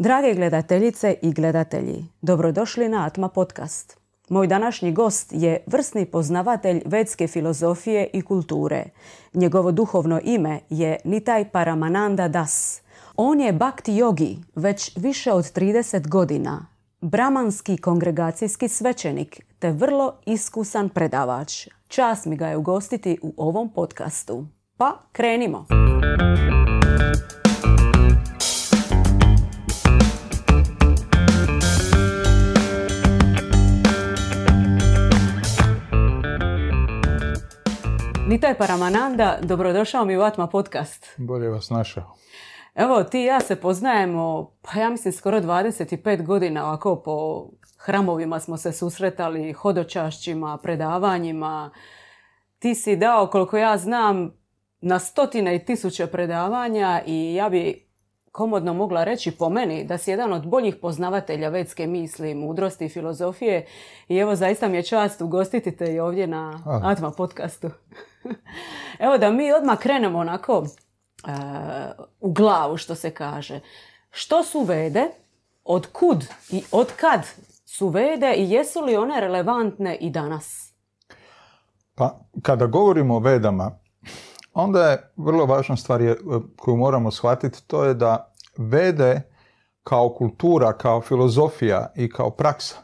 Drage gledateljice i gledatelji, dobrodošli na Atma podcast. Moj današnji gost je vrsni poznavatelj vedske filozofije i kulture. Njegovo duhovno ime je Nitaj Paramananda Das. On je bhakti jogi već više od 30 godina, bramanski kongregacijski svećenik te vrlo iskusan predavač. Čast mi ga je ugostiti u ovom podcastu. Pa krenimo! Nitaj Paramananda, dobrodošao mi u Atma podcast. Bolje vas našao. Evo, ti i ja se poznajemo, pa ja mislim skoro 25 godina ovako po hramovima smo se susretali, hodočašćima, predavanjima. Ti si dao, koliko ja znam, na stotine i tisuće predavanja i ja bi komodno mogla reći po meni da si jedan od boljih poznavatelja vedske misli, mudrosti i filozofije i evo zaista mi je čast ugostiti te i ovdje na Atma podcastu. Evo da mi odmah krenemo onako e, u glavu što se kaže. Što su vede, od kud i od kad su vede i jesu li one relevantne i danas? Pa kada govorimo o vedama, onda je vrlo važna stvar je, e, koju moramo shvatiti, to je da vede kao kultura, kao filozofija i kao praksa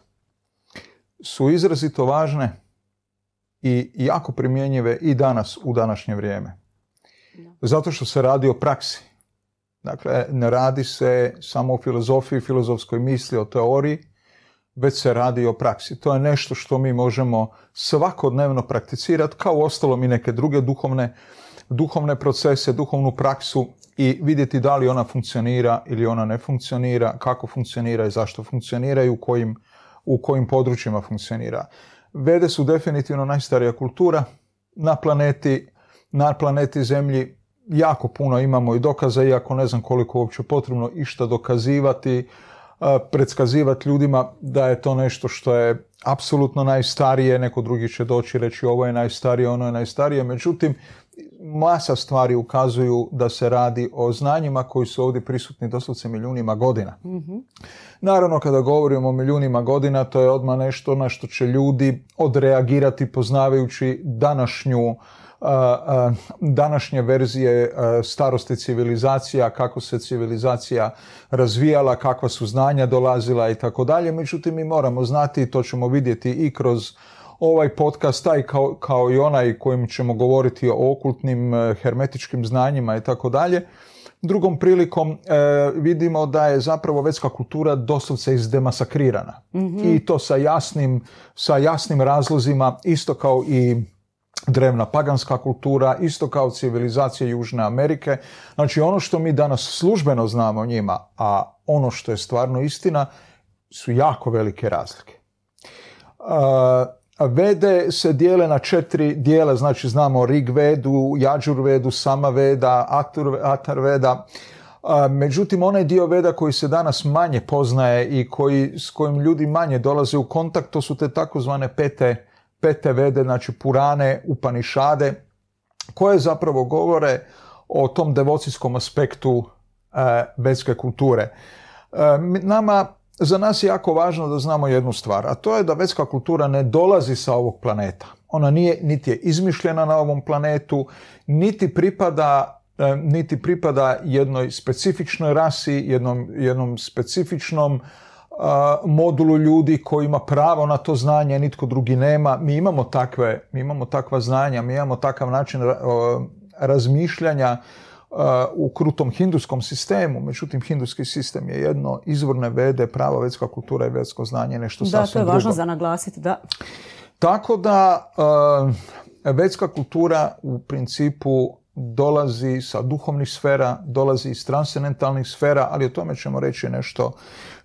su izrazito važne i jako primjenjive i danas u današnje vrijeme. Zato što se radi o praksi. Dakle, ne radi se samo o filozofiji, filozofskoj misli, o teoriji, već se radi o praksi. To je nešto što mi možemo svakodnevno prakticirati, kao ostalo i neke druge duhovne, duhovne procese, duhovnu praksu i vidjeti da li ona funkcionira ili ona ne funkcionira, kako funkcionira i zašto funkcionira i u kojim, u kojim područjima funkcionira. Vede su definitivno najstarija kultura na planeti, na planeti Zemlji. Jako puno imamo i dokaza, iako ne znam koliko uopće potrebno išta dokazivati, eh, predskazivati ljudima da je to nešto što je apsolutno najstarije, neko drugi će doći reći ovo je najstarije, ono je najstarije, međutim masa stvari ukazuju da se radi o znanjima koji su ovdje prisutni doslovce milijunima godina. Mhm. Naravno, kada govorimo o milijunima godina, to je odmah nešto na što će ljudi odreagirati poznavajući današnju današnje verzije starosti civilizacija, kako se civilizacija razvijala, kakva su znanja dolazila i tako dalje. Međutim, mi moramo znati, to ćemo vidjeti i kroz ovaj podcast, taj kao, kao i onaj kojim ćemo govoriti o okultnim e, hermetičkim znanjima i tako dalje, drugom prilikom e, vidimo da je zapravo vetska kultura doslovce izdemasakrirana. mm I to sa jasnim, sa jasnim razlozima, isto kao i drevna paganska kultura, isto kao civilizacija Južne Amerike. Znači ono što mi danas službeno znamo o njima, a ono što je stvarno istina, su jako velike razlike. E, Vede se dijele na četiri dijela, znači znamo Rig Vedu, Jađur Vedu, Sama Veda, Atar Veda. Međutim, onaj dio Veda koji se danas manje poznaje i koji, s kojim ljudi manje dolaze u kontakt, to su te takozvane pete, pete Vede, znači Purane, Upanišade, koje zapravo govore o tom devocijskom aspektu e, vedske kulture. E, nama za nas je jako važno da znamo jednu stvar, a to je da vetska kultura ne dolazi sa ovog planeta. Ona nije, niti je izmišljena na ovom planetu, niti pripada e, niti pripada jednoj specifičnoj rasi, jednom, jednom specifičnom e, modulu ljudi koji ima pravo na to znanje, nitko drugi nema. Mi imamo takve, mi imamo takva znanja, mi imamo takav način e, razmišljanja u krutom hinduskom sistemu, međutim hinduski sistem je jedno, izvorne vede, prava vedska kultura i vedsko znanje, nešto sasvim drugo. Da, to je važno za naglasiti, da. Tako da eh, vedska kultura u principu dolazi sa duhovnih sfera, dolazi iz transcendentalnih sfera, ali o tome ćemo reći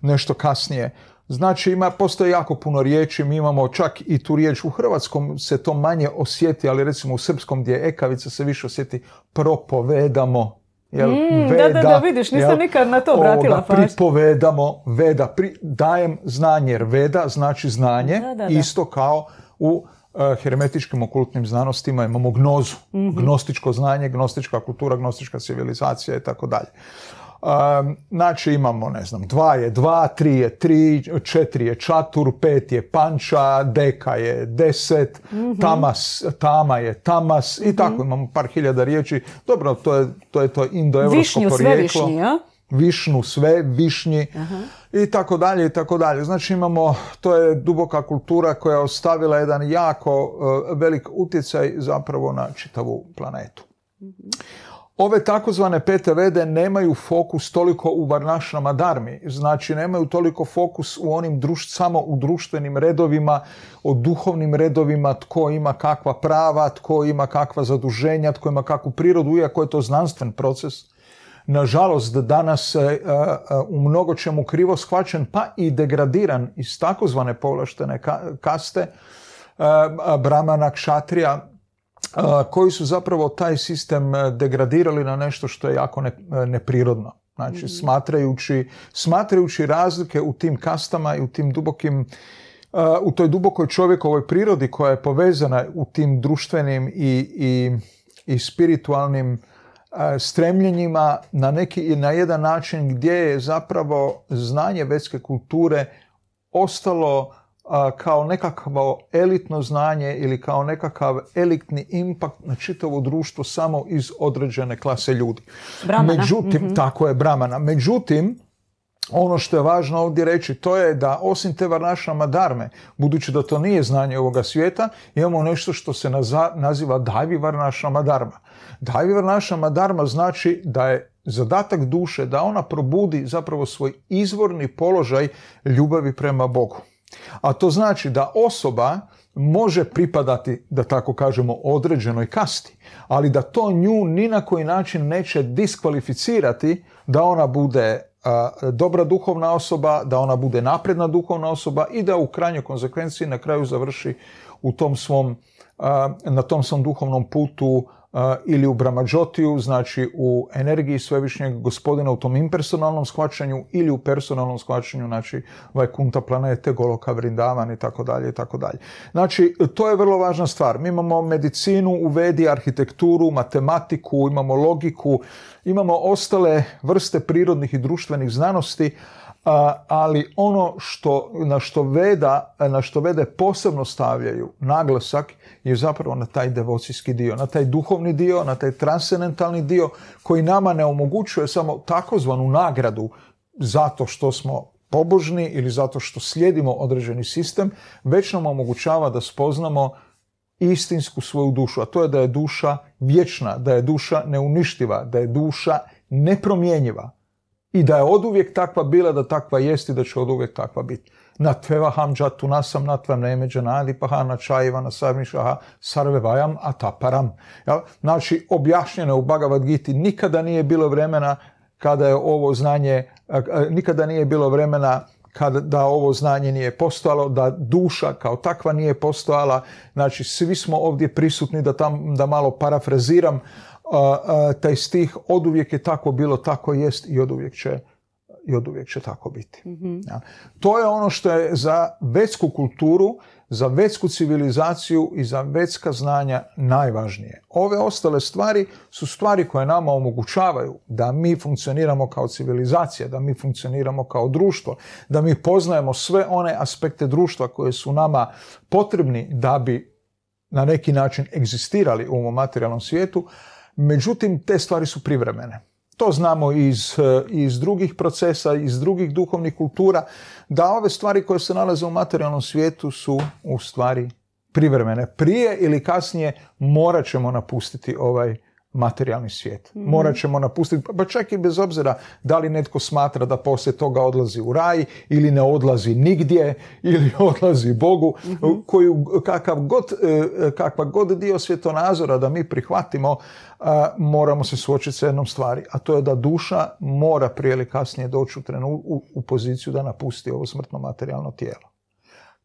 nešto kasnije. Znači, ima, postoji jako puno riječi, mi imamo čak i tu riječ u hrvatskom, se to manje osjeti, ali recimo u srpskom gdje je ekavica se više osjeti propovedamo. Jel, mm, veda, da, vidiš, nikad na to Pripovedamo, veda, dajem znanje, jer veda znači znanje, isto kao u eh, hermetičkim okultnim znanostima imamo gnozu, mhm. gnostičko znanje, gnostička kultura, gnostička civilizacija i tako dalje. Znači imamo, ne znam, dva je dva, tri je tri, četiri je čatur, pet je panča, deka je deset, mhm. tamas, tama je tamas i mhm. tako imamo par hiljada riječi. Dobro, to je to, je to indoevropsko Sve višnji, Višnu sve, višnji i tako dalje i tako dalje. Znači imamo, to je duboka kultura koja je ostavila jedan jako eh, velik utjecaj zapravo na čitavu planetu. Mhm. Ove takozvane PTVD nemaju fokus toliko u varnašnama darmi, znači nemaju toliko fokus u onim druš, samo u društvenim redovima, o duhovnim redovima, tko ima kakva prava, tko ima kakva zaduženja, tko ima kakvu prirodu, iako je to znanstven proces. Nažalost, danas je e, u mnogo čemu krivo shvaćen, pa i degradiran iz takozvane povlaštene kaste, e, Brahmana Kšatrija, koji su zapravo taj sistem e, degradirali na nešto što je jako e, neprirodno. Znači, mhm. smatrajući, smatrajući razlike u tim kastama i u tim dubokim e, u toj dubokoj čovjekovoj prirodi koja je povezana u tim društvenim i, i, i spiritualnim stremljenjima na neki na jedan način gdje je zapravo znanje vetske kulture ostalo kao nekakvo elitno znanje ili kao nekakav elitni impakt na čitavo društvo samo iz određene klase ljudi. Bramana. Međutim, mhm. tako je Bramana. Međutim, ono što je važno ovdje reći, to je da osim te varnaša madarme, budući da to nije znanje ovoga svijeta, imamo nešto što se naziva dajvi varnaša madarma. Dajvi varnaša madarma znači da je zadatak duše da ona probudi zapravo svoj izvorni položaj ljubavi prema Bogu. A to znači da osoba može pripadati, da tako kažemo, određenoj kasti, ali da to nju ni na koji način neće diskvalificirati da ona bude dobra duhovna osoba, da ona bude napredna duhovna osoba i da u krajnjoj konsekvenciji na kraju završi u tom na tom svom duhovnom putu ili u Bramađotiju, znači u energiji svevišnjeg gospodina u tom impersonalnom shvaćanju ili u personalnom shvaćanju, znači Vajkunta planete, Goloka Vrindavan i tako dalje i tako dalje. Znači, to je vrlo važna stvar. Mi imamo medicinu, uvedi arhitekturu, matematiku, imamo logiku, imamo ostale vrste prirodnih i društvenih znanosti, ali ono što, na, što veda, na što vede posebno stavljaju naglasak je zapravo na taj devocijski dio, na taj duhovni dio, na taj transcendentalni dio koji nama ne omogućuje samo takozvanu nagradu zato što smo pobožni ili zato što slijedimo određeni sistem, već nam omogućava da spoznamo istinsku svoju dušu, a to je da je duša vječna, da je duša neuništiva, da je duša nepromjenjiva i da je oduvijek takva bila, da takva jest i da će oduvijek takva biti. Na tveva tu nasam, na nemeđa adipaha, na čajiva, na a Znači, objašnjeno u Bhagavad Giti nikada nije bilo vremena kada je ovo znanje, nikada nije bilo vremena da ovo znanje nije postojalo, da duša kao takva nije postojala. Znači, svi smo ovdje prisutni, da, tam, da malo parafraziram, taj stih od uvijek je tako bilo, tako jest i od uvijek će, i od će tako biti. Mhm. To je ono što je za vetsku kulturu, za vetsku civilizaciju i za vetska znanja najvažnije. Ove ostale stvari su stvari koje nama omogućavaju da mi funkcioniramo kao civilizacija, da mi funkcioniramo kao društvo, da mi poznajemo sve one aspekte društva koje su nama potrebni da bi na neki način egzistirali u ovom materijalnom svijetu, Međutim, te stvari su privremene. To znamo iz, e, iz drugih procesa, iz drugih duhovnih kultura, da ove stvari koje se nalaze u materijalnom svijetu su u stvari privremene. Prije ili kasnije morat ćemo napustiti ovaj materijalni svijet. Mm. Morat ćemo napustiti, pa čak i bez obzira da li netko smatra da poslije toga odlazi u raj ili ne odlazi nigdje ili odlazi Bogu, mhm. kakav god, e, kakva god dio svjetonazora da mi prihvatimo, e, moramo se suočiti sa jednom stvari, a to je da duša mora prije ili kasnije doći u, trenu, u, u poziciju da napusti ovo smrtno materijalno tijelo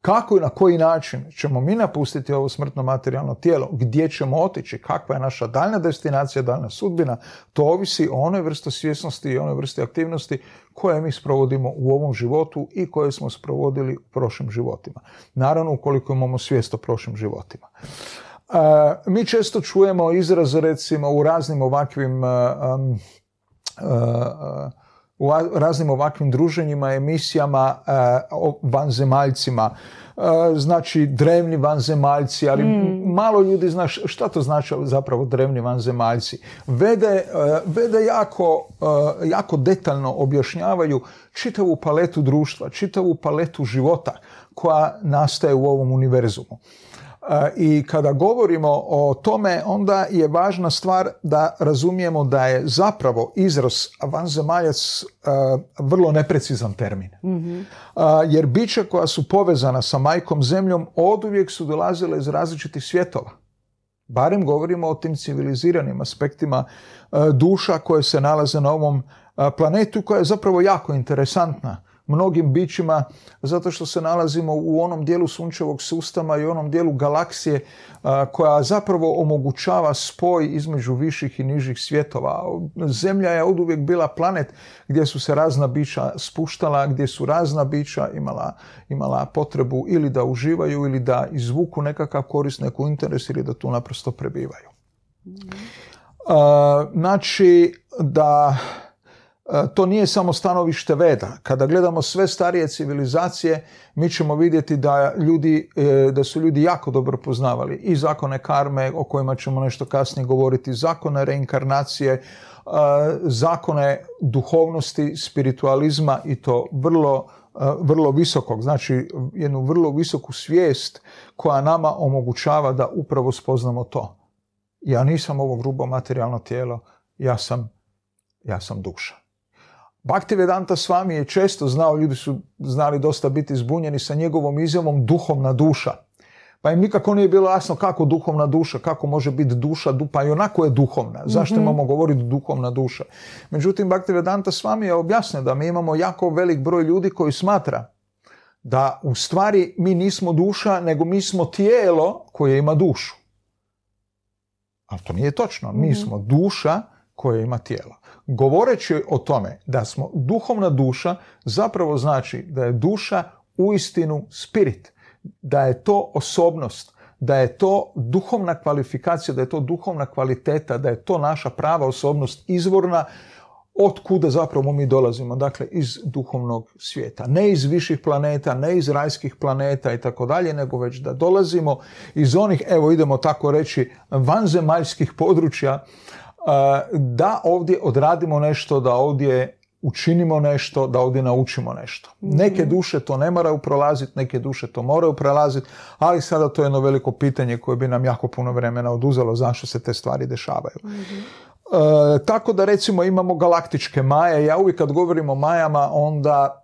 kako i na koji način ćemo mi napustiti ovo smrtno materijalno tijelo, gdje ćemo otići, kakva je naša daljna destinacija, daljna sudbina, to ovisi o onoj vrsti svjesnosti i onoj vrsti aktivnosti koje mi sprovodimo u ovom životu i koje smo sprovodili u prošlim životima. Naravno, ukoliko imamo svijest o prošlim životima. E, mi često čujemo izraz, recimo, u raznim ovakvim... E, e, u raznim ovakvim druženjima, emisijama eh, o vanzemaljcima. Eh, znači, drevni vanzemaljci, ali mm. malo ljudi zna šta to znači zapravo drevni vanzemaljci. Vede, eh, jako, jako detaljno objašnjavaju čitavu paletu društva, čitavu paletu života koja nastaje u ovom univerzumu. I kada govorimo o tome, onda je važna stvar da razumijemo da je zapravo izraz vanzemaljac vrlo neprecizan termin. Mhm. Jer bića koja su povezana sa majkom zemljom oduvijek su dolazile iz različitih svjetova. Barem govorimo o tim civiliziranim aspektima duša koje se nalaze na ovom planetu koja je zapravo jako interesantna mnogim bićima zato što se nalazimo u onom dijelu sunčevog sustava i onom dijelu galaksije koja zapravo omogućava spoj između viših i nižih svjetova. Zemlja je od uvijek bila planet gdje su se razna bića spuštala, gdje su razna bića imala, imala potrebu ili da uživaju ili da izvuku nekakav korist, neku interes ili da tu naprosto prebivaju. Mhm. Znači da E, to nije samo stanovište veda. Kada gledamo sve starije civilizacije, mi ćemo vidjeti da, ljudi, e, da su ljudi jako dobro poznavali i zakone karme, o kojima ćemo nešto kasnije govoriti, zakone reinkarnacije, e, zakone duhovnosti, spiritualizma i to vrlo vrlo visokog, znači jednu vrlo visoku svijest koja nama omogućava da upravo spoznamo to. Ja nisam ovo grubo materijalno tijelo, ja sam, ja sam duša. Bhaktivedanta Svami je često znao, ljudi su znali dosta biti zbunjeni sa njegovom izjavom duhovna duša. Pa im nikako nije bilo jasno kako duhovna duša, kako može biti duša, pa i onako je duhovna. Zašto mhm. imamo govoriti duhovna duša? Međutim, Bhaktivedanta Svami je objasnio da mi imamo jako velik broj ljudi koji smatra da u stvari mi nismo duša, nego mi smo tijelo koje ima dušu. Ali to nije točno. Mi mhm. smo duša koja ima tijelo govoreći o tome da smo duhovna duša zapravo znači da je duša u istinu spirit, da je to osobnost, da je to duhovna kvalifikacija, da je to duhovna kvaliteta, da je to naša prava osobnost izvorna od kuda zapravo mi dolazimo, dakle iz duhovnog svijeta. Ne iz viših planeta, ne iz rajskih planeta i tako dalje, nego već da dolazimo iz onih, evo idemo tako reći, vanzemaljskih područja, Eh, da ovdje odradimo nešto, da ovdje učinimo nešto, da ovdje naučimo nešto. Neke mhm. duše to ne moraju prolaziti, neke duše to moraju prolaziti, ali sada to je jedno veliko pitanje koje bi nam jako puno vremena oduzelo zašto se te stvari dešavaju. Mhm. Eh, tako da recimo imamo galaktičke maje. Ja uvijek kad govorim o majama onda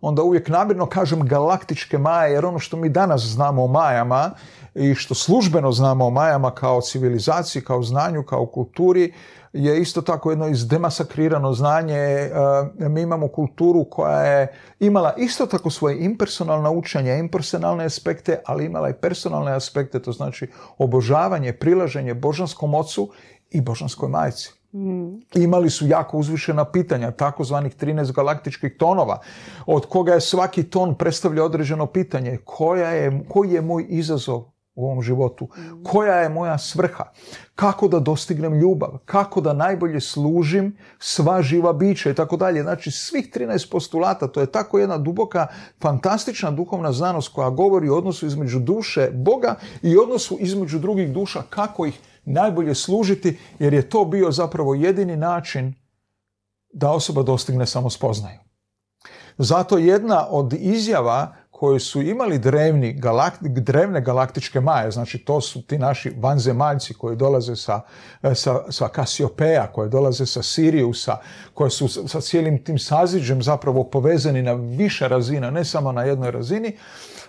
onda uvijek namjerno kažem galaktičke maje, jer ono što mi danas znamo o majama i što službeno znamo o majama kao civilizaciji, kao znanju, kao kulturi, je isto tako jedno izdemasakrirano znanje. E, mi imamo kulturu koja je imala isto tako svoje impersonalna učenja, impersonalne aspekte, ali imala i personalne aspekte, to znači obožavanje, prilaženje božanskom ocu i božanskoj majci. Mm. Imali su jako uzvišena pitanja, takozvanih 13 galaktičkih tonova, od koga je svaki ton predstavlja određeno pitanje. Koja je, koji je moj izazov u ovom životu? Mm. Koja je moja svrha? Kako da dostignem ljubav? Kako da najbolje služim sva živa bića i tako dalje? Znači, svih 13 postulata, to je tako jedna duboka, fantastična duhovna znanost koja govori o odnosu između duše Boga i odnosu između drugih duša, kako ih najbolje služiti jer je to bio zapravo jedini način da osoba dostigne samospoznaju. Zato jedna od izjava koji su imali drevni, galakti, drevne galaktičke maje, znači to su ti naši vanzemaljci koji dolaze sa, e, sa, sa Kasiopeja, koji dolaze sa Siriusa, koji su sa cijelim tim saziđem zapravo povezani na više razina, ne samo na jednoj razini,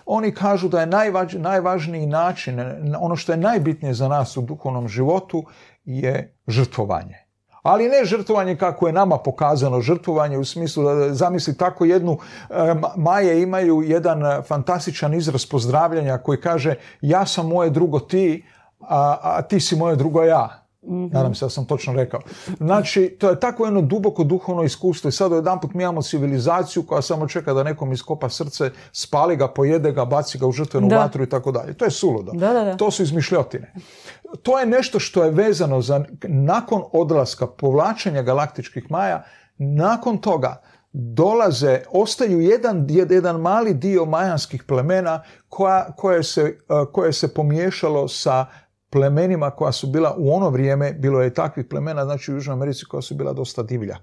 oni kažu da je najvaž, najvažniji način, ono što je najbitnije za nas u duhovnom životu je žrtvovanje ali ne žrtvovanje kako je nama pokazano, žrtvovanje u smislu da zamisli tako jednu, e, Maje imaju jedan e, fantastičan izraz pozdravljanja koji kaže ja sam moje drugo ti, a, a ti si moje drugo ja mm Nadam se da sam točno rekao. Znači, to je tako jedno duboko duhovno iskustvo i sad jedan put mi imamo civilizaciju koja samo čeka da nekom iskopa srce, spali ga, pojede ga, baci ga u žrtvenu vatru i tako dalje. To je suludo. to su izmišljotine. To je nešto što je vezano za nakon odlaska povlačenja galaktičkih maja, nakon toga dolaze, ostaju jedan, jedan mali dio majanskih plemena koja, koje, se, eh, koje se pomiješalo sa plemenima koja su bila u ono vrijeme, bilo je takvih plemena, znači u Južnoj Americi koja su bila dosta divlja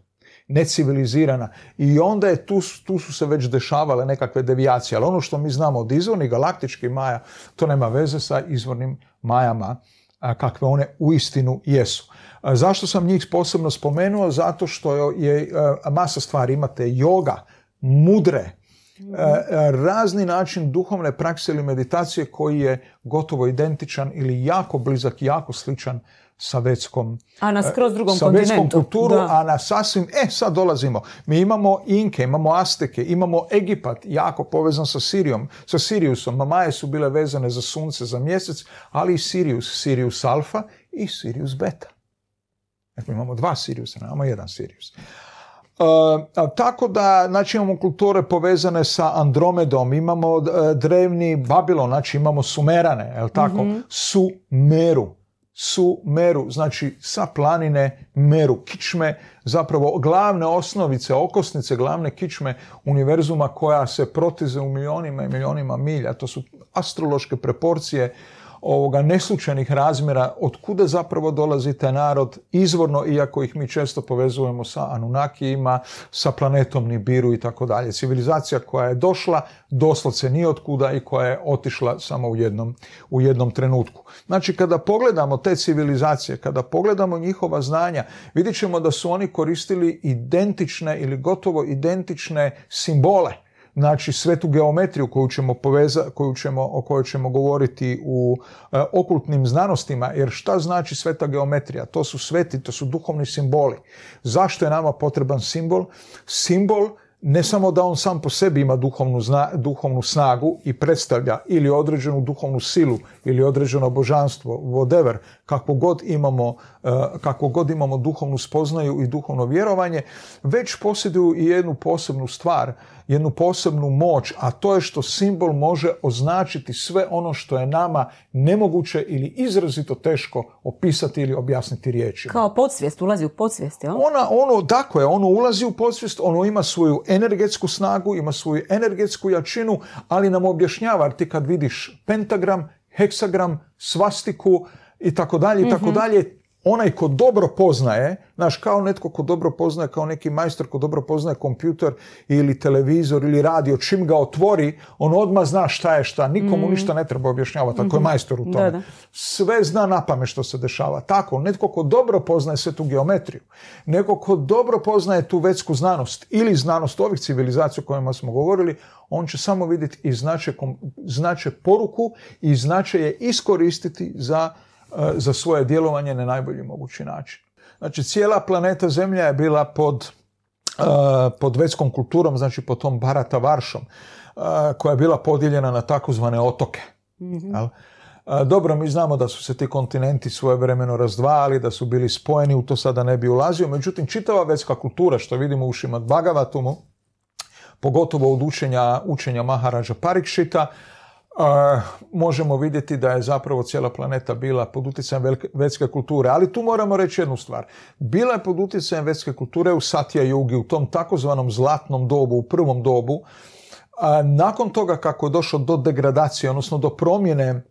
necivilizirana. I onda je tu, tu su se već dešavale nekakve devijacije. Ali ono što mi znamo od izvornih galaktičkih maja, to nema veze sa izvornim majama kakve one uistinu jesu. Zašto sam njih posebno spomenuo? Zato što je masa stvari. Imate joga, mudre, E, e, razni način duhovne prakse ili meditacije koji je gotovo identičan ili jako blizak, jako sličan sa vetskom, a e, drugom kulturu, a na sasvim, e sad dolazimo, mi imamo Inke, imamo Asteke imamo Egipat, jako povezan sa Sirijom, sa Siriusom, Mamaje su bile vezane za sunce, za mjesec, ali i Sirius, Sirius alfa i Sirius beta. Dakle, imamo dva Siriusa, nemamo jedan Sirius. Uh, tako da znači, imamo kulture povezane sa Andromedom, imamo e, drevni Babilon, znači imamo Sumerane, jel tako? Mm-hmm. Sumeru. Sumeru, znači sa planine Meru, kičme, zapravo glavne osnovice, okosnice, glavne kičme univerzuma koja se protize u milionima i milionima milja. To su astrološke proporcije ovoga neslučajnih razmjera od kuda zapravo dolazi taj narod izvorno, iako ih mi često povezujemo sa Anunakijima, sa planetom Nibiru i tako dalje. Civilizacija koja je došla doslovce nije otkuda i koja je otišla samo u jednom, u jednom trenutku. Znači, kada pogledamo te civilizacije, kada pogledamo njihova znanja, vidjet ćemo da su oni koristili identične ili gotovo identične simbole znači sve geometriju koju ćemo poveza, koju ćemo, o kojoj ćemo govoriti u e, okultnim znanostima, jer šta znači sveta geometrija? To su sveti, to su duhovni simboli. Zašto je nama potreban simbol? Simbol ne samo da on sam po sebi ima duhovnu, zna, duhovnu snagu i predstavlja ili određenu duhovnu silu ili određeno božanstvo, whatever, kako god imamo, e, kako god imamo duhovnu spoznaju i duhovno vjerovanje, već posjeduju i jednu posebnu stvar – jednu posebnu moć, a to je što simbol može označiti sve ono što je nama nemoguće ili izrazito teško opisati ili objasniti riječi. Kao podsvijest, ulazi u podsvijest, jel? Ona, ono, dakle, ono ulazi u podsvijest, ono ima svoju energetsku snagu, ima svoju energetsku jačinu, ali nam objašnjava, ti kad vidiš pentagram, heksagram, svastiku, i tako dalje, i tako mhm. dalje, onaj ko dobro poznaje, znaš, kao netko ko dobro poznaje, kao neki majstor ko dobro poznaje kompjuter ili televizor ili radio, čim ga otvori, on odmah zna šta je šta, nikomu mm. ništa ne treba objašnjavati, tako je mhm. majstor u tome. Sve zna napame što se dešava. Tako, netko ko dobro poznaje sve tu geometriju, netko ko dobro poznaje tu vetsku znanost ili znanost ovih civilizacija o kojima smo govorili, on će samo vidjeti i znače, znače poruku i znače je iskoristiti za za svoje djelovanje na najbolji mogući način. Znači, cijela planeta Zemlja je bila pod, pod vetskom kulturom, znači pod tom Barata Varšom, koja je bila podijeljena na takozvane otoke. Mm-hmm. Dobro, mi znamo da su se ti kontinenti svoje vremeno razdvali, da su bili spojeni, u to sada ne bi ulazio. Međutim, čitava vetska kultura, što vidimo u Šimad Bhagavatumu, pogotovo od učenja, učenja Parikšita, možemo vidjeti da je zapravo cijela planeta bila pod utjecajem vetske kulture. Ali tu moramo reći jednu stvar. Bila je pod utjecajem vetske kulture u Satya Jugi, u tom takozvanom zlatnom dobu, u prvom dobu. Nakon toga kako je došlo do degradacije, odnosno do promjene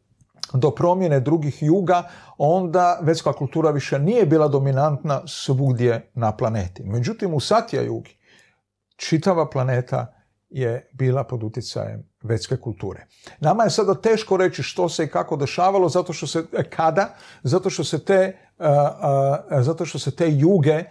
do promjene drugih juga, onda vetska kultura više nije bila dominantna svugdje na planeti. Međutim, u Satya Jugi čitava planeta je bila pod utjecajem vetske kulture. Nama je sada teško reći što se i kako dešavalo, zato što se, e, kada, zato što se te, e, e, zato što se te juge,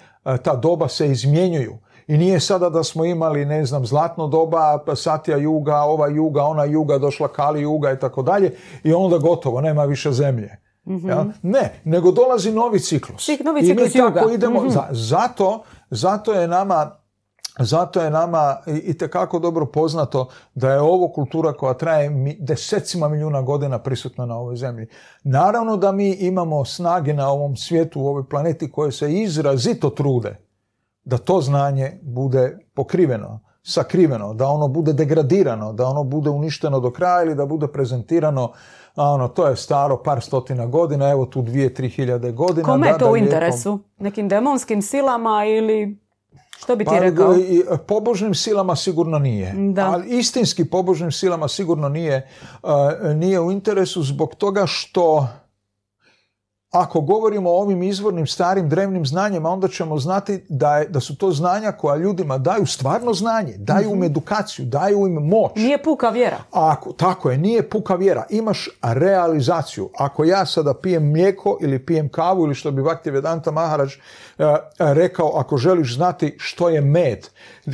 ta doba se izmjenjuju. I nije sada da smo imali, ne znam, zlatno doba, pa satija juga, ova juga, ona juga, došla kali juga i tako dalje i onda gotovo, nema više zemlje. Mhm. Ja? Ne, nego dolazi novi ciklus. Cik, novi ciklus juga. idemo, mhm. zato, zato je nama zato je nama i itekako dobro poznato da je ovo kultura koja traje desecima milijuna godina prisutna na ovoj zemlji. Naravno da mi imamo snage na ovom svijetu, u ovoj planeti koje se izrazito trude da to znanje bude pokriveno, sakriveno, da ono bude degradirano, da ono bude uništeno do kraja ili da bude prezentirano a ono, to je staro par stotina godina, evo tu dvije, tri hiljade godina. Kome je to u interesu? Nekim demonskim silama ili što bi ti pa, rekao? Pobožnim silama sigurno nije. Da. Ali istinski pobožnim silama sigurno nije, e, nije u interesu zbog toga što ako govorimo o ovim izvornim starim drevnim znanjima, onda ćemo znati da, da su to znanja koja ljudima daju stvarno znanje, daju im mhm. edukaciju, daju im moć. Nije puka vjera. Ako, tako je, nije puka vjera. Imaš realizaciju. Ako ja sada pijem mlijeko ili pijem kavu ili što bi Vakti Vedanta Maharaj e, rekao, ako želiš znati što je med,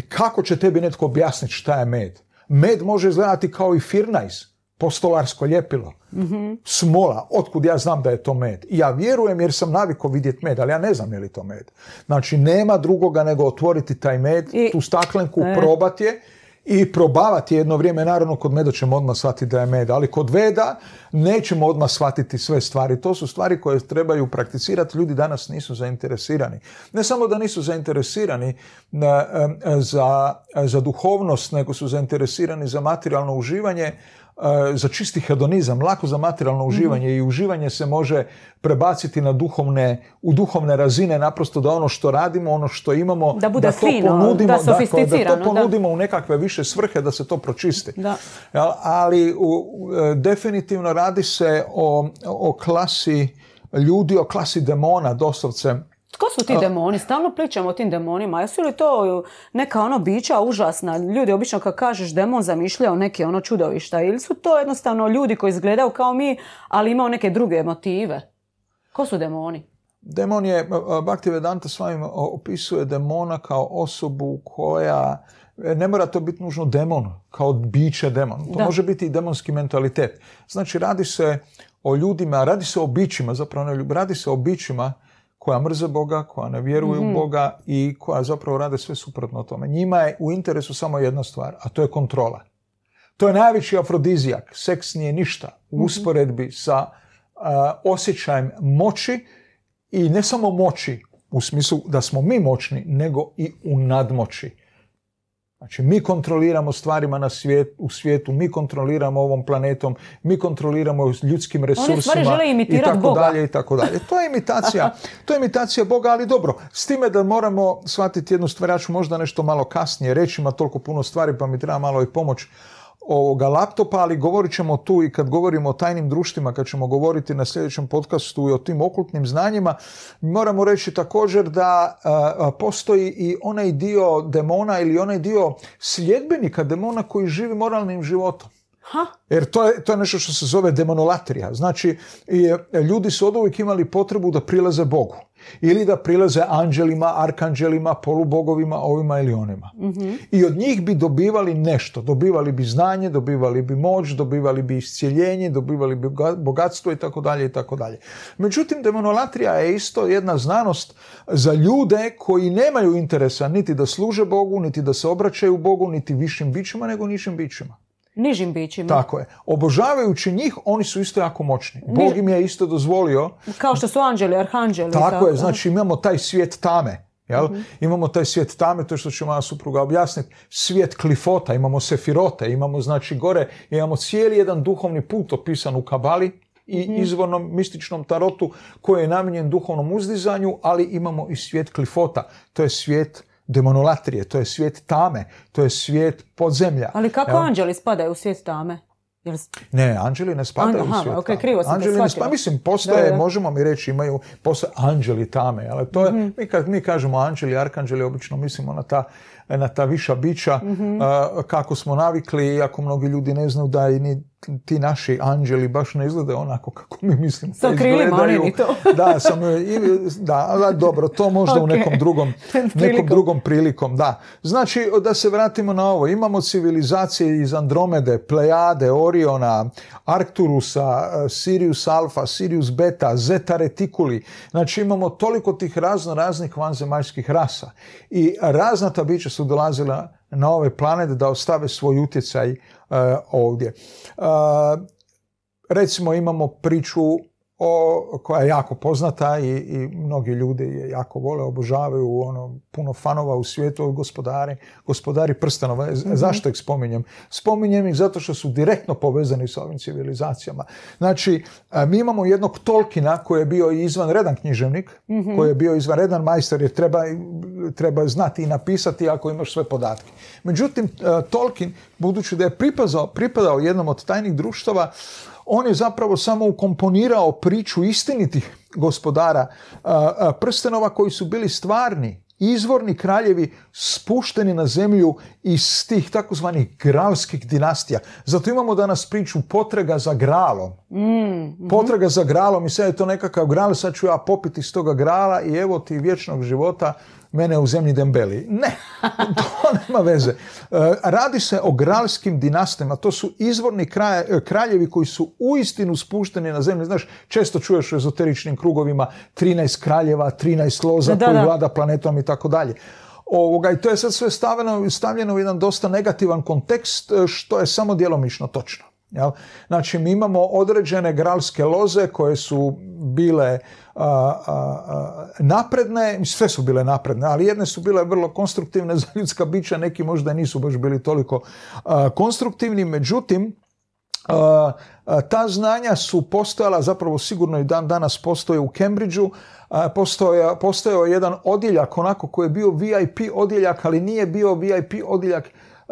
kako će tebi netko objasniti šta je med? Med može izgledati kao i firnajs postolarsko ljepilo, mm smola, otkud ja znam da je to med. I ja vjerujem jer sam naviko vidjeti med, ali ja ne znam je li to med. Znači, nema drugoga nego otvoriti taj med, I... tu staklenku, e. je i probavati jedno vrijeme. Naravno, kod meda ćemo odmah shvatiti da je med, ali kod veda nećemo odmah shvatiti sve stvari. To su stvari koje trebaju prakticirati. Ljudi danas nisu zainteresirani. Ne samo da nisu zainteresirani e, e, za, za duhovnost, nego su zainteresirani za materijalno uživanje, za čisti hedonizam, lako za materijalno uživanje mhm. i uživanje se može prebaciti na u duhovne razine naprosto da ono što radimo, ono što imamo, da, bude da to ponudimo, da, to ponudimo u nekakve više svrhe, da se to pročisti. Ali e, definitivno radi se o, o klasi ljudi, o klasi demona doslovce tko su ti demoni? Stalno pričamo o tim demonima. Jesu li to e, neka ono bića užasna? Ljudi obično kad kažeš demon o neke ono čudovišta. Ili su to jednostavno ljudi koji izgledaju kao mi, ali imaju neke druge motive? Ko su demoni? Demon je, Vedanta s vami opisuje demona kao osobu koja e, ne mora to biti nužno demon, kao biće demon. To može biti i demonski mentalitet. Znači, radi se o ljudima, radi se o bićima, zapravo radi se o bićima koja mrze Boga, koja ne vjeruje u mhm. Boga i koja zapravo rade sve suprotno tome. Njima je u interesu samo jedna stvar, a to je kontrola. To je najveći afrodizijak. Seks nije ništa u mhm. usporedbi sa osjećajem moći i ne samo moći u smislu da smo mi moćni, nego i u nadmoći. Znači, mi kontroliramo stvarima na svijet, u svijetu, mi kontroliramo ovom planetom, mi kontroliramo ljudskim resursima i tako Boga. dalje i tako dalje. To je imitacija, to je imitacija Boga, ali dobro. S time da moramo shvatiti jednu stvar, ja ću možda nešto malo kasnije reći, ima toliko puno stvari pa mi treba malo i pomoć ovoga laptopa, ali govorit ćemo tu i kad govorimo o tajnim društvima, kad ćemo govoriti na sljedećem podcastu i o tim okultnim znanjima, moramo reći također da e, postoji i onaj dio demona ili onaj dio sljedbenika demona koji živi moralnim životom. Jer to je, nešto što se zove demonolatrija. Znači, ljudi su od uvijek imali potrebu da prilaze Bogu. Ili da prilaze anđelima, arkanđelima, polubogovima, ovima ili onima. Mhm. I od njih bi dobivali nešto. Dobivali bi znanje, dobivali bi moć, dobivali bi iscijeljenje, dobivali bi bogatstvo i tako dalje i tako dalje. Međutim, demonolatrija je isto jedna znanost za ljude koji nemaju interesa niti da služe Bogu, niti da se obraćaju Bogu, niti višim bićima, nego nišim bićima. Nižim bićima. Tako je. Obožavajući njih, oni su isto jako moćni. Bog im je isto dozvolio. Kao što su anđeli, arhanđeli. Tako, je, znači imamo taj svijet tame. Jel? Mhm. Imamo taj svijet tame, to što će moja supruga objasniti, svijet klifota, imamo sefirote, imamo znači gore, imamo cijeli jedan duhovni put opisan u kabali i mhm. izvornom mističnom tarotu koji je namijenjen duhovnom uzdizanju, ali imamo i svijet klifota, to je svijet demonolatrije, to je svijet tame, to je svijet podzemlja. Ali kako Evo, anđeli spadaju u svijet tame? Ne, anđeli ne spadaju u svijet krivo sam anđeli mislim, postoje, možemo mi reći, imaju, postoje anđeli tame, ali to mhm. mi kad mi kažemo anđeli, arkanđeli, obično mislimo na ta, viša bića, mhm. kako smo navikli, iako mnogi ljudi ne znaju da i ni ti naši anđeli baš ne izgledaju onako kako mi mislimo. Sa krilima oni to. da, sam, da, da, dobro, to možda u nekom drugom, nekom drugom prilikom. Da. Znači, da se vratimo na ovo. Imamo civilizacije iz Andromede, Plejade, Oriona, Arcturusa, eh, Sirius Alfa, Sirius Beta, Zeta Reticuli. Znači, imamo toliko tih razno raznih vanzemaljskih rasa. I raznata bića su dolazila na ove planete da ostave svoj utjecaj E, ovdje. E, recimo imamo priču o, koja je jako poznata i, i mnogi ljudi je jako vole, obožavaju ono, puno fanova u svijetu, gospodari, gospodari prstanova. E, mhm. Zašto ih spominjem? Spominjem ih zato što su direktno povezani s ovim civilizacijama. Znači, e, mi imamo jednog Tolkina koji je bio izvanredan književnik, mhm. koji je bio izvanredan majster jer treba, treba znati i napisati ako imaš sve podatke. Međutim, e, Tolkien, budući da je pripadao jednom od tajnih društava, on je zapravo samo ukomponirao priču istinitih gospodara prstenova koji su bili stvarni, izvorni kraljevi spušteni na zemlju iz tih takozvanih gralskih dinastija. Zato imamo danas priču potraga za gralom. Mm, mhm. Potrega za gralom i sad je to nekakav gral, sad ću ja popiti iz toga grala i evo ti vječnog života mene u zemlji Dembeli. Ne, to nema veze. E, radi se o gralskim dinastima, to su izvorni e, kraljevi koji su uistinu spušteni na zemlju. Znaš, često čuješ u ezoteričnim krugovima 13 kraljeva, 13 loza koji vlada planetom i tako dalje. Ovoga, I to je sad sve stavljeno, stavljeno u jedan dosta negativan kontekst, e, što je samo djelomično točno. Jel? Znači mi imamo određene gralske loze koje su bile a, a, napredne, sve su bile napredne, ali jedne su bile vrlo konstruktivne za ljudska bića, neki možda nisu baš bili toliko konstruktivni, međutim ta znanja su postojala, zapravo sigurno i dan danas postoje u Cambridgeu, postojao je jedan odjeljak onako koji je bio VIP odjeljak, ali nije bio VIP odjeljak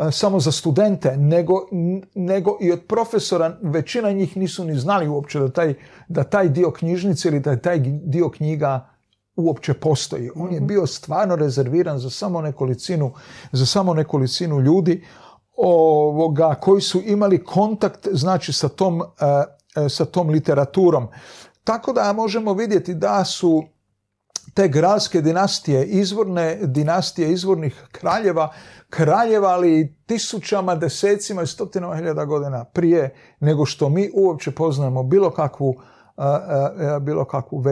E, samo za studente, nego, nego i od profesora, većina njih nisu ni znali uopće da taj, da taj dio knjižnice ili da taj dio knjiga uopće postoji. On je mhm. bio stvarno rezerviran za samo nekolicinu, za samo nekolicinu ljudi ovoga, koji su imali kontakt znači sa tom, e, e, sa tom literaturom. Tako da možemo vidjeti da su te gradske dinastije, izvorne dinastije izvornih kraljeva kraljevali tisućama, desecima i stotinama hiljada godina prije nego što mi uopće poznajemo bilo kakvu, bilo kakvu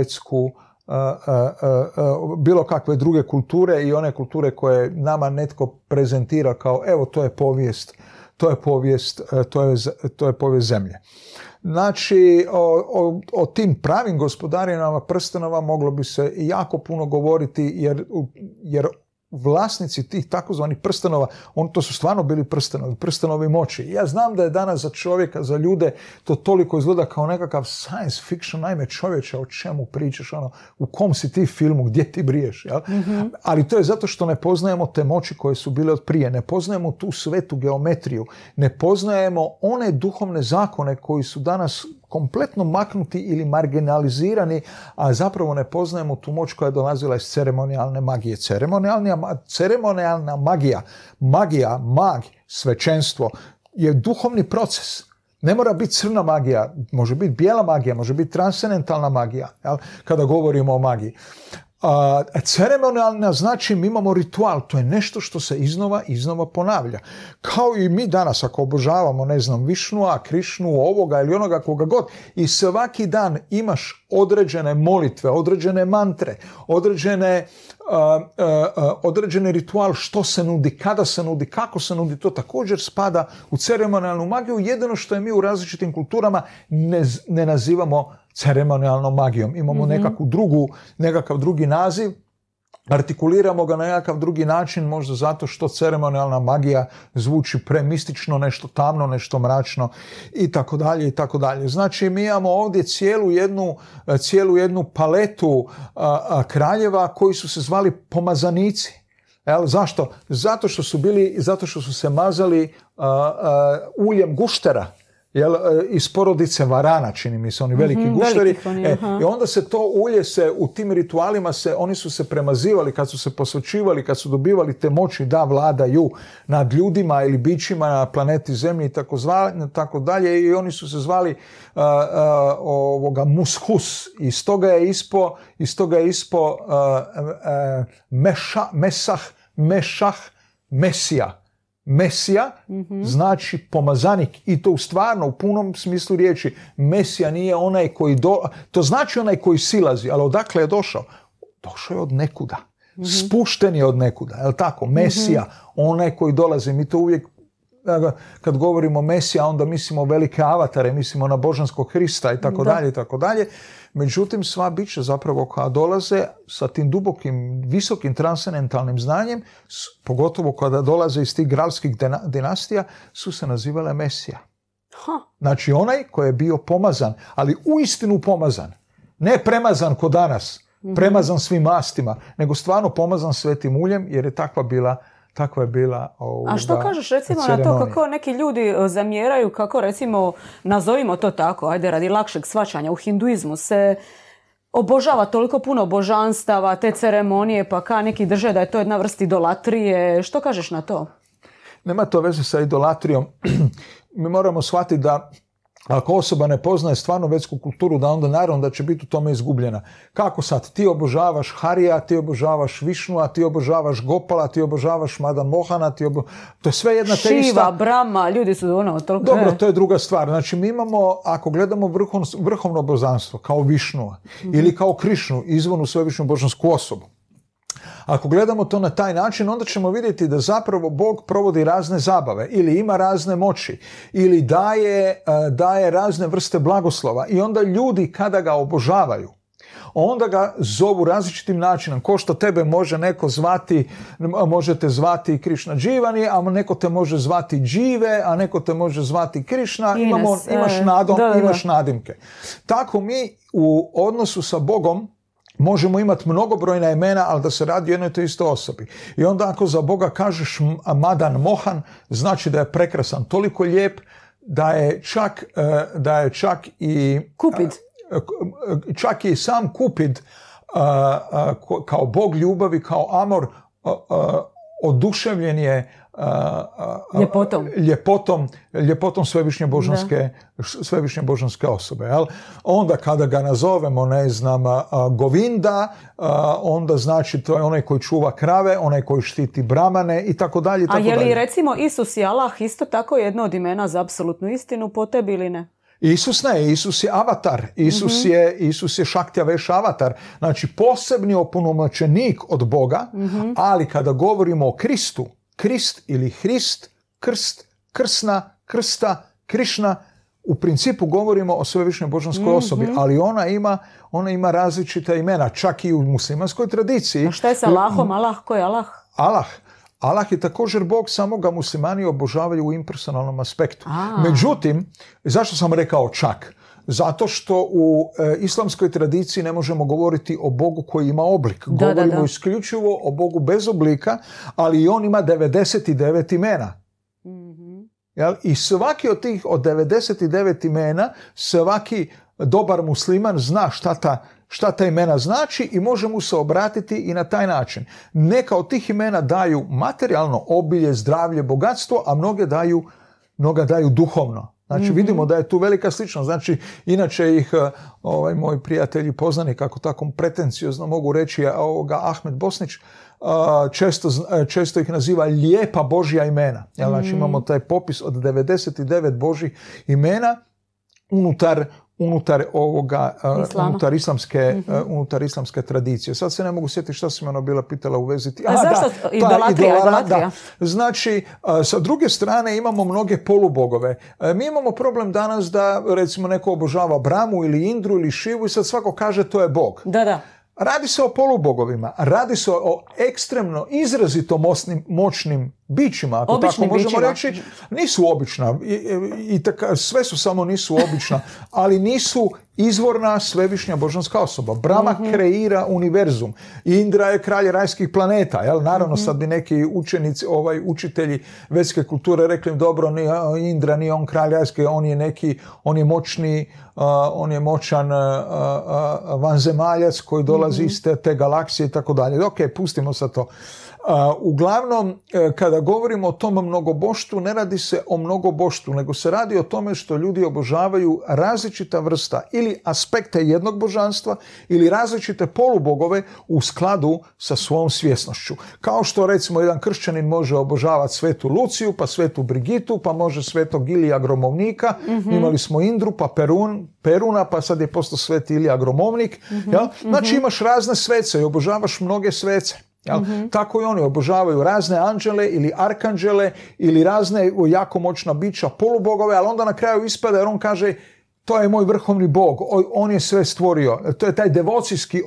bilo kakve druge kulture i one kulture koje nama netko prezentira kao evo to je povijest, to je povijest, to je, povijest zemlje. Znači, o, tim pravim gospodarinama prstenova moglo bi se jako puno govoriti jer, jer vlasnici tih takozvani prstanova, on to su stvarno bili prstenovi, prstenovi moći. Ja znam da je danas za čovjeka, za ljude to toliko izgleda kao nekakav science fiction, naime čovječe, o čemu pričaš, ono, u kom si ti filmu, gdje ti briješ, mhm. Ali to je zato što ne poznajemo te moći koje su bile od prije, ne poznajemo tu svetu geometriju, ne poznajemo one duhovne zakone koji su danas kompletno maknuti ili marginalizirani, a zapravo ne poznajemo tu moć koja je dolazila iz ceremonijalne magije. Ceremonijalna, magija, magija, mag, svećenstvo je duhovni proces. Ne mora biti crna magija, može biti bijela magija, može biti transcendentalna magija, jel? kada govorimo o magiji. A, e, ceremonijalna znači mi imamo ritual, to je nešto što se iznova, iznova ponavlja. Kao i mi danas ako obožavamo, ne znam, a Krišnu, ovoga ili onoga koga god i svaki dan imaš određene molitve, određene mantre, određene, određeni ritual što se nudi, kada se nudi, kako se nudi, to također spada u ceremonijalnu magiju, jedino što je mi u različitim kulturama ne, ne nazivamo ceremonijalnom magijom. Imamo mhm. nekakvu drugu, nekakav drugi naziv, artikuliramo ga na nekakav drugi način, možda zato što ceremonijalna magija zvuči premistično, nešto tamno, nešto mračno i tako dalje i tako dalje. Znači mi imamo ovdje cijelu jednu, cijelu jednu paletu kraljeva koji su se zvali pomazanici. ali zašto? Zato što su bili, zato što su se mazali a, uljem guštera jel, e, iz porodice varana, čini mi se, oni mhm, veliki mm gušteri. Veliki, e, I onda se to ulje se u tim ritualima, se, oni su se premazivali kad su se posvećivali, kad su dobivali te moći da vladaju nad ljudima ili bićima na planeti Zemlji i tako, tako dalje. I oni su se zvali uh, ovoga mushus. I stoga je ispo, iz toga je ispo mesah, mešah, mesija. Mesija mhm. znači pomazanik i to u stvarno u punom smislu riječi. Mesija nije onaj koji do... to znači onaj koji silazi, ali odakle je došao? Došao je od nekuda. Mhm. Spušten je od nekuda, je tako? Mesija, mhm. onaj koji dolazi, mi to uvijek kad govorimo Mesija, onda mislimo velike avatare, mislimo na božanskog Hrista i tako dalje i tako dalje. Međutim, sva bića zapravo koja dolaze sa tim dubokim, visokim transcendentalnim znanjem, pogotovo kada dolaze iz tih gralskih dinastija, su se nazivale Mesija. Ha. Znači onaj koji je bio pomazan, ali uistinu pomazan. Ne premazan ko danas, mhm. premazan svim mastima, nego stvarno pomazan svetim uljem jer je takva bila takva je bila ovoga, A što ovaj, kažeš recimo na to kako neki ljudi e, zamjeraju, kako recimo, nazovimo to tako, ajde radi lakšeg svačanja, u hinduizmu se obožava toliko puno božanstava, te ceremonije, pa ka neki drže da je to jedna vrsta idolatrije. Što kažeš na to? Nema to veze sa idolatrijom. Mi moramo shvatiti da ako osoba ne poznaje stvarno vetsku kulturu, da onda naravno da će biti u tome izgubljena. Kako sad? Ti obožavaš Harija, ti obožavaš a ti obožavaš Gopala, ti obožavaš Madan Mohana, ti to je sve jedna te Šiva, ista... Brahma, ljudi su ono toliko... Dobro, e. to je druga stvar. Znači mi imamo, ako gledamo vrhovno, vrhovno kao višnu mhm. ili kao Krišnu, izvonu svevišnju božansku osobu, ako gledamo to na taj način, onda ćemo vidjeti da zapravo Bog provodi razne zabave ili ima razne moći ili daje, e, daje razne vrste blagoslova i onda ljudi kada ga obožavaju, onda ga zovu različitim načinom. Ko što tebe može neko zvati, možete zvati Krišna Dživani, a neko te može zvati Džive, a neko te može zvati Krišna. imaš, e, nadom, imaš nadimke. Tako mi u odnosu sa Bogom Možemo imati mnogobrojna imena, ali da se radi o jednoj te istoj osobi. I onda ako za Boga kažeš madan mohan, znači da je prekrasan, toliko lijep, da je čak, e, da je čak i... Kupid. E, e, čak i sam Kupid kao bog ljubavi, kao amor, oduševljen je ljepotom. ljepotom, ljepotom svevišnje božanske, svevišnje božanske osobe. Jel? Onda kada ga nazovemo, ne znam, Govinda, onda znači to je onaj koji čuva krave, onaj koji štiti bramane i tako dalje. A je li recimo Isus i Allah isto tako jedno od imena za apsolutnu istinu po tebi ili ne? Isus ne, Isus je avatar, Isus mhm. je, Isus je šaktja veš avatar, znači posebni opunomoćenik od Boga, mhm. ali kada govorimo o Kristu, Krist ili Hrist, krst, krsna, krsta, krišna, u principu govorimo o svevišnjoj božanskoj mhm. osobi, ali ona ima, ona ima različita imena, čak i u muslimanskoj tradiciji. A šta je sa Allahom? Allah, ko je Allah? Allah. Allah je također Bog, samo ga muslimani obožavaju u impersonalnom aspektu. Međutim, zašto sam rekao čak? Zato što u e, islamskoj tradiciji ne možemo govoriti o Bogu koji ima oblik. Govorimo isključivo o Bogu bez oblika, ali i on ima 99 imena. Mhm. I svaki od tih od 99 imena, svaki dobar musliman zna šta ta šta ta imena znači i može mu se obratiti i na taj način. Neka od tih imena daju materijalno obilje, zdravlje, bogatstvo, a mnoge daju, mnoga daju duhovno. Znači mhm. vidimo da je tu velika sličnost. Znači inače ih e, ovaj, moji prijatelji poznani kako tako pretenciozno mogu reći ovoga Ahmed Bosnić e, često, e, često ih naziva lijepa božja imena. Znači mhm. imamo taj popis od 99 božjih imena unutar unutar ovoga, e, Islama. E, mhm. unutar islamske, tradicije. Sad se ne mogu sjetiti šta se me bila pitala u vezi ti. A, zašto? Da, idolatrija, idolatrija. Da. Znači, e, sa druge strane imamo mnoge polubogove. Mi imamo problem danas da recimo neko obožava Bramu ili Indru ili Šivu i sad svako kaže to je bog. Da, da. Radi se o polubogovima, radi se o ekstremno izrazito moćnim bićima, ako tako možemo reći. Nisu obična, i, i, i, sve su samo nisu obična, ali nisu izvorna svevišnja božanska osoba. Brahma mhm. kreira univerzum. Indra je kralj rajskih planeta. Jel? Naravno, mhm. sad bi neki učenici, ovaj, učitelji vetske kulture rekli, dobro, ni Indra, nije on kralj rajski, on je neki, on je moćni, on je moćan uh, uh, vanzemaljac koji dolazi mhm. iz te, te galaksije i tako dalje. Ok, pustimo sad to. Uglavnom, e, kada govorimo o tom mnogoboštu, ne radi se o mnogoboštu, nego se radi o tome što ljudi obožavaju različita vrsta ili aspekte jednog božanstva ili različite polubogove u skladu sa svom svjesnošću. Kao što recimo jedan kršćanin može obožavati svetu Luciju, pa svetu Brigitu, pa može svetog Ilija Gromovnika, mhm. imali smo Indru, pa Perun, Peruna, pa sad je postao sveti Ilija Gromovnik. Mhm, ja? Mhm. Znači imaš razne svece i obožavaš mnoge svece. Jel? Mhm. Tako i oni obožavaju razne anđele ili arkanđele ili razne jako moćna bića, polubogove, ali onda na kraju ispada jer on kaže to je moj vrhovni bog, on je sve stvorio. To je taj devocijski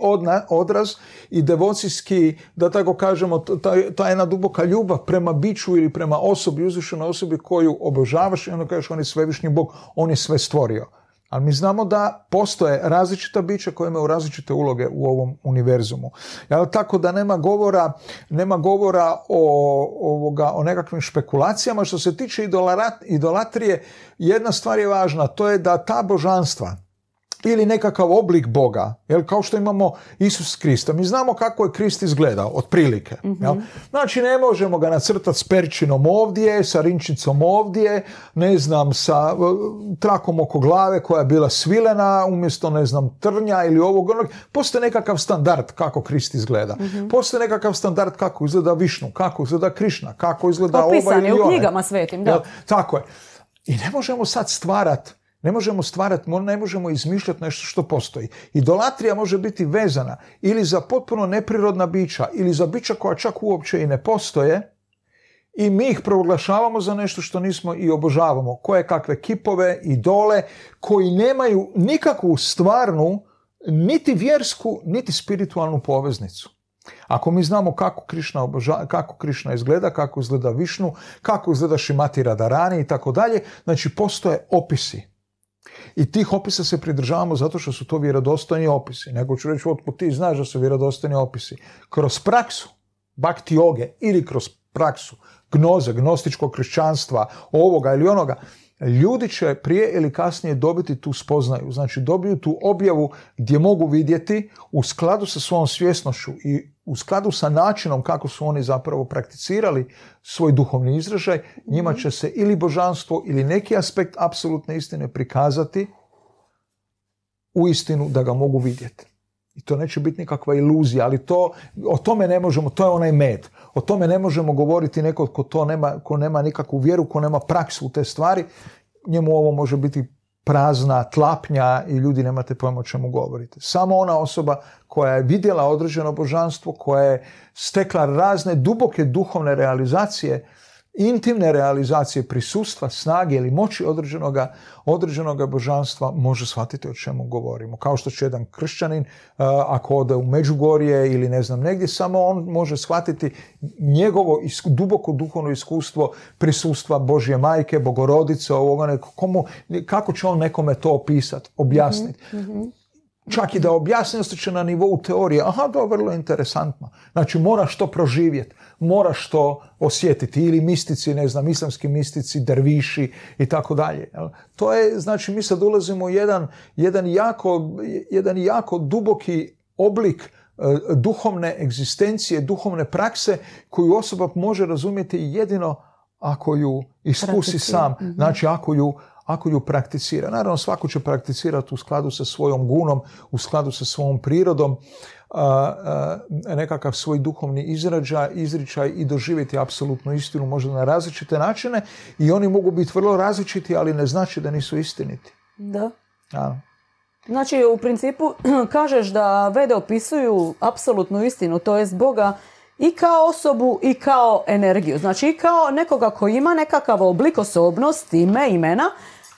odraz i devocijski, da tako kažemo, ta, ta jedna duboka ljubav prema biću ili prema osobi, uzvišenoj osobi koju obožavaš i onda kažeš on je svevišnji bog, on je sve stvorio. Ali mi znamo da postoje različita bića koja imaju različite uloge u ovom univerzumu. Ja, tako da nema govora, nema govora o, ovoga, o nekakvim špekulacijama. Što se tiče idolatrije, jedna stvar je važna, to je da ta božanstva ili nekakav oblik Boga, jel, kao što imamo Isus Krista. Mi znamo kako je Krist izgledao, otprilike. mm Jel? Mhm. Znači, ne možemo ga nacrtati s perčinom ovdje, sa rinčicom ovdje, ne znam, sa trakom oko glave koja je bila svilena, umjesto, ne znam, trnja ili ovog onog. Postoje nekakav standard kako Krist izgleda. mm Postoje nekakav standard kako izgleda Višnu, kako izgleda Krišna, kako izgleda Opisan, ovaj ili u knjigama svetim, da. Tako je. I ne možemo sad stvarati ne možemo stvarati, ne možemo izmišljati nešto što postoji. Idolatrija može biti vezana ili za potpuno neprirodna bića ili za bića koja čak uopće i ne postoje i mi ih proglašavamo za nešto što nismo i obožavamo. Koje kakve kipove, idole koji nemaju nikakvu stvarnu niti vjersku, niti spiritualnu poveznicu. Ako mi znamo kako Krišna, kako Krišna izgleda, kako izgleda Višnu, kako izgleda Šimati Radarani i tako dalje, znači postoje opisi. I tih opisa se pridržavamo zato što su to vjerodostojni opisi. Nego ću reći, otkud ti znaš da su vjerodostojni opisi. Kroz praksu bakti ili kroz praksu gnoze, gnostičkog kršćanstva, ovoga ili onoga, ljudi će prije ili kasnije dobiti tu spoznaju. Znači dobiju tu objavu gdje mogu vidjeti u skladu sa svojom svjesnošću i u skladu sa načinom kako su oni zapravo prakticirali svoj duhovni izražaj, njima mhm. će se ili božanstvo ili neki aspekt apsolutne istine prikazati u istinu da ga mogu vidjeti. I to neće biti nikakva iluzija, ali to, o tome ne možemo, to je onaj med. O tome ne možemo govoriti neko ko to nema, ko nema nikakvu vjeru, ko nema praksu u te stvari, njemu ovo može biti prazna tlapnja i ljudi nemate pojma o čemu govorite. Samo ona osoba koja je vidjela određeno božanstvo, koja je stekla razne duboke duhovne realizacije, intimne realizacije prisustva, snage ili moći određenoga, božanstva može shvatiti o čemu govorimo. Kao što će jedan kršćanin, e, ako ode u Međugorje ili ne znam negdje, samo on može shvatiti njegovo duboko duhovno iskustvo prisustva Božje majke, bogorodice, ovoga, kako će on nekome to opisati, objasniti. Mhm, mhm. Čak i da objasnio će na nivou teorije. Aha, to je vrlo interesantno. Znači, moraš to proživjeti, moraš to osjetiti. Ili mistici, ne znam, islamski mistici, derviši i tako dalje. To je, znači, mi sad ulazimo u jedan, jedan, jako, jedan jako duboki oblik e, duhovne egzistencije, duhovne prakse koju osoba može razumjeti jedino ako ju iskusi sam. Mhm. Znači, ako ju ako ju prakticira. Naravno, svako će prakticirati u skladu sa svojom gunom, u skladu sa svojom prirodom, nekakav svoj duhovni izrađaj, izričaj i doživjeti apsolutnu istinu možda na različite načine i oni mogu biti vrlo različiti, ali ne znači da nisu istiniti. Da. Znači, u principu kažeš da vede opisuju apsolutnu istinu, to jest Boga, i kao osobu i kao energiju. Znači i kao nekoga koji ima nekakav oblik osobnosti, ime, imena,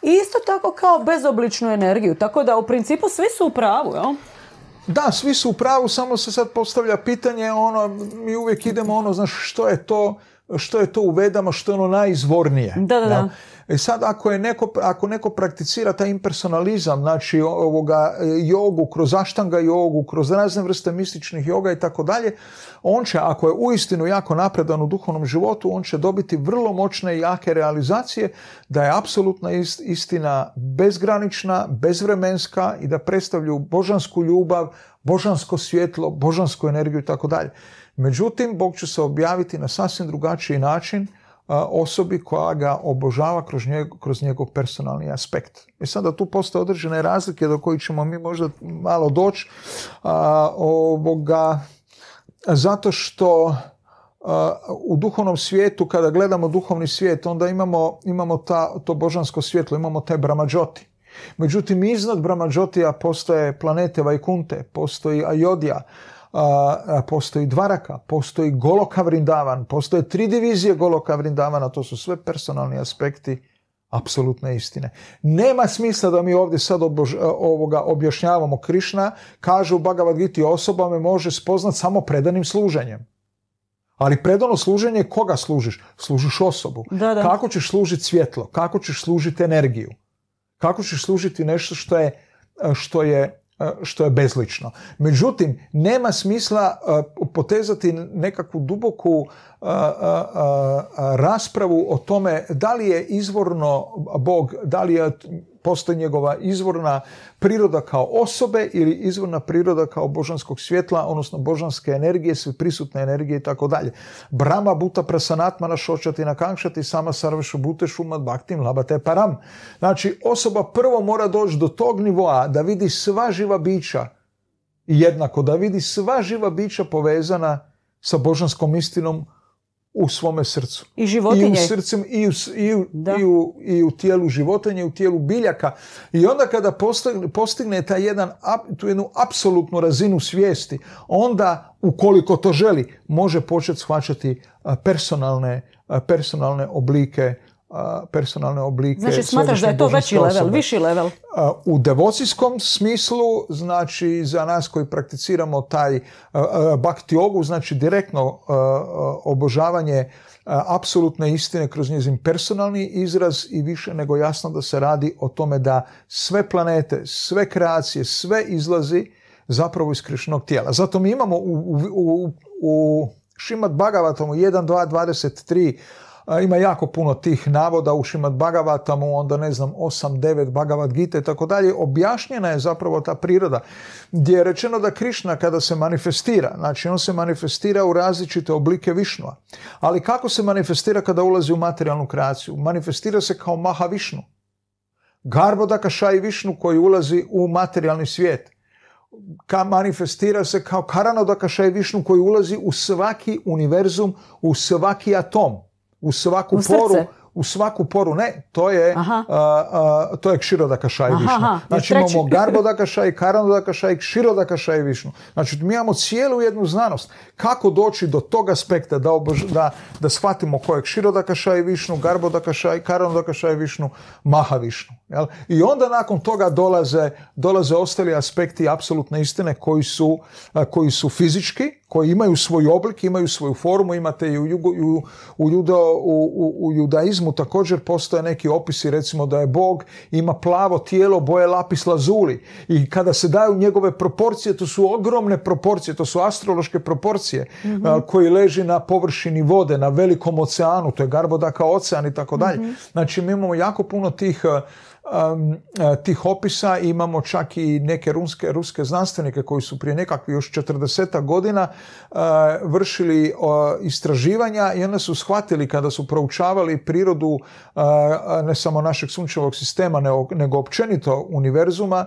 i isto tako kao bezobličnu energiju. Tako da u principu svi su u pravu, jel? Da, svi su u pravu, samo se sad postavlja pitanje, ono, mi uvijek idemo ono, znaš, što je to, što je to vedama, što je ono najizvornije. Da, da, da. E sad, ako, je neko, ako neko prakticira taj impersonalizam, znači ovoga e, jogu, kroz aštanga jogu, kroz razne vrste mističnih joga i tako dalje, on će, ako je uistinu jako napredan u duhovnom životu, on će dobiti vrlo moćne i jake realizacije da je apsolutna istina bezgranična, bezvremenska i da predstavlju božansku ljubav, božansko svjetlo, božansku energiju i tako dalje. Međutim, Bog će se objaviti na sasvim drugačiji način, osobi koja ga obožava kroz njegov, kroz njegov personalni aspekt. I e sada tu postoje određene razlike do kojih ćemo mi možda malo doći zato što u duhovnom svijetu, kada gledamo duhovni svijet, onda imamo, imamo ta, to božansko svjetlo, imamo te bramađoti. Međutim, iznad bramađotija postoje planete Vajkunte, postoji Ajodija, postoji Dvaraka, postoji Goloka Vrindavan, postoje tri divizije Goloka Vrindavana, to su sve personalni aspekti apsolutne istine. Nema smisla da mi ovdje sad e, ovoga objašnjavamo. Krišna kaže u Bhagavad Gita osoba me može spoznat samo predanim služenjem. Ali predano služenje koga služiš? Služiš osobu. Kako ćeš služiti svjetlo? Kako ćeš služiti energiju? Kako ćeš služiti nešto što je, što je što je bezlično. Međutim, nema smisla potezati nekakvu duboku raspravu o tome da li je izvorno Bog, da li je postoji njegova izvorna priroda kao osobe ili izvorna priroda kao božanskog svjetla, odnosno božanske energije, sve prisutne energije i tako dalje. Brama buta prasanatmana šočati na kankšati sama sarvešu bute šumat baktim labate param. Znači osoba prvo mora doći do tog nivoa da vidi sva živa bića jednako, da vidi sva živa bića povezana sa božanskom istinom u svome srcu. I u srcem, i u, i, u, i, u, tijelu životinje, i u tijelu biljaka. I onda kada postigne, jedan, tu jednu apsolutnu razinu svijesti, onda, ukoliko to želi, može početi shvaćati personalne, personalne oblike personalne oblike. Znači, smatraš da je to veći level, viši level? U devocijskom smislu, znači, za nas koji prakticiramo taj bhakti ogu, znači direktno obožavanje apsolutne istine kroz njezin personalni izraz i više nego jasno da se radi o tome da sve planete, sve kreacije, sve izlazi zapravo iz krišnog tijela. Zato mi imamo u, u, u, u Šimat Bhagavatamu 23 ima jako puno tih navoda u Šimad Bagavatamu, onda ne znam, 8-9 Bagavat Gita i tako dalje. Objašnjena je zapravo ta priroda gdje je rečeno da Krišna kada se manifestira, znači on se manifestira u različite oblike Višnua. Ali kako se manifestira kada ulazi u materijalnu kreaciju? Manifestira se kao Maha Višnu. Garbodaka i Višnu koji ulazi u materijalni svijet. Ka manifestira se kao Karanodaka Kašaji Višnu koji ulazi u svaki univerzum, u svaki atom u svaku poru u svaku poru ne, to je, a, a, to je Kširo višnu. Aha, Višnu. Znači imamo Garbo i Karano i Kširo i Višnu. Znači mi imamo cijelu jednu znanost. Kako doći do tog aspekta da, da, da shvatimo ko je Kširo i Višnu, Garbo i Karano i Višnu, Maha Višnu. Jel? I onda nakon toga dolaze, dolaze ostali aspekti apsolutne istine koji su, koji su fizički, koji imaju svoj oblik, imaju svoju formu, imate i u, u, u, judaizmu također postoje neki opisi, recimo da je Bog ima plavo tijelo boje lapis lazuli i kada se daju njegove proporcije, to su ogromne proporcije, to su astrološke proporcije mhm. koji leži na površini vode, na velikom oceanu, to je garbodaka ocean i tako dalje. Mhm. Znači mi imamo jako puno tih um, tih opisa imamo čak i neke ruske znanstvenike koji su prije nekakvih još 40 godina e, vršili istraživanja i onda su shvatili kada su proučavali prirodu e, ne samo našeg sunčevog sistema nego, nego općenito univerzuma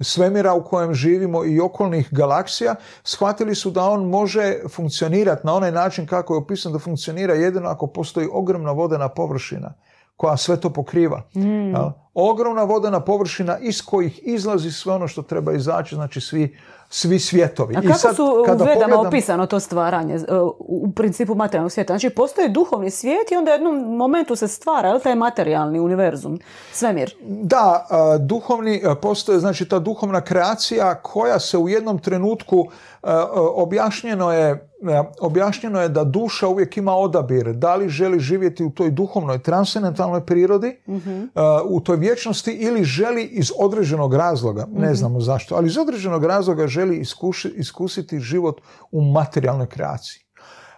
svemira u kojem živimo i okolnih galaksija, shvatili su da on može funkcionirati na onaj način kako je opisan da funkcionira jedino ako postoji ogromna vodena površina koja sve to pokriva. Mm. Ogromna vodena površina iz kojih izlazi sve ono što treba izaći, znači svi, svi svjetovi. A kako I sad, su u vedama opisano to stvaranje e, u principu materijalnog svijeta? Znači postoji duhovni svijet i onda u jednom momentu se stvara jel, taj materijalni univerzum, svemir. Da, e, duhovni, e, postoje znači ta duhovna kreacija koja se u jednom trenutku E, e, objašnjeno je, e, objašnjeno je da duša uvijek ima odabir da li želi živjeti u toj duhovnoj transcendentalnoj prirodi mhm. u toj vječnosti ili želi iz određenog razloga ne mhm. znamo zašto ali iz određenog razloga želi iskusiti život u materijalnoj kreaciji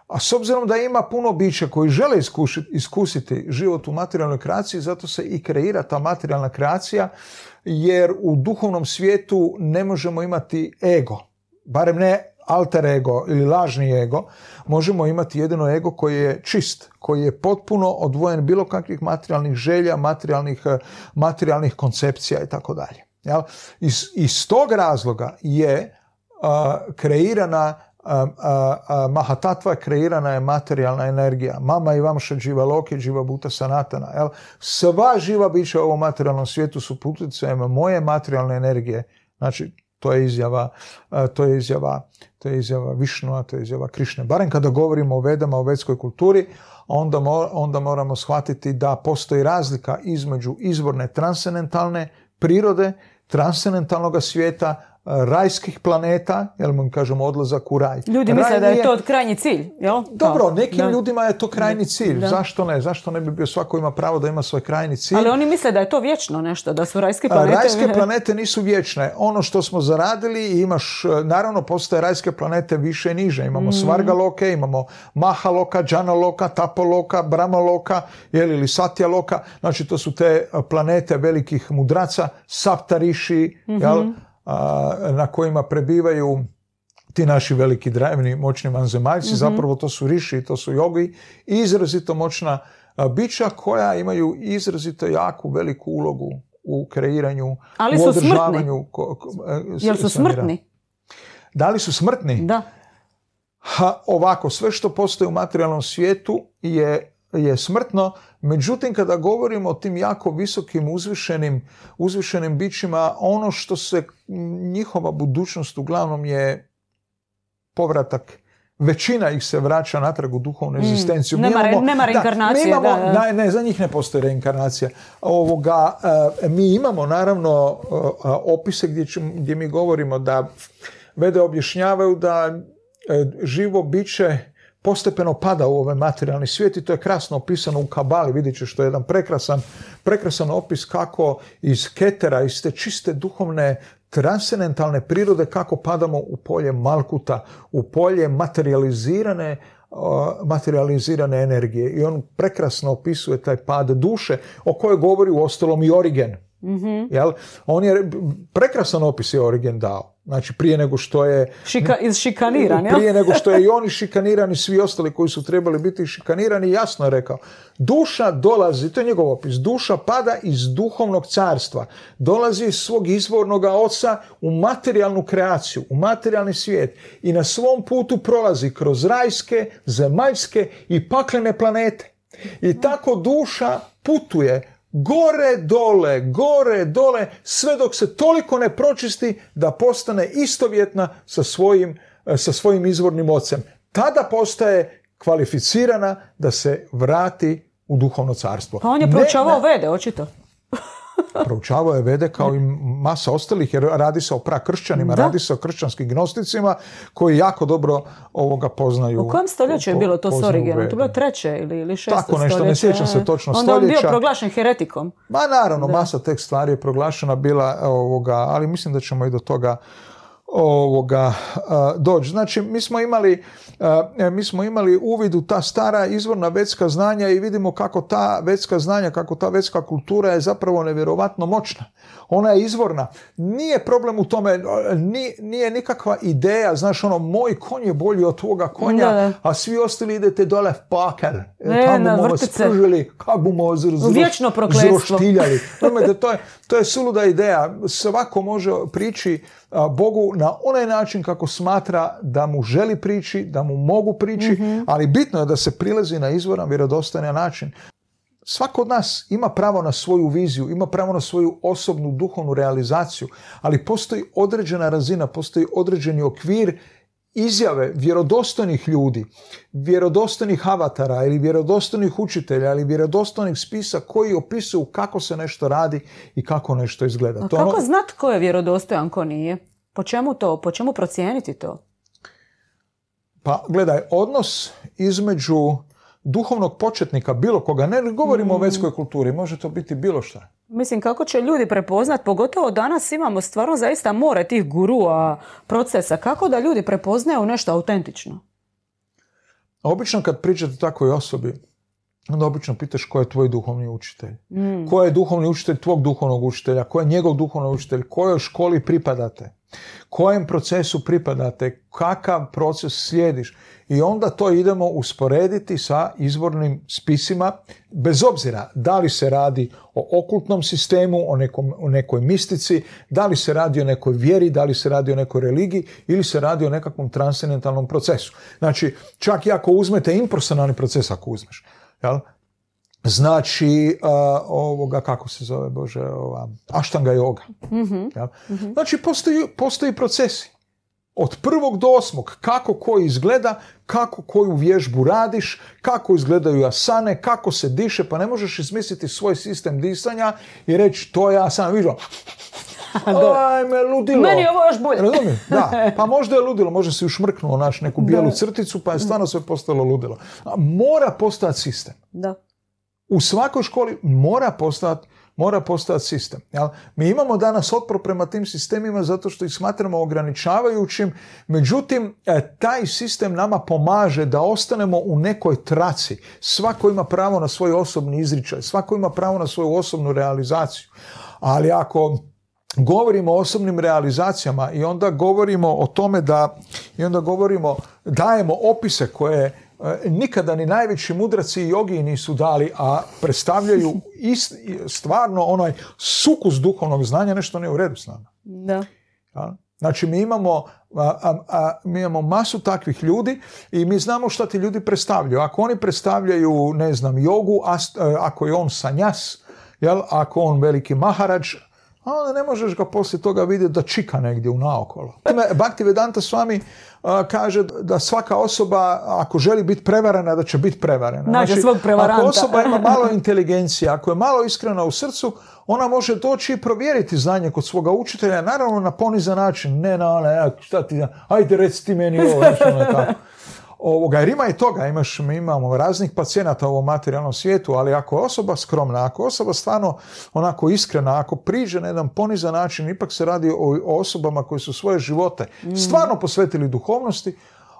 a s obzirom da ima puno bića koji žele iskusiti život u materijalnoj kreaciji, zato se i kreira ta materijalna kreacija, jer u duhovnom svijetu ne možemo imati ego barem ne alter ego ili lažni ego, možemo imati jedino ego koji je čist, koji je potpuno odvojen bilo kakvih materijalnih želja, materijalnih, eh, materijalnih koncepcija i tako dalje. Iz tog razloga je eh, kreirana eh, Mahatatva kreirana je materijalna energija. Mama i vamša živa loke, živa buta sanatana. Jel? Sva živa bića u ovom materijalnom svijetu su putlice moje materijalne energije. Znači, to je izjava, to je izjava, to je izjava Višnua, to je izjava Krišne. Barem kada govorimo o vedama, o vedskoj kulturi, onda, onda moramo shvatiti da postoji razlika između izvorne transcendentalne prirode, transcendentalnog svijeta rajskih planeta, jel mu kažemo odlazak u raj. Ljudi misle da je to krajnji cilj, jel? Dobro, nekim ljudima je to krajnji cilj. Zašto ne? Zašto ne bi bio svako ima pravo da ima svoj krajnji cilj? Ali oni misle da je to vječno nešto, da su rajske planete... Rajske planete nisu vječne. Ono što smo zaradili, imaš, e, naravno postoje rajske planete više i niže. Imamo svarga mm. Svargaloke, imamo Mahaloka, loka, Tapoloka, Bramaloka, jel, ili loka. Znači, to su te e, planete velikih mudraca, Saptariši, jel? Mhm na kojima prebivaju ti naši veliki drevni moćni vanzemaljci, mm zapravo to su riši, to su jogi, izrazito moćna bića koja imaju izrazito jaku veliku ulogu u kreiranju, Ali u održavanju. E, jel su smrtni? Da li su smrtni? Da. Ha, ovako, sve što postoji u materijalnom svijetu je je smrtno, međutim kada govorimo o tim jako visokim uzvišenim, uzvišenim bićima, ono što se njihova budućnost uglavnom je povratak većina ih se vraća natrag u duhovnu mm. egzistenciju. nema, reinkarnacije. Da, Ne, za njih ne postoji reinkarnacija. Ovoga, e, mi imamo naravno e, e, opise gdje, gdje mi govorimo da vede objašnjavaju da živo biće postepeno pada u ovaj materijalni svijet i to je krasno opisano u Kabali, vidjet ćeš što je jedan prekrasan, prekrasan opis kako iz ketera, iz te čiste duhovne transcendentalne prirode, kako padamo u polje Malkuta, u polje materializirane materializirane energije i on prekrasno opisuje taj pad duše o kojoj govori u ostalom i Origen mm Jel? On je prekrasan opis je Origen dao. Znači prije nego što je... Šika, Prije nego što je i oni šikanirani, svi ostali koji su trebali biti šikanirani, jasno je rekao. Duša dolazi, to je njegov opis, duša pada iz duhovnog carstva. Dolazi iz svog izvornoga oca u materijalnu kreaciju, u materijalni svijet. I na svom putu prolazi kroz rajske, zemaljske i paklene planete. I mhm. tako duša putuje Gore, dole, gore, dole, sve dok se toliko ne pročisti da postane istovjetna sa svojim, eh, sa svojim izvornim ocem. Tada postaje kvalificirana da se vrati u duhovno carstvo. Pa on je proučavao vede, očito. Proučavao je vede kao i masa ostalih, jer radi se o prakršćanima, radi se o kršćanskim gnosticima koji jako dobro ovoga poznaju. U kojem stoljeću je bilo to s Origenom? To je bilo treće ili, ili stoljeće? Tako nešto, ne sjećam se točno stoljeća. Onda on bio proglašen heretikom. Ma naravno, masa tek stvari je proglašena bila, ovoga, ali mislim da ćemo i do toga ovoga doći. Znači, mi smo, imali, e, mi smo imali uvid u ta stara izvorna vetska znanja i vidimo kako ta vetska znanja, kako ta vetska kultura je zapravo nevjerovatno moćna ona je izvorna. Nije problem u tome, nije, nikakva ideja, znaš ono, moj konj je bolji od tvoga konja, a svi ostali idete dole pakel, tamo mu vas kako mu to, je, suluda ideja. Svako može prići Bogu na onaj način kako smatra da mu želi prići, da mu mogu prići, mhm. ali bitno je da se prilazi na izvoran vjerodostojan način. Svako od nas ima pravo na svoju viziju, ima pravo na svoju osobnu duhovnu realizaciju, ali postoji određena razina, postoji određeni okvir izjave vjerodostojnih ljudi, vjerodostojnih avatara ili vjerodostojnih učitelja ili vjerodostojnih spisa koji opisuju kako se nešto radi i kako nešto izgleda. A to ono kako znat ko je vjerodostojan, ko nije? Po čemu to? Po čemu procijeniti to? Pa gledaj, odnos između duhovnog početnika, bilo koga, ne govorimo o mm. vetskoj kulturi, može to biti bilo šta. Mislim, kako će ljudi prepoznat, pogotovo danas imamo stvarno zaista more tih gurua, procesa, kako da ljudi prepoznaju nešto autentično? Obično kad pričate takvoj osobi, onda obično pitaš ko je tvoj duhovni učitelj. Mm. Ko je duhovni učitelj tvog duhovnog učitelja, ko je njegov duhovni učitelj, kojoj školi pripadate, kojem procesu pripadate, kakav proces slijediš i onda to idemo usporediti sa izvornim spisima, bez obzira da li se radi o okultnom sistemu, o, nekom, nekoj mistici, da li se radi o nekoj vjeri, da li se radi o nekoj religiji ili se radi o nekakvom transcendentalnom procesu. Znači, čak i ako uzmete impersonalni proces, ako uzmeš, jel? Znači, uh, ovoga, kako se zove, Bože, ova, aštanga joga. Mm-hmm. Znači, postoji, postoji procesi od prvog do osmog, kako koji izgleda, kako koju vježbu radiš, kako izgledaju asane, kako se diše, pa ne možeš izmisliti svoj sistem disanja i reći to je sam vidio. ajme, ludilo. Meni je ovo još bolje. Da, pa možda je ludilo, možda si ušmrknuo naš neku bijelu crticu, pa je stvarno sve postalo ludilo. mora postati sistem. Da. U svakoj školi mora postati mora postojati sistem. Jel? Mi imamo danas otpor prema tim sistemima zato što ih smatramo ograničavajućim, međutim, e, taj sistem nama pomaže da ostanemo u nekoj traci. Svako ima pravo na svoj osobni izričaj, svako ima pravo na svoju osobnu realizaciju. Ali ako govorimo o osobnim realizacijama i onda govorimo o tome da i onda govorimo dajemo opise koje E, nikada ni najveći mudraci i jogi nisu dali, a predstavljaju ist, stvarno onaj sukus duhovnog znanja, nešto ne u redu s nama. Da. Znači, mi imamo, a, a, mi imamo masu takvih ljudi i mi znamo šta ti ljudi predstavljaju. Ako oni predstavljaju, ne znam, jogu, e, ako je on sanjas, jel? ako on veliki maharač, a onda ne možeš ga poslije toga vidjeti da čika negdje u naokolo. Bakti Bhakti Vedanta s kaže da svaka osoba, ako želi biti prevarena, da će biti prevarena. Znači, prevaranta. Ako osoba ima malo inteligencije, ako je malo iskrena u srcu, ona može doći i provjeriti znanje kod svoga učitelja, naravno na ponizan način. Ne, na onaj, ajde reci ti meni ovo, znači, ono tako. Ovoga, jer ima i toga, imaš, mi imamo raznih pacijenata u ovom materijalnom svijetu, ali ako je osoba skromna, ako je osoba stvarno onako iskrena, ako priđe na jedan ponizan način, ipak se radi o, osobama koji su svoje živote mm. stvarno posvetili duhovnosti,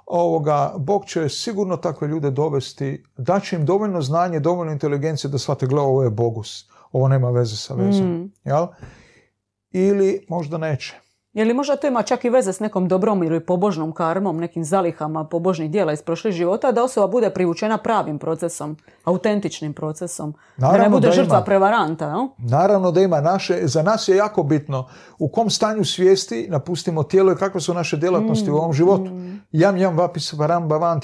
ovoga, Bog će sigurno takve ljude dovesti, da će im dovoljno znanje, dovoljno inteligencije da shvate, gle, ovo je Bogus, ovo nema veze sa vezom. Mm. Jel? Ili možda neće. Je li možda to ima čak i veze s nekom dobrom ili pobožnom karmom, nekim zalihama pobožnih dijela iz prošlih života, da osoba bude privučena pravim procesom, autentičnim procesom, da ne bude žrtva prevaranta? No? Naravno da ima. Naše, za nas je jako bitno u kom stanju svijesti napustimo tijelo i kakve su naše djelatnosti u ovom mm, životu. Mm. Jam jam vapis varam bavan,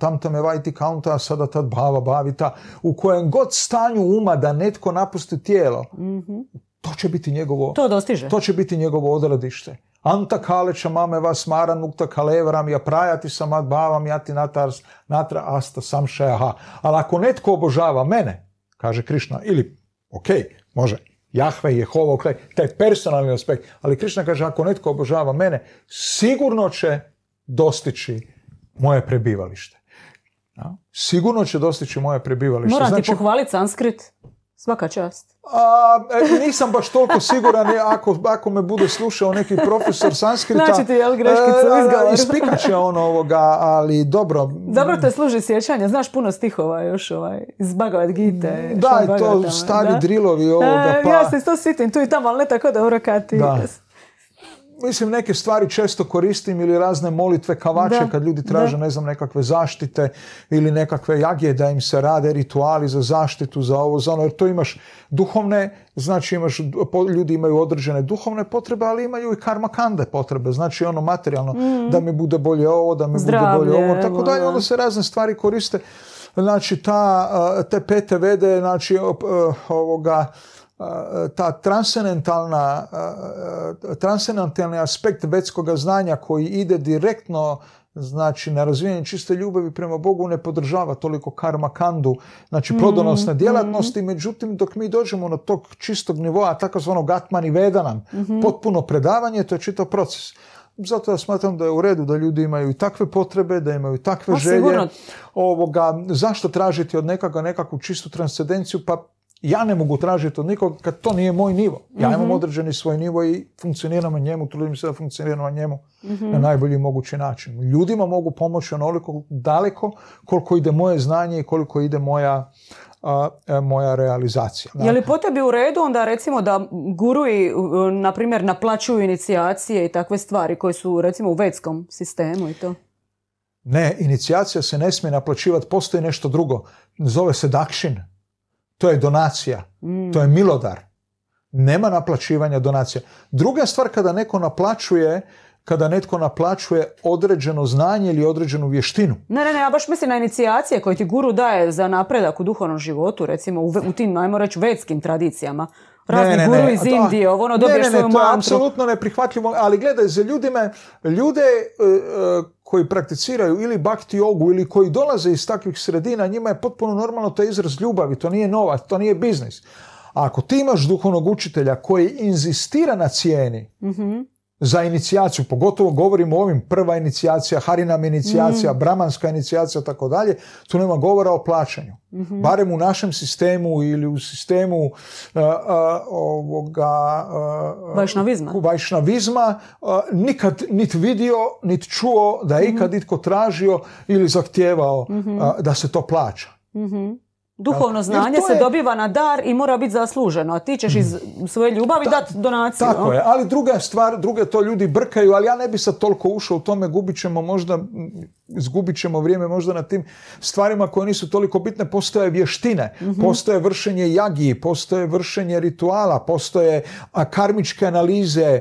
ante tam sada tad bava bavita. U kojem god stanju uma da netko napusti tijelo, mhm. To će biti njegovo... To dostiže. To će biti njegovo odredište. Anta kaleća mame vas maran nukta kalevram, ja prajati samad bavam, ja ti natars, natra asta sam šeha. Ali ako netko obožava mene, kaže Krišna, ili, ok, može, Jahve, Jehova, ok, taj personalni aspekt, ali Krišna kaže, ako netko obožava mene, sigurno će dostići moje prebivalište. Sigurno će dostići moje prebivalište. Moram ti znači- pohvaliti sanskrit. Svaka čast. A, e, nisam baš toliko siguran, ako, ako me bude slušao neki profesor sanskrita... Znači ti, jel, greškicu je e, ono ovoga, ali dobro. Dobro te služi sjećanje, znaš puno stihova još, ovaj, iz Bhagavad Gite. Da, to stari drilovi ovoga, e, pa... Ja se to sitim tu i tamo, ali ne tako dobro kad ti mislim, neke stvari često koristim ili razne molitve kavače kad ljudi traže, ne znam, nekakve zaštite ili nekakve jagije da im se rade rituali za zaštitu, za ovo, za ono, jer to imaš duhovne, znači imaš, ljudi imaju određene duhovne potrebe, ali imaju i karmakande potrebe, znači ono materijalno, mm. da mi bude bolje ovo, da mi bude bolje ovo, tako dalje, onda se razne stvari koriste. Znači, ta, te vede znači, eh, ovoga, E, ta transcendentalna, e, e, transcendentalni aspekt Vetskog znanja koji ide direktno znači na razvijanje čiste ljubavi prema Bogu ne podržava toliko karma kandu, znači mhm, prodonosne mhm. djelatnosti, međutim dok mi dođemo Na tog čistog nivoa, takozvanog atmani vedanam, mhm. potpuno predavanje, to je čitav proces. Zato ja smatram da je u redu da ljudi imaju i takve potrebe, da imaju i takve želje. Ovoga, zašto tražiti od nekoga nekakvu čistu transcendenciju? Pa ja ne mogu tražiti od nikoga kad to nije moj nivo. Ja imam mhm. određeni svoj nivo i funkcioniram na njemu, trudim se da funkcioniram na njemu mhm. na najbolji mogući način. Ljudima mogu pomoći onoliko daleko koliko ide moje znanje i koliko ide moja e, moja realizacija. Je li dakle. po tebi u redu onda recimo da guruji, e, na primjer, naplaćuju inicijacije i takve stvari koje su recimo u vetskom sistemu i to? Ne, inicijacija se ne smije naplaćivati, postoji nešto drugo. Zove se dakšin to je donacija, to je milodar. Nema naplaćivanja donacija. Druga stvar kada neko naplaćuje, kada netko naplaćuje određeno znanje ili određenu vještinu. Ne, ne, ne, ja baš mislim na inicijacije koje ti guru daje za napredak u duhovnom životu, recimo u, tim, najmo reći, vetskim tradicijama. Razni ne, ne, guru ono ne, iz Indije, ono dobiješ Ne, to je apsolutno neprihvatljivo, ali gledaj, za ljudima, ljude e, e, koji prakticiraju ili bhakti jogu ili koji dolaze iz takvih sredina, njima je potpuno normalno to izraz ljubavi, to nije novac, to nije biznis. A ako ti imaš duhovnog učitelja koji inzistira na cijeni, mhm za inicijaciju, pogotovo govorimo o ovim prva inicijacija, harinam inicijacija, mm. bramanska inicijacija, tako dalje, tu nema govora o plaćanju. Mhm. Barem u našem sistemu ili u sistemu uh, uh, uh vajšnavizma. Uh, nikad nit vidio, nit čuo da je mm ikad itko tražio ili zahtijevao mhm. uh, da se to plaća. Mhm. Duhovno znanje se dobiva na dar i mora biti zasluženo, a ti ćeš iz svoje ljubavi dati donaciju. Tako je, ali druga stvar, druge to ljudi brkaju, ali ja ne bi sad toliko ušao u tome, gubit ćemo možda zgubit ćemo vrijeme možda na tim stvarima koje nisu toliko bitne. Postoje vještine, mm postoje vršenje jagi, postoje vršenje rituala, postoje karmičke analize,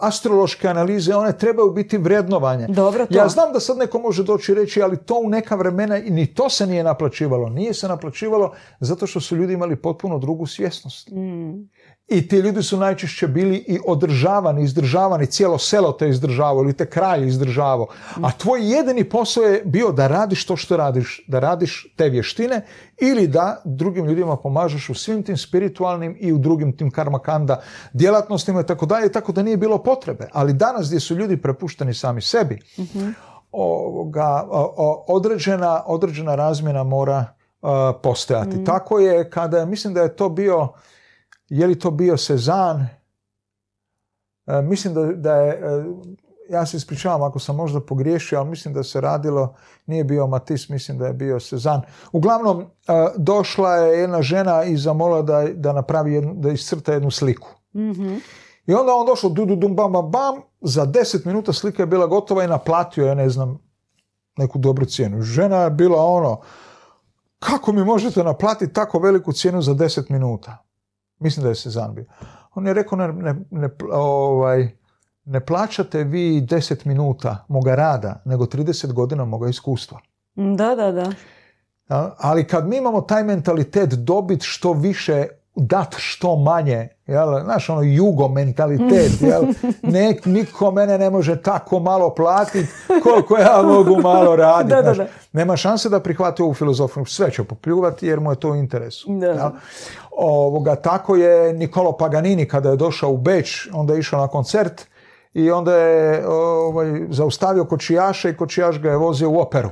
astrološke analize, one trebaju biti vrednovanje. Dobro Ja znam da sad neko može doći i reći, ali to u neka vremena i ni to se nije naplaćivalo. Nije se naplaćivalo zato što su ljudi imali potpuno drugu svjesnost. Mm i ti ljudi su najčešće bili i održavani, izdržavani, cijelo selo te izdržavao ili te kralj izdržavao. A tvoj jedini posao je bio da radiš to što radiš, da radiš te vještine ili da drugim ljudima pomažeš u svim tim spiritualnim i u drugim tim karmakanda djelatnostima i tako dalje, tako da nije bilo potrebe. Ali danas gdje su ljudi prepušteni sami sebi, ovoga, određena, određena razmjena mora postati. postojati. Mm. Tako je kada, mislim da je to bio je li to bio Sezan? E, mislim da, je, e, ja se ispričavam ako sam možda pogriješio, ali mislim da se radilo, nije bio Matis, mislim da je bio Sezan. Uglavnom, e, došla je jedna žena i zamola da, da napravi, jednu, da iscrta jednu sliku. Mhm. I onda on došao, du, du, dum, bam, bam, bam, za deset minuta slika je bila gotova i naplatio je, ne znam, neku dobru cijenu. Žena je bila ono, kako mi možete naplatiti tako veliku cijenu za deset minuta? Mislim da je se bio. On je rekao, ne, ne, ovaj, ne plaćate vi 10 minuta moga rada, nego 30 godina moga iskustva. Da, da, da. Ali kad mi imamo taj mentalitet dobit što više dat što manje, jel, znaš, ono jugo mentalitet, jel, niko mene ne može tako malo platiti koliko ja mogu malo raditi, nema šanse da prihvati ovu filozofiju, sve će popljuvati jer mu je to u interesu. Da. Ovoga, tako je Nikolo Paganini kada je došao u Beč, onda je išao na koncert i onda je ovaj, zaustavio kočijaša i kočijaš ga je vozio u operu.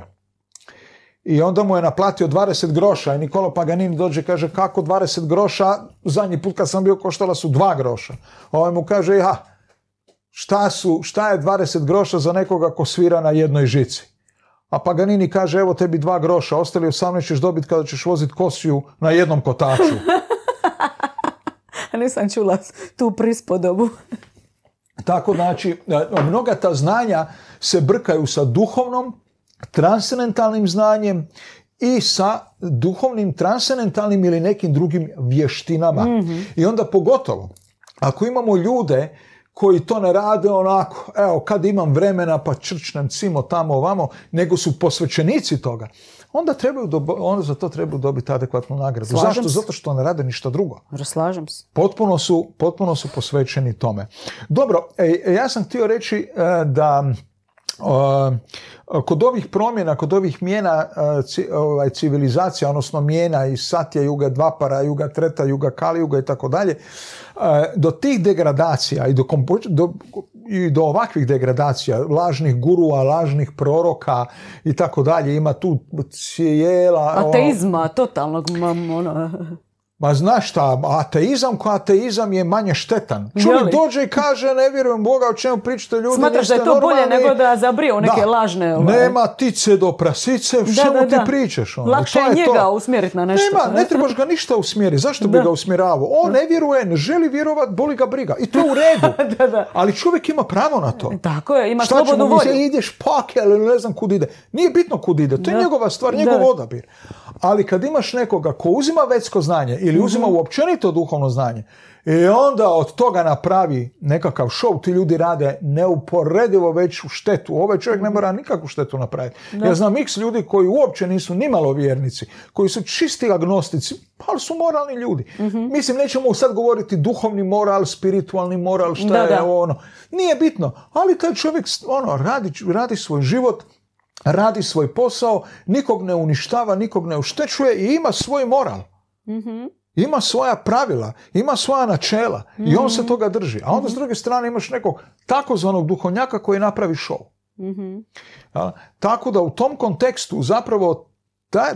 I onda mu je naplatio 20 groša i Nikolo Paganini dođe i kaže kako 20 groša, zadnji put kad sam bio koštala su 2 groša. Ovaj mu kaže ja, šta, su, šta je 20 groša za nekoga ko svira na jednoj žici? A Paganini kaže evo tebi 2 groša, ostali 18 ćeš dobiti kada ćeš voziti kosiju na jednom kotaču. Nisam čula tu prispodobu. Tako znači, e, mnoga ta znanja se brkaju sa duhovnom, transcendentalnim znanjem i sa duhovnim, transcendentalnim ili nekim drugim vještinama. Mhm. I onda pogotovo, ako imamo ljude koji to ne rade onako, evo kad imam vremena pa črčnem cimo tamo ovamo, nego su posvećenici toga, onda, trebaju dobo- onda za to trebaju dobiti adekvatnu nagradu. Zašto? Zato što ne rade ništa drugo. Slažem se. Potpuno su, potpuno su posvećeni tome. Dobro, e, ja sam htio reći e, da Kod ovih promjena, kod ovih mjena ovaj, civilizacija, odnosno mjena i satja juga, Dvapara juga, Treta juga, Kali juga i tako dalje, do tih degradacija i do, do, i do ovakvih degradacija, lažnih gurua, lažnih proroka i tako dalje, ima tu cijela... Ateizma, totalnog... Ono. Ma znaš šta, ateizam ko ateizam je manje štetan. Čovjek dođe i kaže, ne vjerujem Boga, o čemu pričate ljudi, Smatraš da je to bolje nego da zabrije u neke lažne... Ovaj. Nema tice do prasice, da, čemu ti pričaš? Ono? Lakše je njega usmjeriti na nešto. Nema, ne trebaš ga ništa usmjeriti. Zašto bi ga usmjeravao? On ne vjeruje, ne želi vjerovat, boli ga briga. I to je u redu. Ali čovjek ima pravo na to. Tako je, ima slobodu volju. Šta ideš pake, ali ne znam kud ide. Nije bitno kud ide, to je njegova stvar, njegov odabir. Ali kad imaš nekoga ko uzima vetsko znanje ili mhm. uzima mm-hmm. duhovno znanje i e onda od toga napravi nekakav šov, ti ljudi rade neuporedivo veću štetu. Ovaj čovjek ne mhm. mora nikakvu štetu napraviti. Ja znam x ljudi koji uopće nisu nimalo vjernici, koji su čisti agnostici, ali su moralni ljudi. Mm-hmm. Mislim, nećemo sad govoriti duhovni moral, spiritualni moral, šta je da. ono. Nije bitno, ali taj čovjek ono, radi, radi svoj život radi svoj posao, nikog ne uništava, nikog ne uštećuje i ima svoj moral. Mhm. Ima svoja pravila, ima svoja načela i on se mhm. toga drži. A onda s mhm. druge strane imaš nekog takozvanog duhovnjaka koji napravi šov. tako da u tom kontekstu zapravo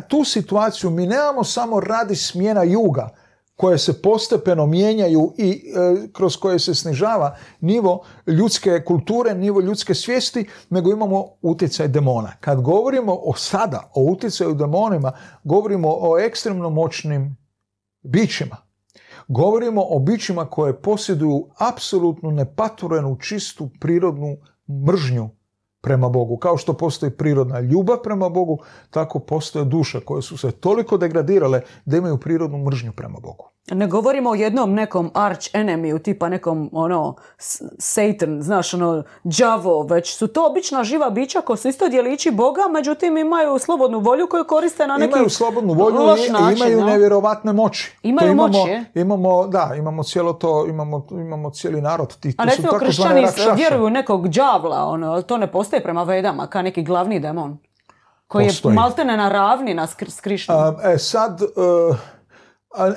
tu situaciju mi nemamo samo radi smjena juga, koje se postepeno mijenjaju i e, kroz koje se snižava nivo ljudske kulture, nivo ljudske svijesti, nego imamo utjecaj demona. Kad govorimo o sada, o utjecaju demonima, govorimo o ekstremno moćnim bićima. Govorimo o bićima koje posjeduju apsolutnu nepatvorenu, čistu, prirodnu mržnju prema Bogu. Kao što postoji prirodna ljubav prema Bogu, tako postoje duše koje su se toliko degradirale da imaju prirodnu mržnju prema Bogu. Ne govorimo o jednom nekom arch enemiju, tipa nekom, ono, Satan, znaš, ono, đavo, već su to obična živa bića koji su isto djelići Boga, međutim imaju slobodnu volju koju koriste na neki Imaju slobodnu volju i imaju no? nevjerovatne moći. Imaju imamo, moći, imamo, da, imamo cijelo to, imamo, imamo cijeli narod. Ti, A kršćani vjeruju nekog đavla, ono, to ne postoji prema vedama, kao neki glavni demon. Koji je maltene na ravni na skrišnju. E, sad... Eh,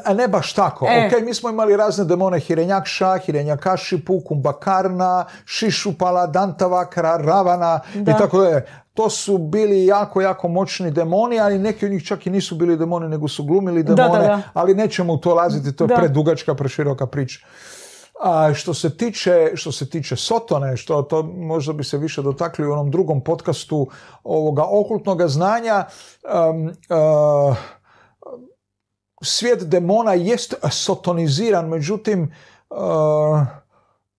a, ne baš tako. E. Ok, mi smo imali razne demone Hirenjakša, Hirenjakaši, Kumbakarna, Šišupala, Dantavakra, Ravana i tako dalje. To su bili jako, jako moćni demoni, ali neki od njih čak i nisu bili demoni, nego su glumili demone, ali nećemo u to laziti, to je predugačka, preširoka priča. što se tiče, što se Sotone, što to možda bi se više dotakli u onom drugom podcastu ovoga okultnoga znanja, eh, svijet demona jest sotoniziran međutim, uh,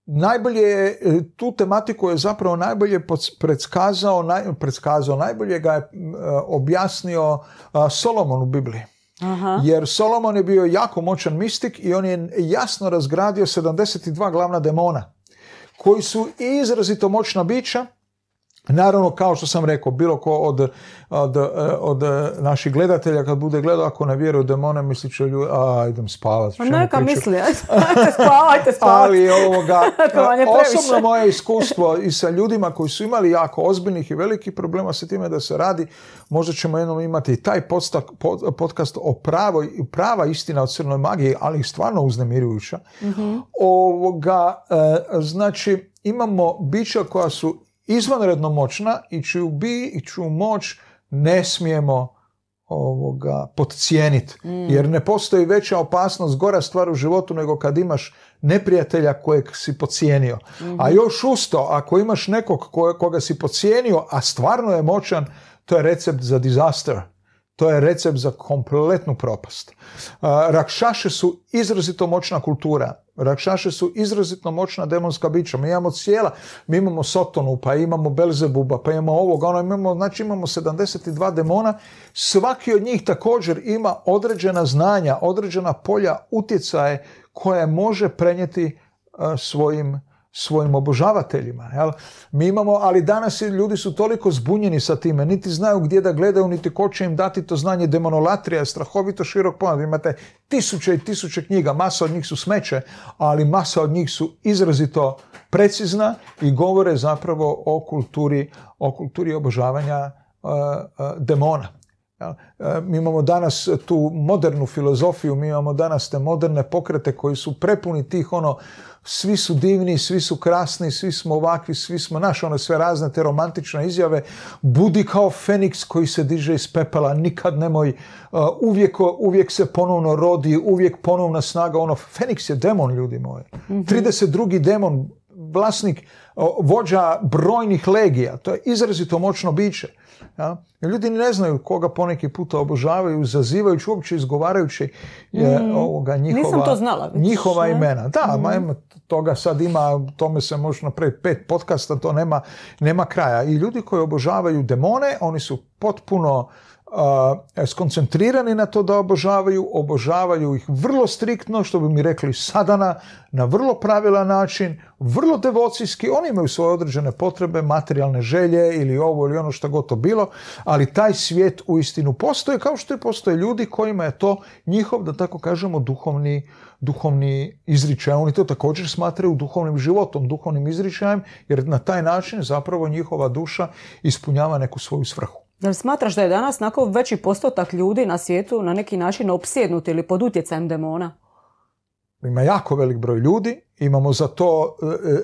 najbolje, eh, tu tematiku je zapravo najbolje predskazao, predskazao najbolje ga je eh, objasnio eh, Solomon u Bibliji. Aha. Jer Solomon je bio jako moćan mistik i on je jasno razgradio 72 glavna demona koji su izrazito moćna bića Naravno, kao što sam rekao, bilo ko od, od, od eh, naših gledatelja, kad bude gledao, ako ne vjeruje demone, misli će ljudi, a, idem spavat. Pa neka misli, ajde Ali ovoga, eh, osobno moje iskustvo i sa ljudima koji su imali jako ozbiljnih i velikih problema sa time da se radi, možda ćemo jednom imati i taj podstak, podcast o pravoj, prava istina o crnoj magiji, ali stvarno uznemirujuća. Mhm. Ovoga, eh, znači, imamo bića koja su izvanredno moćna i čiju bi i čiju moć ne smijemo ovoga podcijeniti. Mm. Jer ne postoji veća opasnost, gora stvar u životu nego kad imaš neprijatelja kojeg si podcijenio. A mhm. još usto, ako imaš nekog koga si podcijenio, a stvarno je moćan, to je recept za disaster. To je recept za kompletnu propast. Uh, rakšaše su izrazito moćna kultura. Rakšaše su izrazito moćna demonska bića. Mi imamo cijela, mi imamo Sotonu, pa imamo Belzebuba, pa imamo ovoga, ono, imamo, znači imamo 72 demona. Svaki od njih također ima određena znanja, određena polja, utjecaje koje može prenijeti uh, svojim svojim obožavateljima. Jel? Mi imamo, ali danas ljudi su toliko zbunjeni sa time, niti znaju gdje da gledaju, niti ko će im dati to znanje. Demonolatrija je strahovito širok ponad. Imate tisuće i tisuće knjiga, masa od njih su smeće, ali masa od njih su izrazito precizna i govore zapravo o kulturi, o kulturi obožavanja uh, uh, demona. E, mi imamo danas tu modernu filozofiju, mi imamo danas te moderne pokrete koji su prepuni tih ono svi su divni, svi su krasni, svi smo ovakvi, svi smo, naš ono sve razne te romantične izjave, budi kao Feniks koji se diže iz pepela, nikad nemoj, uh, uvijek, uvijek se ponovno rodi, uvijek ponovna snaga, ono, Feniks je demon, ljudi moji. 32. Mhm. demon vlasnik, vođa brojnih legija. To je izrazito moćno biće. Ja? Ljudi ne znaju koga poneki puta obožavaju, zazivajući, uopće izgovarajući je, mm, ovoga, njihova, to znala, njihova imena. Da, mm. toga sad ima, tome se možda napraviti pet podcasta, to nema, nema kraja. I ljudi koji obožavaju demone, oni su potpuno skoncentrirani na to da obožavaju, obožavaju ih vrlo striktno, što bi mi rekli sadana, na vrlo pravilan način, vrlo devocijski, oni imaju svoje određene potrebe, materijalne želje ili ovo ili ono što god to bilo, ali taj svijet u istinu postoje, kao što i postoje ljudi kojima je to njihov, da tako kažemo, duhovni, duhovni izričaj. Oni to također smatraju duhovnim životom, duhovnim izričajem, jer na taj način zapravo njihova duša ispunjava neku svoju svrhu zar smatraš da je danas nakon veći postotak ljudi na svijetu na neki način opsjednuti ili pod utjecajem demona? Ima jako velik broj ljudi Imamo za to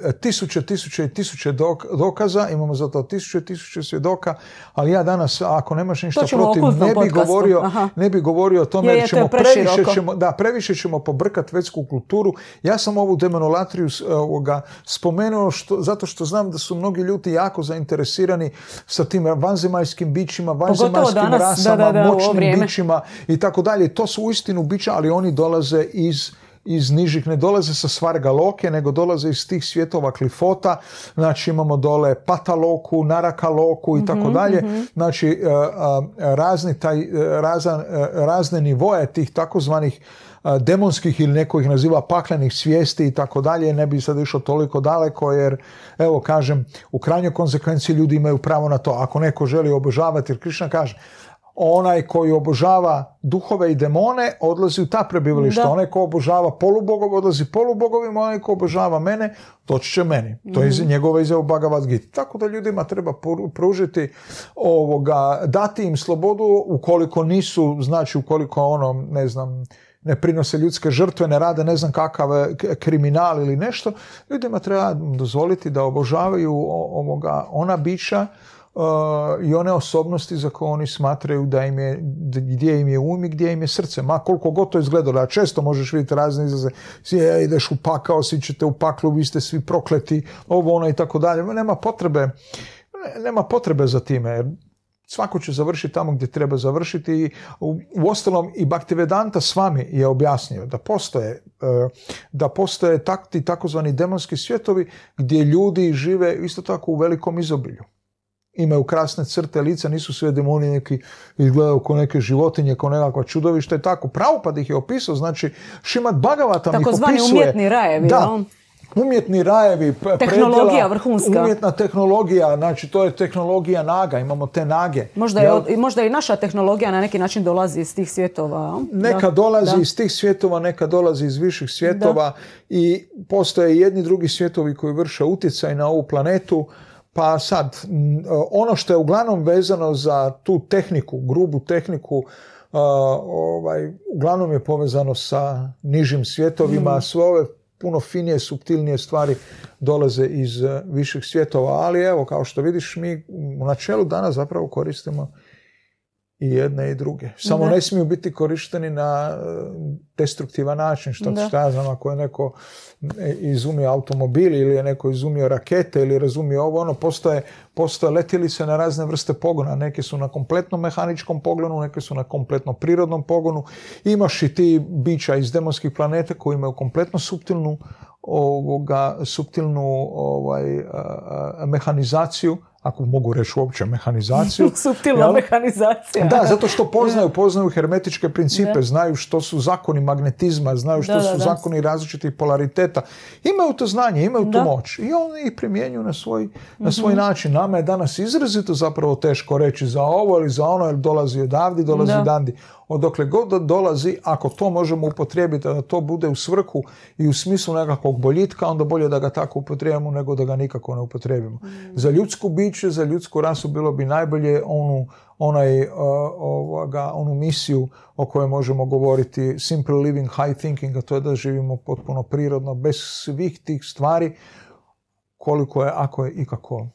e, e, tisuće, tisuće i tisuće dokaza, imamo za to tisuće i tisuće svjedoka, ali ja danas, ako nemaš ništa protiv, ne bi, govorio, ne bi govorio o tome jer, ćemo to previše, ćemo, da, previše ćemo pobrkati vetsku kulturu. Ja sam ovu demonolatriju e, spomenuo zato što znam da su mnogi ljudi jako zainteresirani sa tim vanzemaljskim bićima, vanzemaljskim rasama, moćnim bićima i tako dalje. To su istinu bića, ali oni dolaze iz iz nižih ne dolaze sa loke nego dolaze iz tih svjetova klifota, znači imamo dole Pataloku, loku i tako mhm, dalje, mhm. znači e, e, razni taj, e, razne nivoje tih takozvanih demonskih ili neko ih naziva paklenih svijesti i tako dalje, ne bi sad išao toliko daleko jer, evo kažem, u krajnjoj konsekvenciji ljudi imaju pravo na to. Ako neko želi obožavati, jer Krišna kaže, onaj koji obožava duhove i demone odlazi u ta prebivališta. Onaj ko obožava polubogov odlazi polubogovima, onaj ko obožava mene doći će meni. To je iz mhm. njegova izjava Bhagavad Gita. Tako da ljudima treba pružiti ovoga, dati im slobodu ukoliko nisu, znači ukoliko ono, ne znam, ne prinose ljudske žrtve, ne rade ne znam kakav e, kriminal ili nešto, ljudima treba dozvoliti da obožavaju ovoga ona bića Uh, i one osobnosti za koje oni smatraju da im je, gdje im je um i gdje im je srce. Ma koliko god to izgledalo, a često možeš vidjeti razne izraze, si e, ideš u pakao, svi ćete u paklu, vi ste svi prokleti, ovo ono i tako dalje. Nema potrebe, nema potrebe za time, jer svako će završiti tamo gdje treba završiti i u, u ostalom i Bhaktivedanta s vami je objasnio da postoje uh, da postoje takti takozvani demonski svjetovi gdje ljudi žive isto tako u velikom izobilju imaju krasne crte lica, nisu sve demoni neki izgledaju kao neke životinje, kao nekakva čudovišta i tako. Pravopad ih je opisao, znači Šimat Bagavata mi ih opisuje. umjetni rajevi, Umjetni rajevi, tehnologija vrhunska. Umjetna tehnologija, znači to je tehnologija naga, imamo te nage. Možda, i naša tehnologija na neki način dolazi iz tih svjetova. Neka dolazi iz tih svjetova, neka dolazi iz viših svjetova i postoje jedni drugi svjetovi koji vrše utjecaj na ovu planetu pa sad, e, ono što je uglavnom vezano za tu tehniku, grubu tehniku, e, ovaj, uglavnom je povezano sa nižim svjetovima, mhm. sve ove puno finije, subtilnije stvari dolaze iz e, viših svjetova, ali evo, kao što vidiš, mi u načelu danas zapravo koristimo i jedne i druge. Samo ne, smiju biti korišteni na e, destruktivan način, što šta ja znam, ako je neko e, izumio automobil ili je neko izumio rakete ili razumio ovo, ono, postoje, postoje letili se na razne vrste pogona. Neke su na kompletnom mehaničkom pogonu, neke su na kompletno prirodnom pogonu. Imaš i ti bića iz demonskih planeta koji imaju kompletno subtilnu ovoga, ovaj, e, mehanizaciju, ako mogu reći uopće mehanizaciju. Subtilna jel? mehanizacija. Da, zato što poznaju, poznaju hermetičke principe, znaju što su zakoni magnetizma, znaju što su zakoni različitih polariteta. Imaju to znanje, imaju tu moć i oni ih primjenjuju na svoj, na svoj mhm. način. Nama je danas izrazito zapravo teško reći za ovo ili za ono, jer dolazi odavdi, dolazi odandi odokle god dolazi, ako to možemo upotrijebiti, da to bude u svrhu i u smislu nekakvog boljitka, onda bolje da ga tako upotrijebimo nego da ga nikako ne upotrijebimo. Mm. Za ljudsku biće, za ljudsku rasu bilo bi najbolje onu, onaj, e, onu misiju o kojoj možemo govoriti, simple living, high thinking, a to je da živimo potpuno prirodno, bez svih tih stvari, koliko je, ako je ikako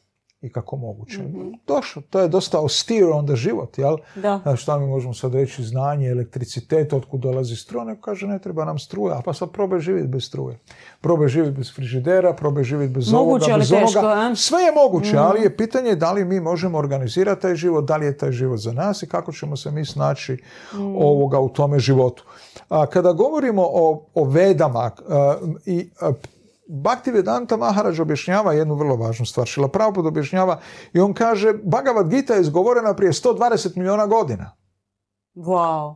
i kako moguće. Mhm. Došlo, to je dosta ostiro onda život, jel? Da. šta mi možemo sad reći, znanje, elektricitet, otkud dolazi struja, kaže ne treba nam struja, a pa sad probaj živjeti bez struje. Probaj živjeti bez frižidera, probaj živjeti bez moguće, ovoga, bez teško, Sve je moguće, mhm. ali je pitanje da li mi možemo organizirati taj život, da li je taj život za nas i kako ćemo se mi snaći mhm. ovoga u tome životu. A, kada govorimo o, vedama i Bhaktivedanta Maharaj objašnjava jednu vrlo važnu stvar. Šila Prabhupada objašnjava i on kaže Bhagavad Gita je izgovorena prije 120 milijuna godina. Wow.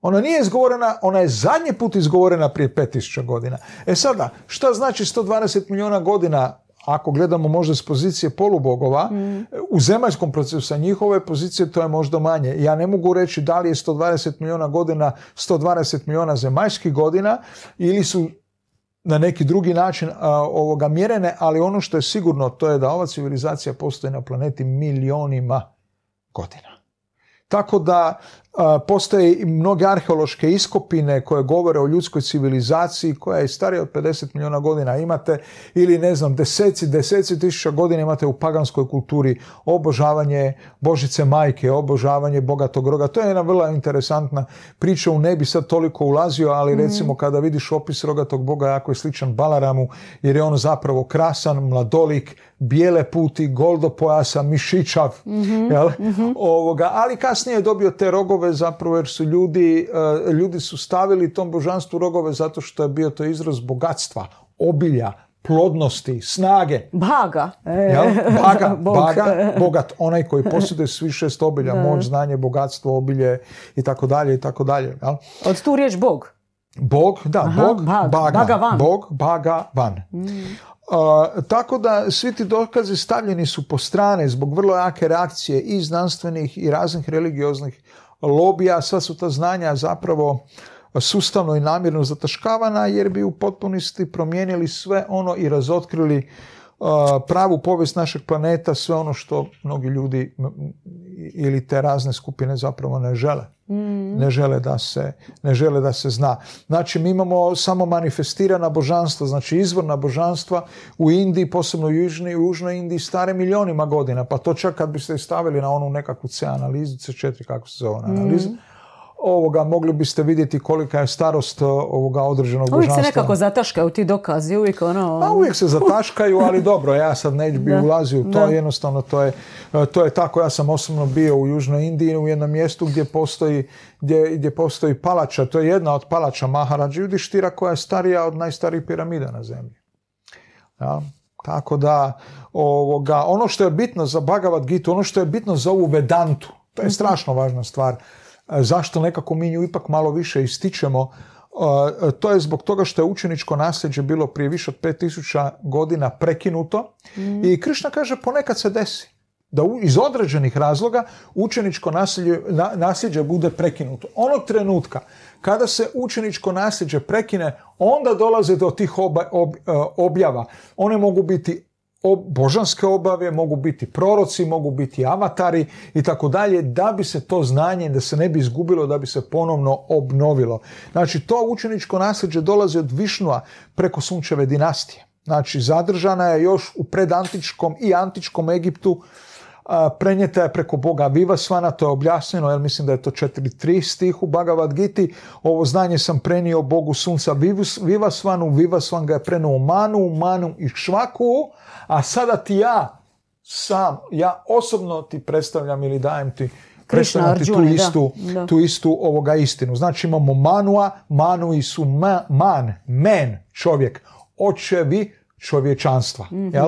Ona nije izgovorena, ona je zadnji put izgovorena prije 5000 godina. E sada, šta znači 120 milijuna godina ako gledamo možda s pozicije polubogova, mm. u zemaljskom procesu sa njihove pozicije to je možda manje. Ja ne mogu reći da li je 120 milijuna godina 120 milijuna zemaljskih godina ili su na neki drugi način a, ovoga mjerene, ali ono što je sigurno to je da ova civilizacija postoji na planeti milionima godina. Tako da Postoje i mnoge arheološke iskopine koje govore o ljudskoj civilizaciji koja je starija od 50 milijuna godina imate ili ne znam deseci, deseci tisuća godina imate u paganskoj kulturi obožavanje Božice majke, obožavanje bogatog roga. To je jedna vrlo interesantna priča, u ne bi sad toliko ulazio, ali mhm. recimo kada vidiš opis rogatog boga jako je sličan Balaramu jer je on zapravo krasan, mladolik, bijele puti, goldopojasa, mišićav, mhm. Mhm. ali kasnije je dobio te rogove rogove zapravo jer su ljudi, eh, ljudi su stavili tom božanstvu rogove zato što je bio to izraz bogatstva, obilja, plodnosti, snage. Baga. E. Baga, baga, bogat, onaj koji posjeduje svi šest obilja, da. moć, znanje, bogatstvo, obilje i tako dalje i tako dalje. Od tu riječ Bog. Bog, da, Bog, baga, van. Bog, baga, van. Uh, tako da svi ti dokazi stavljeni su po strane zbog vrlo jake reakcije i znanstvenih i raznih religioznih lobija, sva su ta znanja zapravo sustavno i namjerno zataškavana jer bi u potpunosti promijenili sve ono i razotkrili pravu povijest našeg planeta, sve ono što mnogi ljudi ili te razne skupine zapravo ne žele. Mm. Ne, žele da se, ne žele da se zna. Znači, mi imamo samo manifestirana božanstva, znači izvorna božanstva u Indiji, posebno u Južnoj, Južnoj Indiji, stare milionima godina. Pa to čak kad biste stavili na onu nekakvu C analizu, C4, kako se zove, analizu, mm ovoga mogli biste vidjeti kolika je starost e, ovoga određenog uvijek božanstva. Uvijek se nekako zataškaju ti dokazi, uvijek ono... Pa uvijek se zataškaju, ali dobro, ja sad ne bi ulazio u to, jednostavno to je, e, to je tako. Ja sam osobno bio u Južnoj Indiji u jednom mjestu gdje postoji, gdje, postoji palača, to je jedna od palača Maharadži Judištira koja je starija od najstarijih piramida na zemlji. tako da, ovoga, ono što je bitno za Bhagavad Gita, ono što je bitno za ovu Vedantu, to je mhm. strašno važna stvar. E, zašto nekako mi nju ipak malo više ističemo, e, e, to je zbog toga što je učeničko nasljeđe bilo prije više od 5000 godina prekinuto mhm. i Krišna kaže ponekad se desi da iz određenih razloga učeničko nasljeđe, bude prekinuto. Onog trenutka kada se učeničko nasljeđe prekine, onda dolaze do tih oba, objava. One mogu biti božanske obave, mogu biti proroci, mogu biti avatari i tako dalje, da bi se to znanje, da se ne bi izgubilo, da bi se ponovno obnovilo. Znači, to učeničko nasljeđe dolazi od Višnua preko sunčeve dinastije. Znači, zadržana je još u predantičkom i antičkom Egiptu prenijeta je preko Boga Vivasvana, to je objasnjeno, jer mislim da je to 4.3 stih u Bhagavad Giti. Ovo znanje sam prenio Bogu Sunca Vivasvanu, Vivasvan ga je prenuo Manu, Manu i Švaku, a sada ti ja sam, ja osobno ti predstavljam ili dajem ti predstavljati tu istu, tu ovoga istinu. Znači imamo manua, manui su man, man, men, čovjek, očevi čovječanstva. Mm-hmm.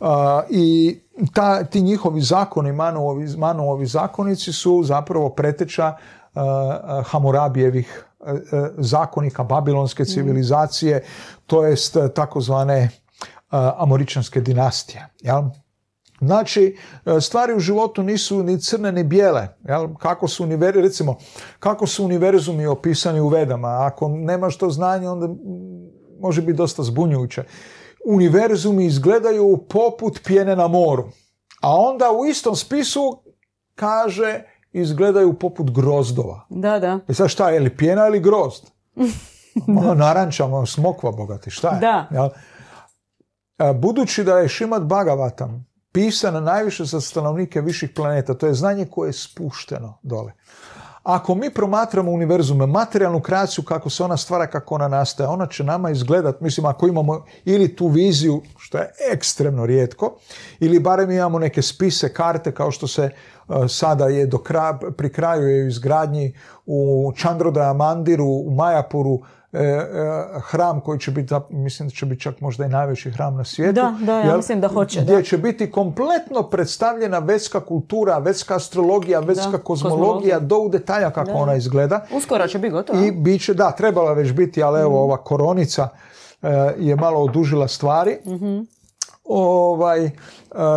A, I ta, ti njihovi zakoni, Manuovi, Manuovi zakonici su zapravo preteča a, Hamurabijevih e, e, zakonika babilonske mhm. civilizacije, mm-hmm. to jest e, takozvane amoričanske dinastije. Jel? Znači, stvari u životu nisu ni crne ni bijele. Jel? Kako su univer... Recimo, kako su univerzumi opisani u vedama? Ako nemaš to znanje, onda može biti dosta zbunjujuće univerzumi izgledaju poput pjene na moru. A onda u istom spisu kaže izgledaju poput grozdova. Da, da. I e sad šta, je li pjena ili grozd? Ono naranča, ono smokva bogati, šta je? Da. Budući da je Šimat Bhagavatam pisan najviše za stanovnike viših planeta, to je znanje koje je spušteno dole. Ako mi promatramo univerzume, materijalnu kreaciju kako se ona stvara, kako ona nastaje, ona će nama izgledat, mislim, ako imamo ili tu viziju, što je ekstremno rijetko, ili barem imamo neke spise, karte, kao što se e, sada je do pri kraju je u izgradnji u Čandrodaja Mandiru, u Majapuru, E, e, hram koji će biti, mislim da će biti čak možda i najveći hram na svijetu. Da, da, ja mislim da hoće. Gdje će biti kompletno predstavljena vetska kultura, vetska astrologija, vetska kozmologija, do u detalja kako ona izgleda. Uskoro će biti gotovo. I bit će, da, trebala već biti, ali evo mm. ova koronica e, je malo odužila stvari. Mhm. Ovaj,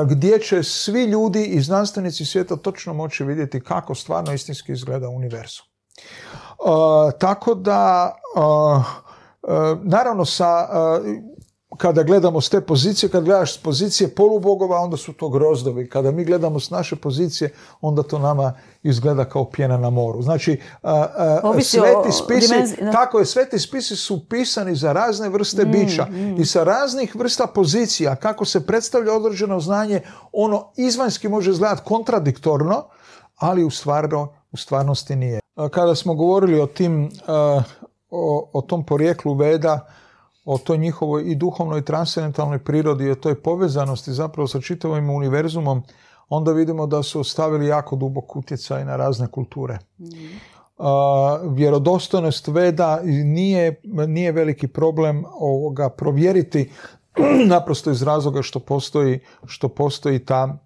gdje će svi ljudi i znanstvenici svijeta točno moći vidjeti kako stvarno istinski izgleda univerzum. E, tako da E, naravno sa e, kada gledamo s te pozicije, kad gledaš s pozicije polubogova, onda su to grozdovi. Kada mi gledamo s naše pozicije, onda to nama izgleda kao pjena na moru. Znači, e, sveti spisi, tako je, sveti spisi su pisani za razne vrste mm, bića mm. i sa raznih vrsta pozicija. Kako se predstavlja određeno znanje, ono izvanjski može izgledati kontradiktorno, ali u, u stvarnosti nije. Kada smo govorili o tim o, o tom porijeklu veda, o toj njihovoj i duhovnoj i transcendentalnoj prirodi, o toj povezanosti zapravo sa čitavim univerzumom, onda vidimo da su ostavili jako dubok utjecaj na razne kulture. Mm. vjerodostojnost veda nije, nije veliki problem ovoga provjeriti naprosto iz razloga što postoji, što postoji ta,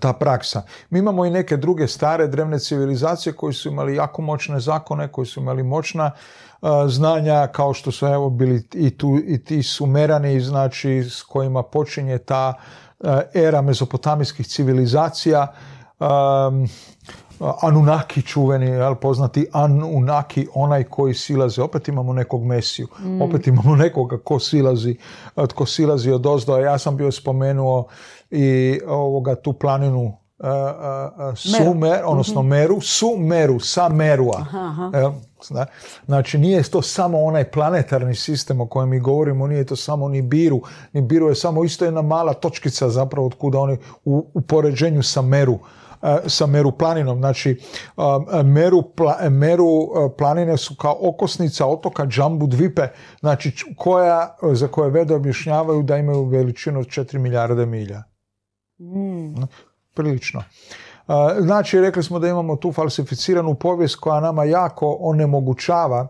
ta praksa. Mi imamo i neke druge stare drevne civilizacije koji su imali jako moćne zakone, koji su imali moćna znanja kao što su evo bili i, tu, i ti sumerani znači s kojima počinje ta era mezopotamijskih civilizacija um, Anunaki čuveni, jel, poznati Anunaki, onaj koji silazi. Opet imamo nekog mesiju, mm. opet imamo nekoga ko silazi, tko silazi od ozdo. Ja sam bio spomenuo i ovoga tu planinu sumer, odnosno mhm. meru, sumeru, sa merua. Znači, nije to samo onaj planetarni sistem o kojem mi govorimo, nije to samo ni Biru. Ni Biru je samo isto jedna mala točkica zapravo od kuda oni u, poređenju sa meru e, sa Meru planinom. Znači, Meru, Meru e, planine su kao okosnica otoka Džambu Dvipe, znači koja, za koje vede objašnjavaju da imaju veličinu od 4 milijarde milja. Mm prilično. Znači, rekli smo da imamo tu falsificiranu povijest koja nama jako onemogućava,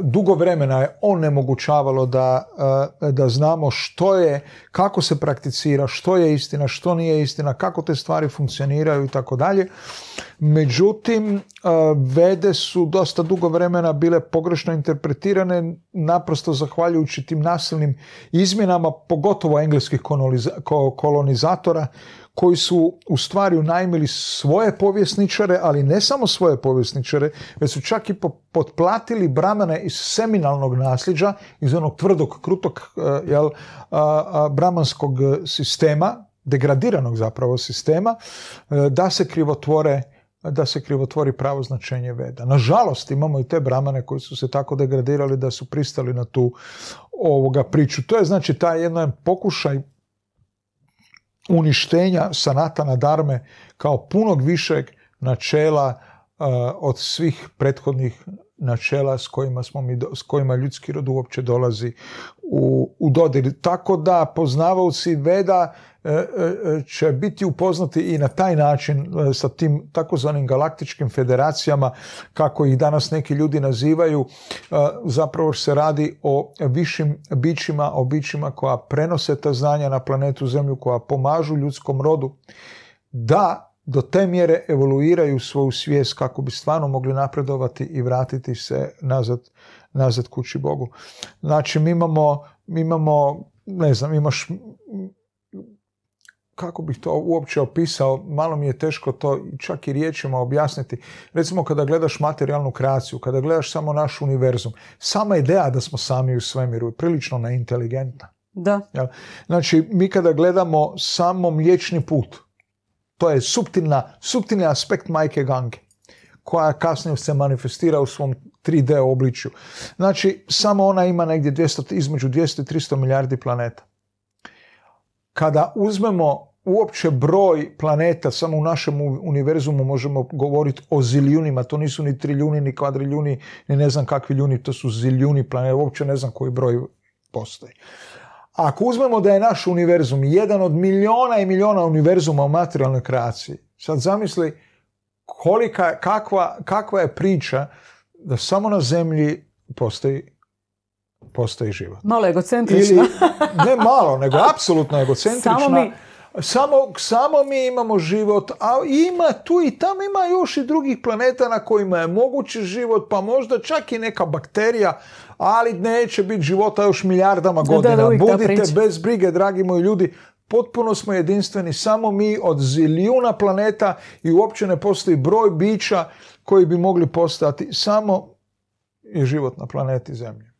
dugo vremena je onemogućavalo da, da znamo što je, kako se prakticira, što je istina, što nije istina, kako te stvari funkcioniraju i tako dalje. Međutim, vede su dosta dugo vremena bile pogrešno interpretirane, naprosto zahvaljujući tim nasilnim izmjenama, pogotovo engleskih kolonizatora, koji su u stvari unajmili svoje povjesničare, ali ne samo svoje povjesničare, već su čak i potplatili bramane iz seminalnog nasljeđa, iz onog tvrdog, krutog eh, jel, bramanskog sistema, degradiranog zapravo sistema, eh, da se krivotvore da se krivotvori pravo značenje veda. Nažalost, imamo i te bramane koji su se tako degradirali da su pristali na tu ovoga priču. To je znači taj jedan pokušaj uništenja Sanatana Darme kao punog višeg načela e, od svih prethodnih načela s kojima, smo mi, s kojima ljudski rod uopće dolazi u, u dodir. Tako da poznavalci Veda E, e, će biti upoznati i na taj način e, sa tim takozvanim galaktičkim federacijama, kako ih danas neki ljudi nazivaju, zapravo se radi o višim bićima, o bićima koja prenose ta znanja na planetu Zemlju, koja pomažu ljudskom rodu da do te mjere evoluiraju svoju svijest kako bi stvarno mogli napredovati i vratiti se nazad, nazad kući Bogu. Znači, mi imamo, mi imamo ne znam, imaš kako bih to uopće opisao, malo mi je teško to čak i riječima objasniti. Recimo kada gledaš materijalnu kreaciju, kada gledaš samo naš univerzum, sama ideja da smo sami u svemiru je prilično neinteligentna. Da. Znači, mi kada gledamo samo mliječni put, to je subtilna, subtilni aspekt majke Gange, koja kasnije se manifestira u svom 3D obličju. Znači, samo ona ima negdje 200, između 200 i 300 milijardi planeta. Kada uzmemo uopće broj planeta samo u našem univerzumu možemo govoriti o zilijunima, to nisu ni triljuni, ni kvadriljuni, ni ne znam kakvi ljuni, to su ziljuni planeta, uopće ne znam koji broj postoji. Ako uzmemo da je naš univerzum jedan od miliona i miliona univerzuma u materijalnoj kreaciji, sad zamisli kolika, kakva, kakva je priča da samo na zemlji postoji postoji život. Malo egocentrično. ne malo, nego apsolutno egocentrično. Samo mi samo, mi imamo život, a ima tu i tamo ima još i drugih planeta na kojima je mogući život, pa možda čak i neka bakterija, ali neće biti života još milijardama godina. Budite bez brige, dragi moji ljudi, potpuno smo jedinstveni, samo mi od zilijuna planeta i uopće ne postoji broj bića koji bi mogli postati. Samo je život na planeti Zemlje.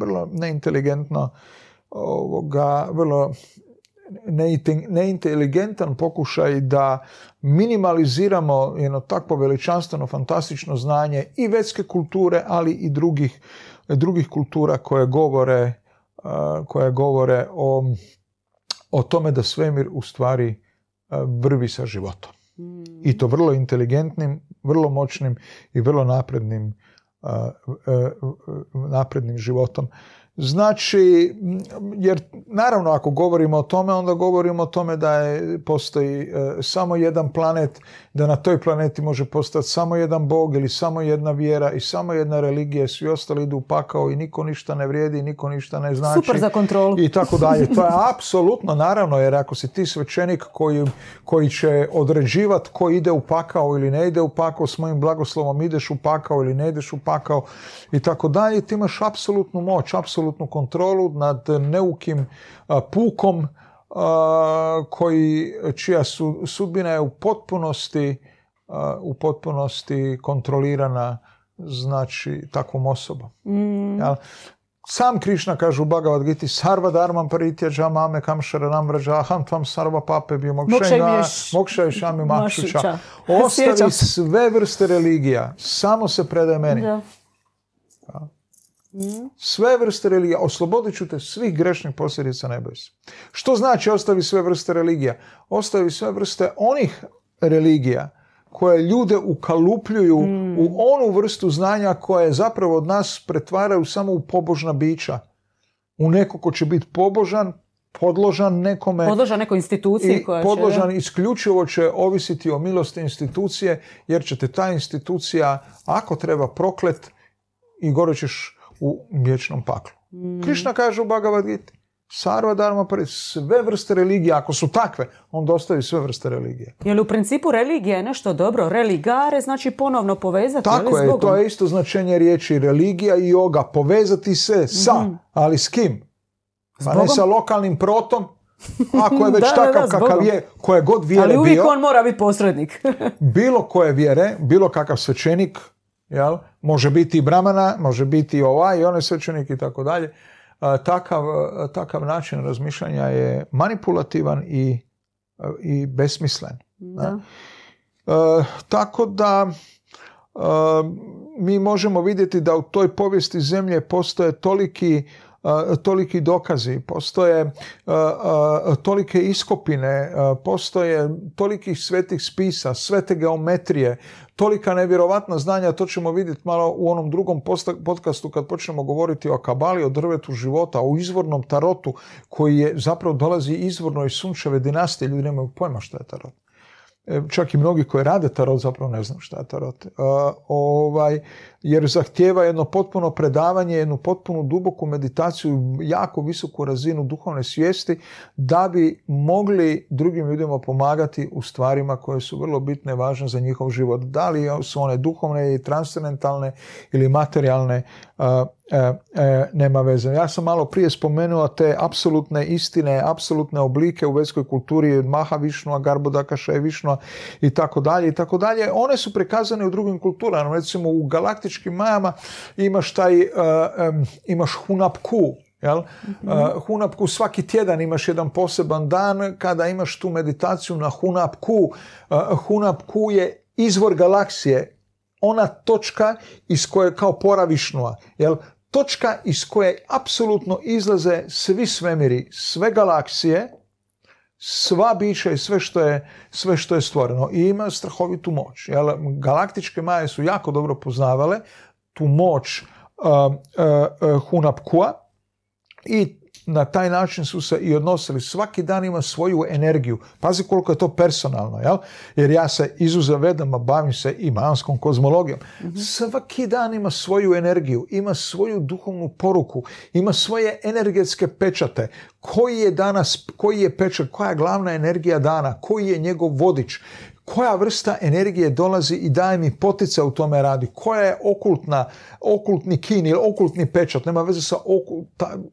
Vrlo neinteligentno, ovoga, vrlo neinteligentan pokušaj da minimaliziramo jedno takvo veličanstveno, fantastično znanje i vetske kulture, ali i drugih, drugih kultura koje govore, koje govore o, o tome da svemir u stvari vrvi sa životom. Mm. I to vrlo inteligentnim, vrlo moćnim i vrlo naprednim, e, naprednim životom. Znači, jer naravno ako govorimo o tome, onda govorimo o tome da je, postoji e, samo jedan planet, da na toj planeti može postati samo jedan bog ili samo jedna vjera i samo jedna religija, svi ostali idu u pakao i niko ništa ne vrijedi, niko ništa ne znači. Super za kontrolu. I tako dalje. To je apsolutno naravno, jer ako si ti svećenik koji, koji će određivati ko ide u pakao ili ne ide u pakao, s mojim blagoslovom ideš u pakao ili ne ideš u pakao i tako dalje, ti imaš apsolutnu moć, apsolutnu apsolutnu kontrolu nad neukim pukom koji, čija su, sudbina je u potpunosti, u potpunosti kontrolirana znači takvom osobom. Mm. Ja, sam Krišna kaže u Bhagavad Gita sarva dharmam Paritya mame kamšara namraja aham tvam sarva pape bio mokšenga mokša i šami makšuća. Ostavi sve vrste religija, samo se predaj meni. Da. Sve vrste religija. Oslobodit ću te svih grešnih posljedica nebesa. Što znači ostavi sve vrste religija? Ostavi sve vrste onih religija koje ljude ukalupljuju u hmm. onu vrstu znanja koje zapravo od nas pretvaraju samo u pobožna bića. U neko ko će biti pobožan, podložan nekome. Podložan nekoj instituciji. koja će... podložan isključivo će ovisiti o milosti institucije, jer će te ta institucija, ako treba proklet, i gore ćeš u vječnom paklu. Mm. Krišna kaže u Bhagavad Gita. Sarva dharma sve vrste religije, ako su takve, on dostavi sve vrste religije. Jel u principu religija je nešto dobro? Religare znači ponovno povezati? Tako je, to je isto značenje riječi religija i yoga. Povezati se sa, mhm. ali s kim? Pa ne sa lokalnim protom, ako je već da, takav kakav je, koje god vjere bio. Ali uvijek on mora biti posrednik. bilo koje vjere, bilo kakav svećenik, jel? Može biti i Bramana, može biti i ovaj, i onaj svećenik i tako dalje. E, e, takav, način razmišljanja je manipulativan i, e, i besmislen. Da. E, tako da mi možemo vidjeti da u toj povijesti zemlje postoje toliki toliki dokazi, postoje tolike iskopine, postoje tolikih svetih spisa, svete geometrije, tolika nevjerovatna znanja, to ćemo vidjeti malo u onom drugom podcastu kad počnemo govoriti o kabali, o drvetu života, o izvornom tarotu koji je zapravo dolazi izvorno iz sunčeve dinastije, ljudi nemaju pojma što je tarot e, čak i mnogi koji rade tarot zapravo ne znaju šta je tarot. E, ovaj, jer zahtjeva jedno potpuno predavanje, jednu potpunu duboku meditaciju, jako visoku razinu duhovne svijesti da bi mogli drugim ljudima pomagati u stvarima koje su vrlo bitne, važne za njihov život. Da li su one duhovne i transcendentalne ili materijalne, nema veze. Ja sam malo prije spomenuo te apsolutne istine, apsolutne oblike u vedskoj kulturi, Maha Višnua, Garbodaka, Višnua i tako dalje i tako dalje. One su prikazane u drugim kulturama. Recimo u galakti komunističkim mama imaš taj, uh, imaš Hunapku, Jel? Uh, mhm. hunapku svaki tjedan imaš jedan poseban dan kada imaš tu meditaciju na Hunapku. Uh, hunapku je izvor galaksije, ona točka iz koje kao poravišnua, jel? točka iz koje apsolutno izlaze svi svemiri, sve galaksije, sva bića i sve što je, sve što je stvoreno. I ima strahovitu moć. Jel? Galaktičke maje su jako dobro poznavale tu moć uh, uh, uh Hunapkua i na taj način su se i odnosili. Svaki dan ima svoju energiju. Pazi koliko je to personalno, jel? Jer ja se izuzem vedama, bavim se i manskom kozmologijom. Mhm. Svaki dan ima svoju energiju, ima svoju duhovnu poruku, ima svoje energetske pečate. Koji je danas, koji je pečat, koja je glavna energija dana, koji je njegov vodič, koja vrsta energije dolazi i daje mi potica u tome radi, koja je okultna, okultni kin ili okultni pečat, nema veze sa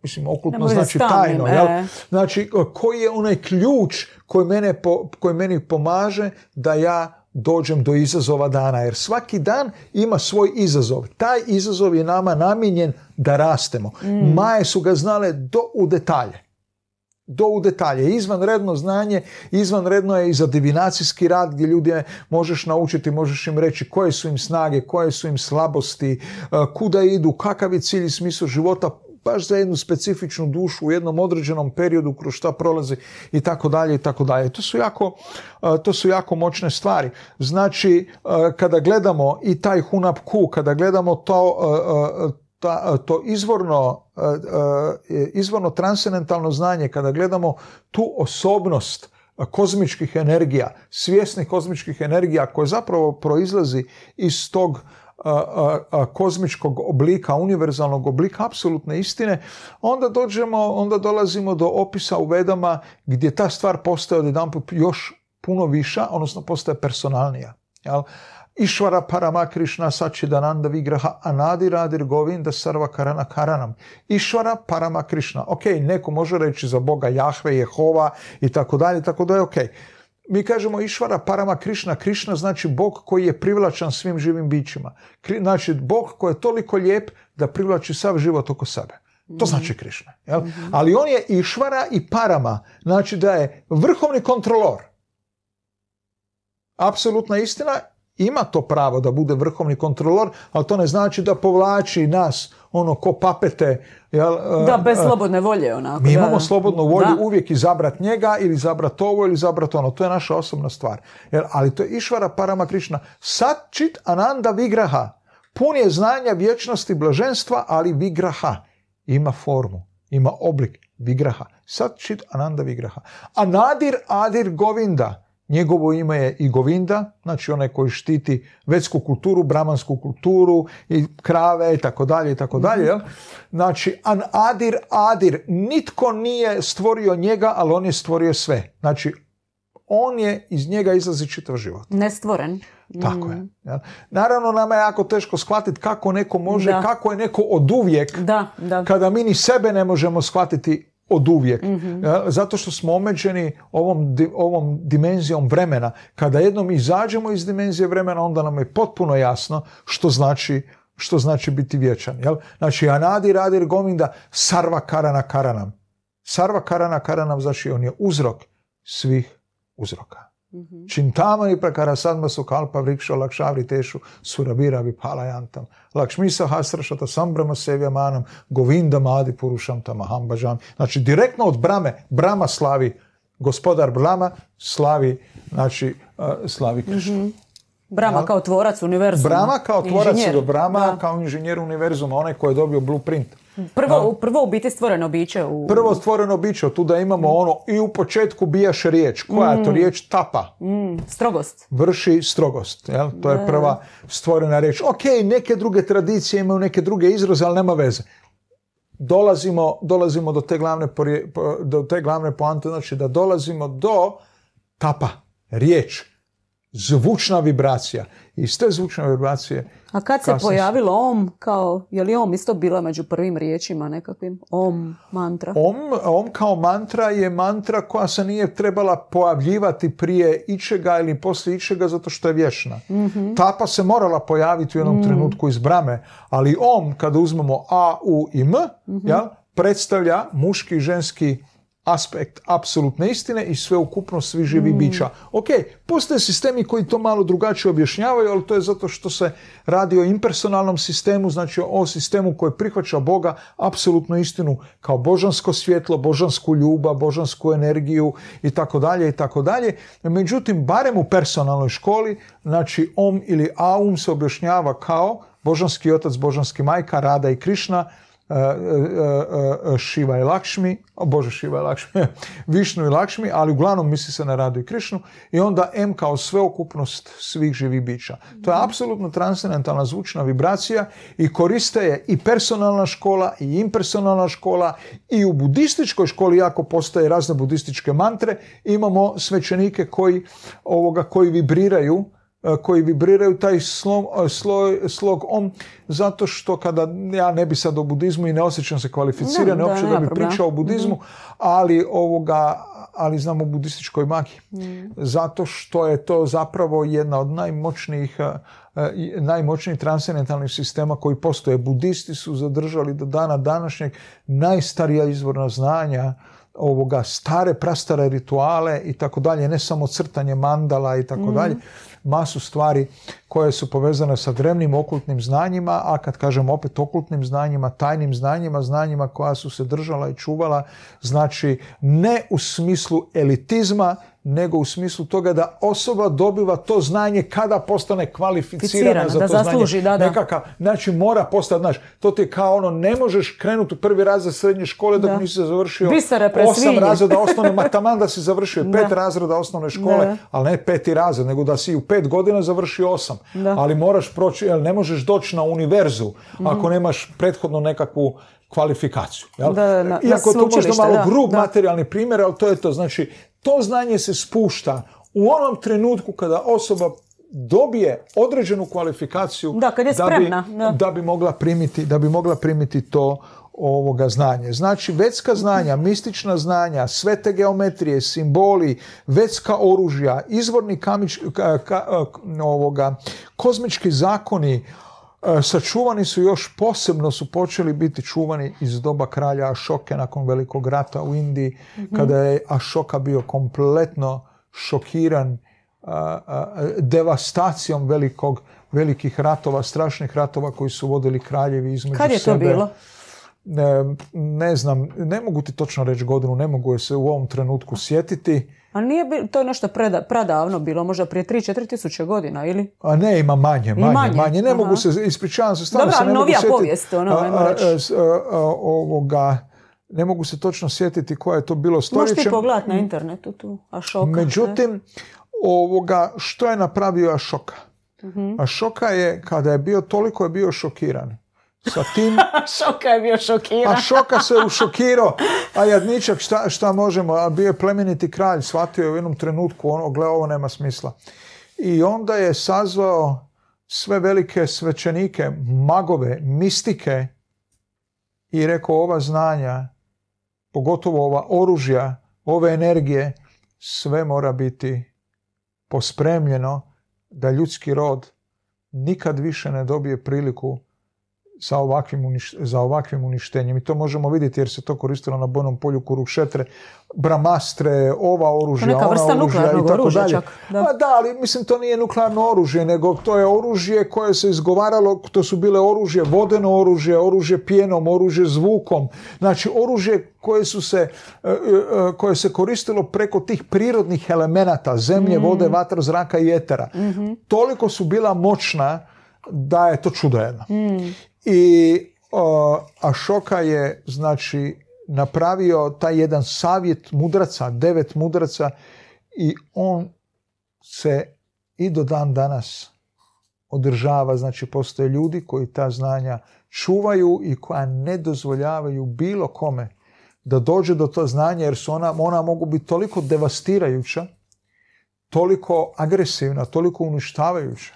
mislim, okultno znači tajno, jel? E. Znači, koji je onaj ključ koji, mene koji meni pomaže da ja dođem do izazova dana, jer svaki dan ima svoj izazov. Taj izazov je nama namijenjen da rastemo. Mm. Maje su ga znale do u detalje do u detalje. Izvanredno znanje, izvanredno je i za divinacijski rad gdje ljudi e, možeš naučiti, možeš im reći koje su im snage, koje su im slabosti, e, kuda idu, kakav je cilj i života, baš za jednu specifičnu dušu u jednom određenom periodu kroz šta prolazi i tako dalje i tako dalje. To su jako, e, to su jako moćne stvari. Znači, kada gledamo i taj Hunap Ku, kada gledamo to, ta, e, to izvorno, e, e, izvorno transcendentalno znanje, kada gledamo tu osobnost kozmičkih energija, svjesnih kozmičkih energija koje zapravo proizlazi iz tog kozmičkog oblika, univerzalnog oblika apsolutne istine, onda dođemo, onda dolazimo do opisa u vedama gdje ta stvar postaje odjedanput još puno viša, odnosno postaje personalnija. Jel? Išvara Sači, Sačidananda Vigraha Anadi Radir Govinda Sarva Karana Karanam. Išvara Parama, Krišna. Ok, neko može reći za Boga Jahve, Jehova i tako dalje, tako da je ok. Mi kažemo Išvara Parama Krišna. Krišna znači Bog koji je privlačan svim živim bićima. Znači Bog koji je toliko lijep da privlači sav život oko sebe. To mhm. znači Krišna. Mhm. Ali on je Išvara i Parama. Znači da je vrhovni kontrolor. Apsolutna istina ima to pravo da bude vrhovni kontrolor, ali to ne znači da povlači nas ono ko papete. Jel, e, da, bez e, slobodne volje onako. Mi imamo slobodnu volju uvijek izabrat njega ili izabrat ovo ili izabrat ono. To je naša osobna stvar. Jel, ali to je Išvara Paramakrishna. čit Ananda Vigraha. Pun je znanja vječnosti blaženstva, ali Vigraha ima formu, ima oblik Vigraha. čit Ananda Vigraha. A Nadir Adir Govinda Njegovo ime je i Govinda, znači onaj koji štiti vetsku kulturu, bramansku kulturu i krave i tako dalje i tako dalje. Mhm. Znači, an adir adir, nitko nije stvorio njega, ali on je stvorio sve. Znači, on je, iz njega izlazi čitav život. Nestvoren. Tako je. Mhm. Naravno, nama je jako teško shvatiti kako neko može, kako je neko oduvijek, da, kada mi ni sebe ne možemo shvatiti od uvijek. Mhm. Zato što smo omeđeni ovom, dimenzijom vremena. Kada jednom izađemo iz dimenzije vremena, onda nam je potpuno jasno što znači što znači biti vječan. Jel? Znači, Anadi Radir Gominda sarva karana karanam. Sarva karana karanam, znači on je uzrok svih uzroka. Mhm. Čintamani prakara sadma su kalpa lakšavri tešu surabira bi palajantam. Lakšmisa hasrašata govinda adi purušam tamaham bažam. Znači direktno od brame, brama slavi gospodar brama slavi, znači slavi mhm. Brama kao tvorac univerzuma. Brama kao tvorac do brama, kao inženjer univerzuma, onaj koji je dobio blueprint. Prvo, u biti stvoreno biće. Prvo stvoreno biće, tu da imamo ono i u početku bijaš riječ. Koja je to mm. riječ? Tapa. Mm. Strogost. Vrši strogost. To je prva stvorena riječ. Ok, neke druge tradicije imaju neke druge izraze, ali nema veze. Dolazimo, do te glavne, do te glavne poante, znači da dolazimo do tapa, riječ zvučna vibracija. I s te zvučne vibracije... A kad se pojavilo om, kao, je li om isto bila među prvim riječima nekakvim? Om mantra? Om, om kao mantra je mantra koja se nije trebala pojavljivati prije ičega ili poslije ičega zato što je vješna. Mm-hmm. Tapa se morala pojaviti u jednom mm. trenutku iz brame, ali om, kada uzmemo A, U i M, mm ja, predstavlja muški i ženski aspekt apsolutne istine i sveukupno svi živi mm. bića. Ok, postoje sistemi koji to malo drugačije objašnjavaju, ali to je zato što se radi o impersonalnom sistemu, znači o sistemu koji prihvaća Boga apsolutnu istinu kao božansko svjetlo, božansku ljubav, božansku energiju i tako dalje i tako dalje. Međutim, barem u personalnoj školi, znači om ili aum se objašnjava kao božanski otac, božanski majka, rada i krišna, Shiva e, e, e, i Lakšmi, Bože Šiva i Lakšmi, Višnu i Lakšmi, ali uglavnom misli se na Radu i Krišnu i onda M kao sveokupnost svih živih bića. To je mhm. apsolutno transcendentalna zvučna vibracija i koriste je i personalna škola i impersonalna škola i u budističkoj školi jako postoje razne budističke mantre imamo svećenike koji, ovoga, koji vibriraju E, koji vibriraju taj e, slog om, zato što kada ja ne bi sad o budizmu i ne osjećam se kvalificiran, uopće da, da bi pričao o budizmu, mhm. ali ovoga, ali znam o budističkoj magiji. Mhm. Zato što je to zapravo jedna od najmoćnijih e, najmoćnijih transcendentalnih sistema koji postoje. Budisti su zadržali do dana današnjeg najstarija izvorna znanja ovoga stare prastare rituale i tako dalje, ne samo crtanje mandala i tako mhm. dalje, masu stvari koje su povezane sa drevnim okultnim znanjima, a kad kažem opet okultnim znanjima, tajnim znanjima, znanjima koja su se držala i čuvala, znači ne u smislu elitizma, nego u smislu toga da osoba dobiva to znanje kada postane kvalificirana za to znanje. znači mora postati, znaš, to ti je kao ono, ne možeš krenuti u prvi razred srednje škole dok da. nisi završio osam razreda osnovne, ma taman da si završio pet razreda osnovne škole, ali ne peti razred, nego da si u pet godina završio osam. Ali moraš proći, jer ne možeš doći na univerzu mhm. ako nemaš prethodno nekakvu kvalifikaciju. Iako to možda malo grub materijalni primjer, ali to je to. Znači, to znanje se spušta u onom trenutku kada osoba dobije određenu kvalifikaciju da, bi, da. bi mogla primiti da bi mogla primiti to ovoga znanje. Znači, vetska znanja, mistična znanja, svete geometrije, simboli, vetska oružja, izvorni kamič, ka, kozmički zakoni, E, sačuvani su još posebno su počeli biti čuvani iz doba kralja Ašoke nakon velikog rata u Indiji mhm. kada je Ašoka bio kompletno šokiran e, e, devastacijom velikih ratova, strašnih ratova koji su vodili kraljevi između Kad je to bilo? Ne, ne znam, ne mogu ti točno reći godinu, ne mogu je se u ovom trenutku sjetiti. A nije bi, to je nešto preda, pradavno bilo, možda prije 3-4 tisuće godina, ili? A ne, ima manje, manje, manje. manje. Ne Aha. mogu se, ispričavam se, stavno se ne mogu sjetiti. Dobra, novija povijest, ono, ajmo reći. Ovoga, ne mogu se točno sjetiti koja je to bilo stoljeće. Možete i pogledati na internetu tu, Ašoka. Međutim, ovoga, što je napravio Ašoka? Uh-huh. Ašoka je, kada je bio, toliko je bio šokiran sa tim... šoka je bio A šoka se ušokirao. A jadničak šta, šta možemo, a bio je plemeniti kralj, shvatio je u jednom trenutku, ono, gle, ovo nema smisla. I onda je sazvao sve velike svećenike, magove, mistike i rekao ova znanja, pogotovo ova oružja, ove energije, sve mora biti pospremljeno da ljudski rod nikad više ne dobije priliku sa za ovakvim uništenjem. I to možemo vidjeti jer se to koristilo na bojnom polju kurušetre, bramastre, ova oružja, ona oružja i tako da. Pa da, ali mislim to nije nuklearno oružje, nego to je oružje koje se izgovaralo, to su bile oružje, vodeno oružje, oružje pjenom, oružje zvukom. Znači oružje koje su se, e, e, e, koje se koristilo preko tih prirodnih elemenata, zemlje, mm. vode, vatra, zraka i etera. Mhm. Toliko su bila moćna da je to čudo jedno. Mm. I a Ašoka je znači napravio taj jedan savjet mudraca, devet mudraca i on se i do dan danas održava, znači postoje ljudi koji ta znanja čuvaju i koja ne dozvoljavaju bilo kome da dođe do ta znanja jer su ona, ona mogu biti toliko devastirajuća, toliko agresivna, toliko uništavajuća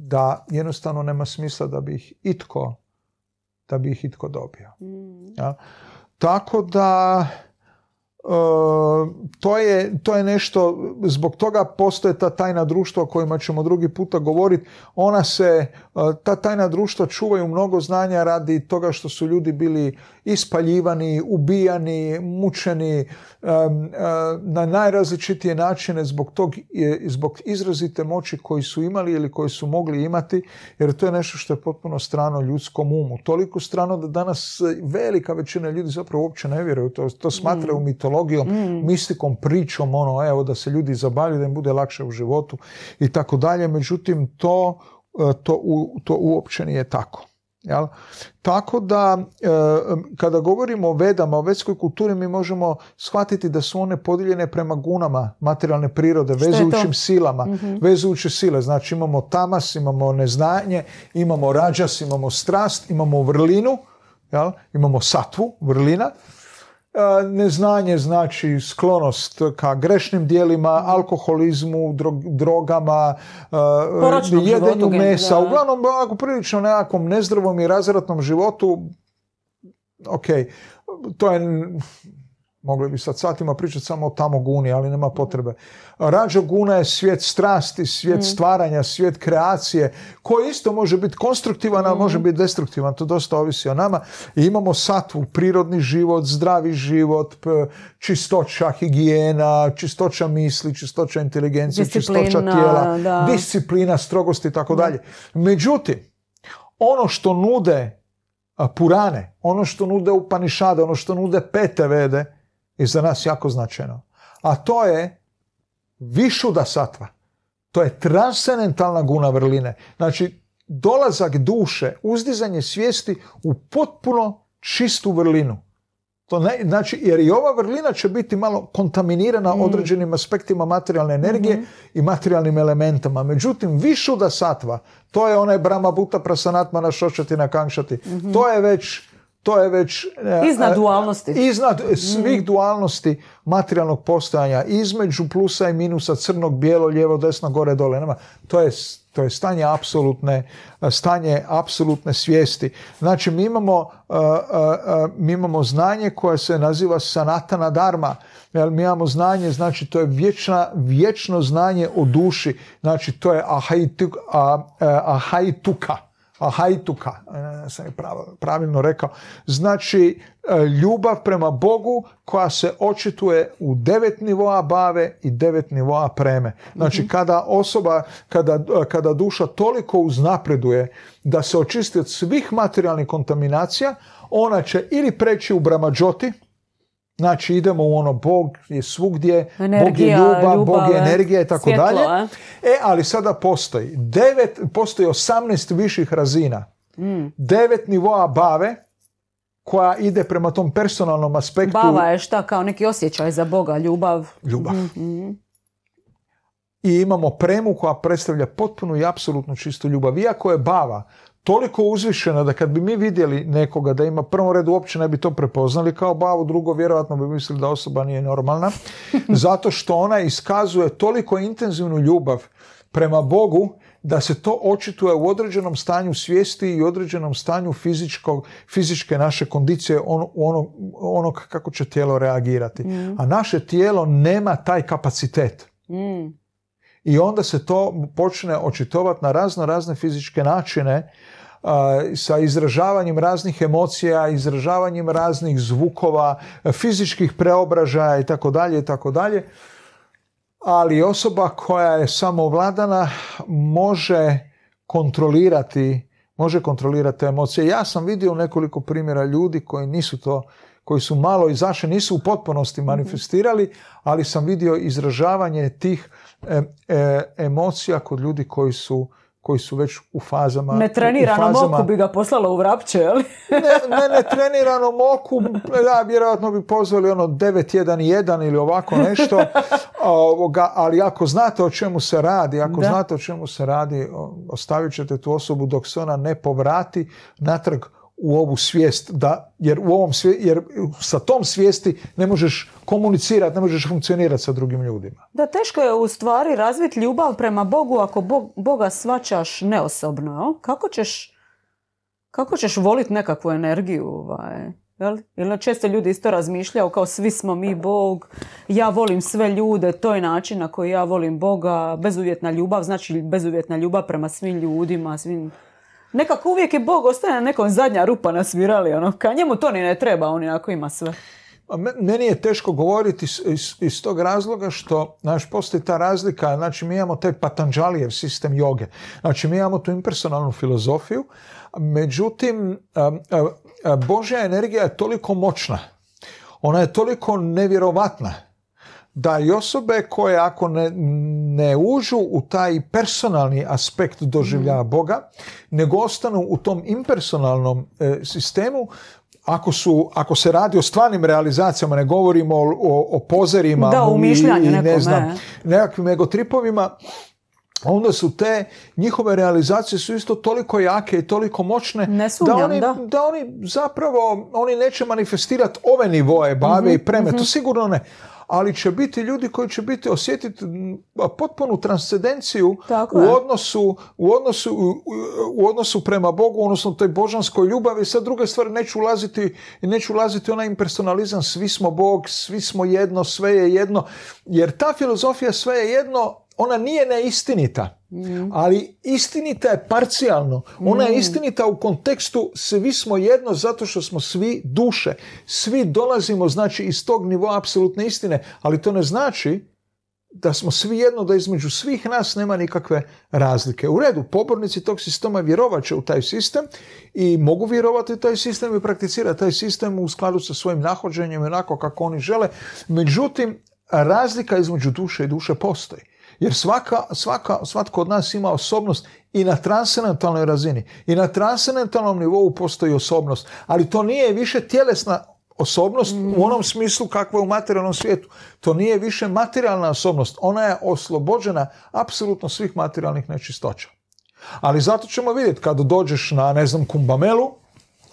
da jednostavno nema smisla da bi ih itko da bi ih itko dobio. Mm. Ja? Tako da Ehm, to je, to je nešto, zbog toga postoje ta tajna društva o kojima ćemo drugi puta govoriti. Ona se, eh, ta tajna društva čuvaju mnogo znanja radi toga što su ljudi bili ispaljivani, ubijani, mučeni ehm, eh, na najrazličitije načine zbog, tog, eh, zbog izrazite moći koji su imali ili koji su mogli imati, jer to je nešto što je potpuno strano ljudskom umu. Toliko strano da danas velika većina ljudi zapravo uopće ne vjeruje to, to smatraju mm. mi to mitologijom, mm. mistikom, pričom, ono, evo, da se ljudi zabavljaju, da im bude lakše u životu i tako dalje. Međutim, to, e, to, to uopće nije tako. Jel? Tako da, e, kada govorimo o vedama, o vedskoj kulturi, mi možemo shvatiti da su one podijeljene prema gunama materijalne prirode, vezujućim silama. Mhm. Vezujuće sile, znači imamo tamas, imamo neznanje, imamo rađas, imamo strast, imamo vrlinu, jel? imamo satvu, vrlina, Neznanje znači sklonost ka grešnim dijelima, mhm. alkoholizmu, drogama, jedenju mesa. Uglavnom, ako prilično nekakvom nezdravom i razvratnom životu, ok, to je Mogli bi sad satima pričati samo o tamo guni, ali nema potrebe. Rađa guna je svijet strasti, svijet mm. stvaranja, svijet kreacije, koji isto može biti konstruktivan, a može mm. biti destruktivan. To dosta ovisi o nama. I imamo satvu, prirodni život, zdravi život, čistoća, higijena, čistoća misli, čistoća inteligencije, čistoća tijela, disciplina, strogosti i tako dalje. Međutim, ono što nude Purane, ono što nude Upanišade, ono što nude Petevede, i za nas jako značajno. A to je višuda satva. To je transcendentalna guna vrline. Znači, dolazak duše, uzdizanje svijesti u potpuno čistu vrlinu. To ne, znači, jer i ova vrlina će biti malo kontaminirana mm. određenim aspektima materijalne energije mhm. i materijalnim elementama. Međutim, višuda satva, to je onaj Brahma Buta Prasanatmana na Kangšati, mm to je već to je već... E, iznad e, dualnosti. Iznad mm. svih dualnosti materijalnog postojanja, između plusa i minusa, crnog, bijelo, lijevo, desno, gore, dole. Nema. To, je, stanje apsolutne, e, stanje apsolutne svijesti. Znači, mi imamo, mi imamo znanje koje se naziva sanatana dharma. Mi imamo znanje, znači to je vječna, vječno znanje o duši. Znači, to je ahaituka hajtuka, e, sam je pravilno rekao. Znači, e, ljubav prema Bogu koja se očituje u devet nivoa bave i devet nivoa preme. Znači, mhm. kada osoba, kada, e, kada duša toliko uznapreduje da se očisti od svih materijalnih kontaminacija, ona će ili preći u bramađoti, Znači idemo u ono Bog je svugdje, Bog je ljubav, Bog je eh, energija i tako dalje. Eh? E, ali sada postoji. Devet, postoji 18 viših razina. Mm. Devet nivoa bave koja ide prema tom personalnom aspektu. Bava je šta kao neki osjećaj za Boga, ljubav. Ljubav. Hmm, hmm. I imamo premu koja predstavlja potpunu i apsolutnu čistu ljubav. Iako je bava toliko uzvišena da kad bi mi vidjeli nekoga da ima prvom redu uopće ne bi to prepoznali kao bavu, drugo vjerojatno bi mislili da osoba nije normalna, zato što ona iskazuje toliko intenzivnu ljubav prema Bogu da se to očituje u određenom stanju svijesti i određenom stanju fizičkog, fizičke naše kondicije ono, ono, kako će tijelo reagirati. Mm. A naše tijelo nema taj kapacitet. Mm. I onda se to počne očitovati na razno razne fizičke načine sa izražavanjem raznih emocija, izražavanjem raznih zvukova, fizičkih preobražaja i tako dalje i tako dalje. Ali osoba koja je samovladana može kontrolirati može kontrolirati te emocije. Ja sam vidio nekoliko primjera ljudi koji nisu to koji su malo izašli, nisu u potpunosti mhm. manifestirali, ali sam vidio izražavanje tih e, e, emocija kod ljudi koji su koji su već u fazama... ne treniranom oku bi ga poslalo u vrapće, ne, ne, netreniranom oku, da, vjerojatno bi pozvali ono 1 ili ovako nešto, ovoga, ali ako znate o čemu se radi, ako znate o čemu se radi, ostavit ćete tu osobu dok se ona ne povrati natrag u ovu svijest da jer u ovom svijest, jer sa tom svijesti ne možeš komunicirati, ne možeš funkcionirati sa drugim ljudima. Da teško je u stvari razviti ljubav prema Bogu ako Boga svačaš neosobno, Kako ćeš kako ćeš voliti nekakvu energiju, ovaj, jel? često ljudi isto razmišljaju kao svi smo mi Bog, ja volim sve ljude, to je način na koji ja volim Boga, bezuvjetna ljubav, znači bezuvjetna ljubav prema svim ljudima, svim Nekako uvijek je Bog ostaje na nekom zadnja rupa na svirali, ono, ka njemu to ni ne treba, on onako ima sve. Pa meni je teško govoriti iz, iz, tog razloga što znači, postoji ta razlika, znači mi imamo taj patanđalijev sistem joge, znači mi imamo tu impersonalnu filozofiju, međutim Božja energija je toliko moćna, ona je toliko nevjerovatna da i osobe koje ako ne, ne užu u taj personalni aspekt doživlja mhm. Boga, nego ostanu u tom impersonalnom e, sistemu, ako, su, ako se radi o stvarnim realizacijama, ne govorimo o, o, pozerima da, u i, ne znam, e. nekakvim egotripovima, onda su te njihove realizacije su isto toliko jake i toliko moćne da, oni, da. oni zapravo oni neće manifestirati ove nivoje bave i mhm, preme, to mhm. sigurno ne ali će biti ljudi koji će biti osjetiti potpunu transcendenciju u odnosu, u odnosu, odnosu prema Bogu, odnosno toj božanskoj ljubavi. Sad druge stvari neću ulaziti, neću ulaziti onaj impersonalizam, svi smo Bog, svi smo jedno, sve je jedno, jer ta filozofija sve je jedno ona nije neistinita, mm. ali istinita je parcijalno. Ona je mm. istinita u kontekstu svi smo jedno zato što smo svi duše. Svi dolazimo znači iz tog nivoa apsolutne istine, ali to ne znači da smo svi jedno, da između svih nas nema nikakve razlike. U redu, pobornici tog sistema vjerovat će u taj sistem i mogu vjerovati u taj sistem i prakticirati taj sistem u skladu sa svojim nahođenjem, onako kako oni žele. Međutim, razlika između duše i duše postoji. Jer svaka, svaka, svatko od nas ima osobnost i na transcendentalnoj razini. I na transcendentalnom nivou postoji osobnost. Ali to nije više tjelesna osobnost u mm. onom smislu kakva je u materijalnom svijetu. To nije više materijalna osobnost. Ona je oslobođena apsolutno svih materijalnih nečistoća. Ali zato ćemo vidjeti, kada dođeš na, ne znam, kumbamelu,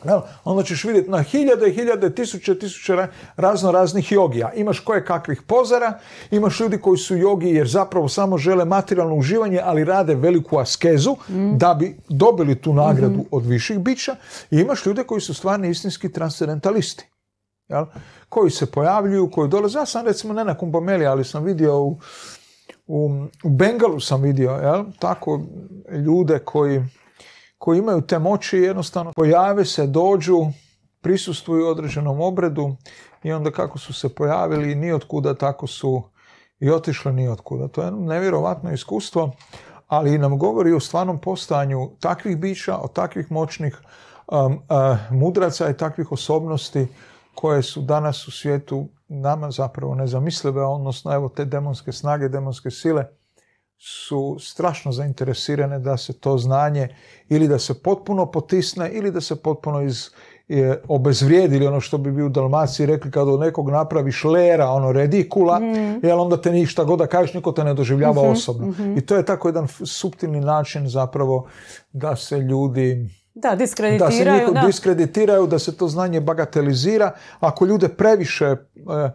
Jel? Onda ćeš vidjeti na hiljade, hiljade, tisuće, tisuće razno raznih jogija. Imaš koje kakvih pozara, imaš ljudi koji su jogi jer zapravo samo žele materijalno uživanje, ali rade veliku askezu mm. da bi dobili tu nagradu mhm. od viših bića. I imaš ljude koji su stvarni istinski transcendentalisti. Jel? Koji se pojavljuju, koji dolaze. Ja sam recimo ne na Kumbameli, ali sam vidio u, u, u Bengalu sam vidio jel? tako ljude koji koji imaju te moći jednostavno pojave se, dođu, prisustuju u određenom obredu i onda kako su se pojavili ni otkuda tako su i otišli ni otkuda. To je nevjerovatno iskustvo, ali nam govori o stvarnom postanju takvih bića, o takvih moćnih um, uh, mudraca i takvih osobnosti koje su danas u svijetu nama zapravo nezamislive, odnosno evo te demonske snage, demonske sile su strašno zainteresirane da se to znanje ili da se potpuno potisne ili da se potpuno iz, e, obezvrijedili ono što bi u Dalmaciji rekli kada od nekog napraviš lera, ono redikula, mm. jer onda te ništa god da kažeš, niko te ne doživljava mhm, osobno. Mhm. I to je tako jedan suptilni način zapravo da se ljudi da, diskreditiraju, da se diskreditiraju, da se to znanje bagatelizira. Ako ljude previše e, e,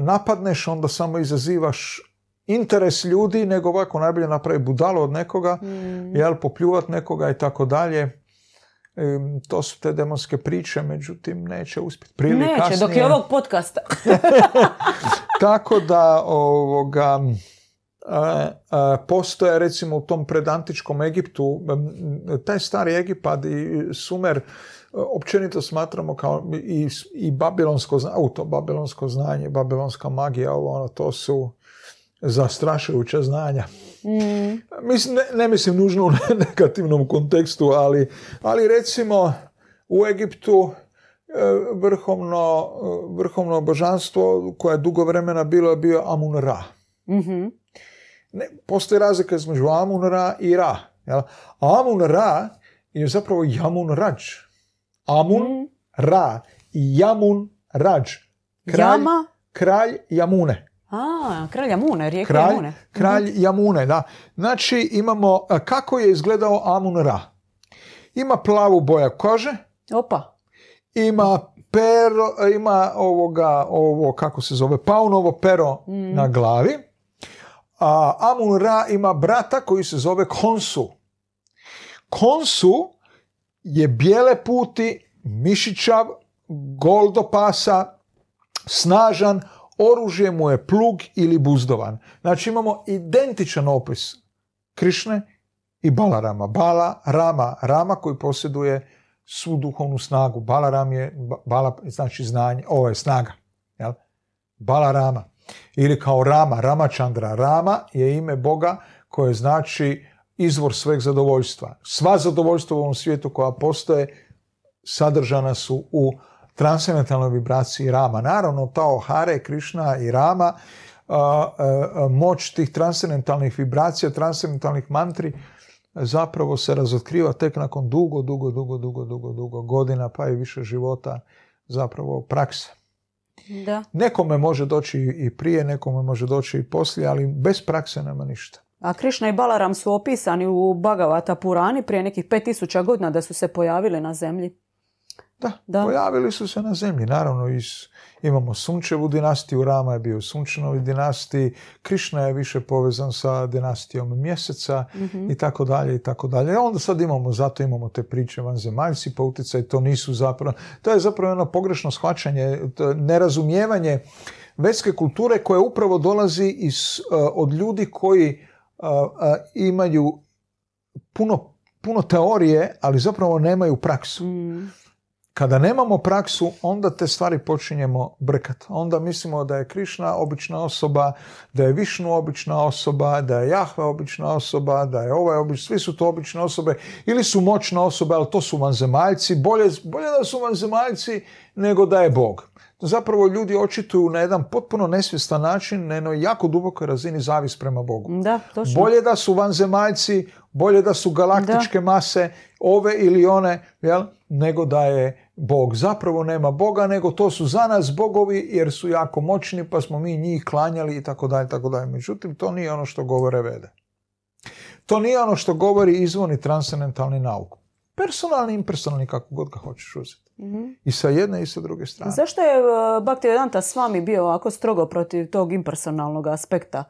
napadneš, onda samo izazivaš interes ljudi, nego ovako najbolje napraviti budalo od nekoga, mm. jel, popljuvat nekoga i tako dalje. To su te demonske priče, međutim, neće uspjeti. Prije neće, dok je ovog podcasta. tako da, ovoga, postoje recimo u tom predantičkom Egiptu, taj stari Egipat i Sumer e, općenito smatramo kao i, i babilonsko znanje, to babilonsko znanje, babilonska magija, ovo ono, to su zastrašujuća znanja. Mm. Mislim, ne, mislim nužno u negativnom kontekstu, ali, recimo u Egiptu e, vrhovno, božanstvo koje je dugo vremena bilo je bio Amun Ra. Mhm. Ne, postoji razlika između Amun Ra i Ra. Jel? Amun Ra je zapravo Jamun Rađ. Amun mhm. Ra i Jamun Rađ. Kralj, kralj Jamune. A, kralj Amune, rijeka kralj, mhm. Kralj Jamune, da. Znači imamo, kako je izgledao Amun Ra? Ima plavu boja kože. Opa. Ima pero, ima ovoga, ovo, kako se zove, paunovo pero mhm. na glavi. A Amun Ra ima brata koji se zove Konsu. Konsu je bijele puti, mišićav, gol pasa, snažan, oružje mu je plug ili buzdovan. Znači imamo identičan opis Krišne i Balarama. Bala, Rama, Rama koji posjeduje svu duhovnu snagu. Balaram je, bala, znači znanje, ovo je snaga. Jel? Rama. Ili kao Rama, Čandra. Rama je ime Boga koje znači izvor sveg zadovoljstva. Sva zadovoljstva u ovom svijetu koja postoje sadržana su u transcendentalnoj vibraciji Rama. Naravno, Tao Hare, Krishna i Rama, moć tih transcendentalnih vibracija, transcendentalnih mantri, zapravo se razotkriva tek nakon dugo, dugo, dugo, dugo, dugo, dugo godina, pa i više života, zapravo prakse. Da. Nekome može doći i prije, nekome može doći i poslije, ali bez prakse nema ništa. A Krišna i Balaram su opisani u Bhagavata Purani prije nekih tisuća godina da su se pojavili na zemlji. Da, da, pojavili su se na zemlji. Naravno, iz, imamo Sunčevu dinastiju, Rama je bio u Sunčanovi dinastiji, Krišna je više povezan sa dinastijom mjeseca mhm. i tako dalje i tako dalje. E, onda sad imamo, zato imamo te priče vanzemaljci, pa utjecaj, to nisu zapravo, to je zapravo jedno pogrešno shvaćanje, nerazumijevanje vetske kulture koje upravo dolazi iz, eh, od ljudi koji eh, eh, imaju puno, puno teorije, ali zapravo nemaju praksu. Mm. Kada nemamo praksu, onda te stvari počinjemo brkat. Onda mislimo da je Krišna obična osoba, da je Višnu obična osoba, da je Jahva obična osoba, da je ovaj obična, svi su to obične osobe ili su moćne osobe, ali to su vanzemaljci. Bolje, bolje da su vanzemaljci nego da je Bog. Zapravo ljudi očituju na jedan potpuno nesvjestan način na jednoj jako dubokoj razini zavis prema Bogu. Da, Bolje da su vanzemaljci, bolje da su galaktičke mase, ove ili one, jel, nego da je Bog. Zapravo nema Boga, nego to su za nas bogovi jer su jako moćni pa smo mi njih klanjali i tako dalje, tako dalje. Međutim, to nije ono što govore vede. To nije ono što govori izvorni transcendentalni nauk. Personalni, impersonalni, kako god ga hoćeš uzeti. Mhm. I sa jedne i sa druge strane. Zašto je e, Bhaktivedanta s vami bio ovako strogo protiv tog impersonalnog aspekta?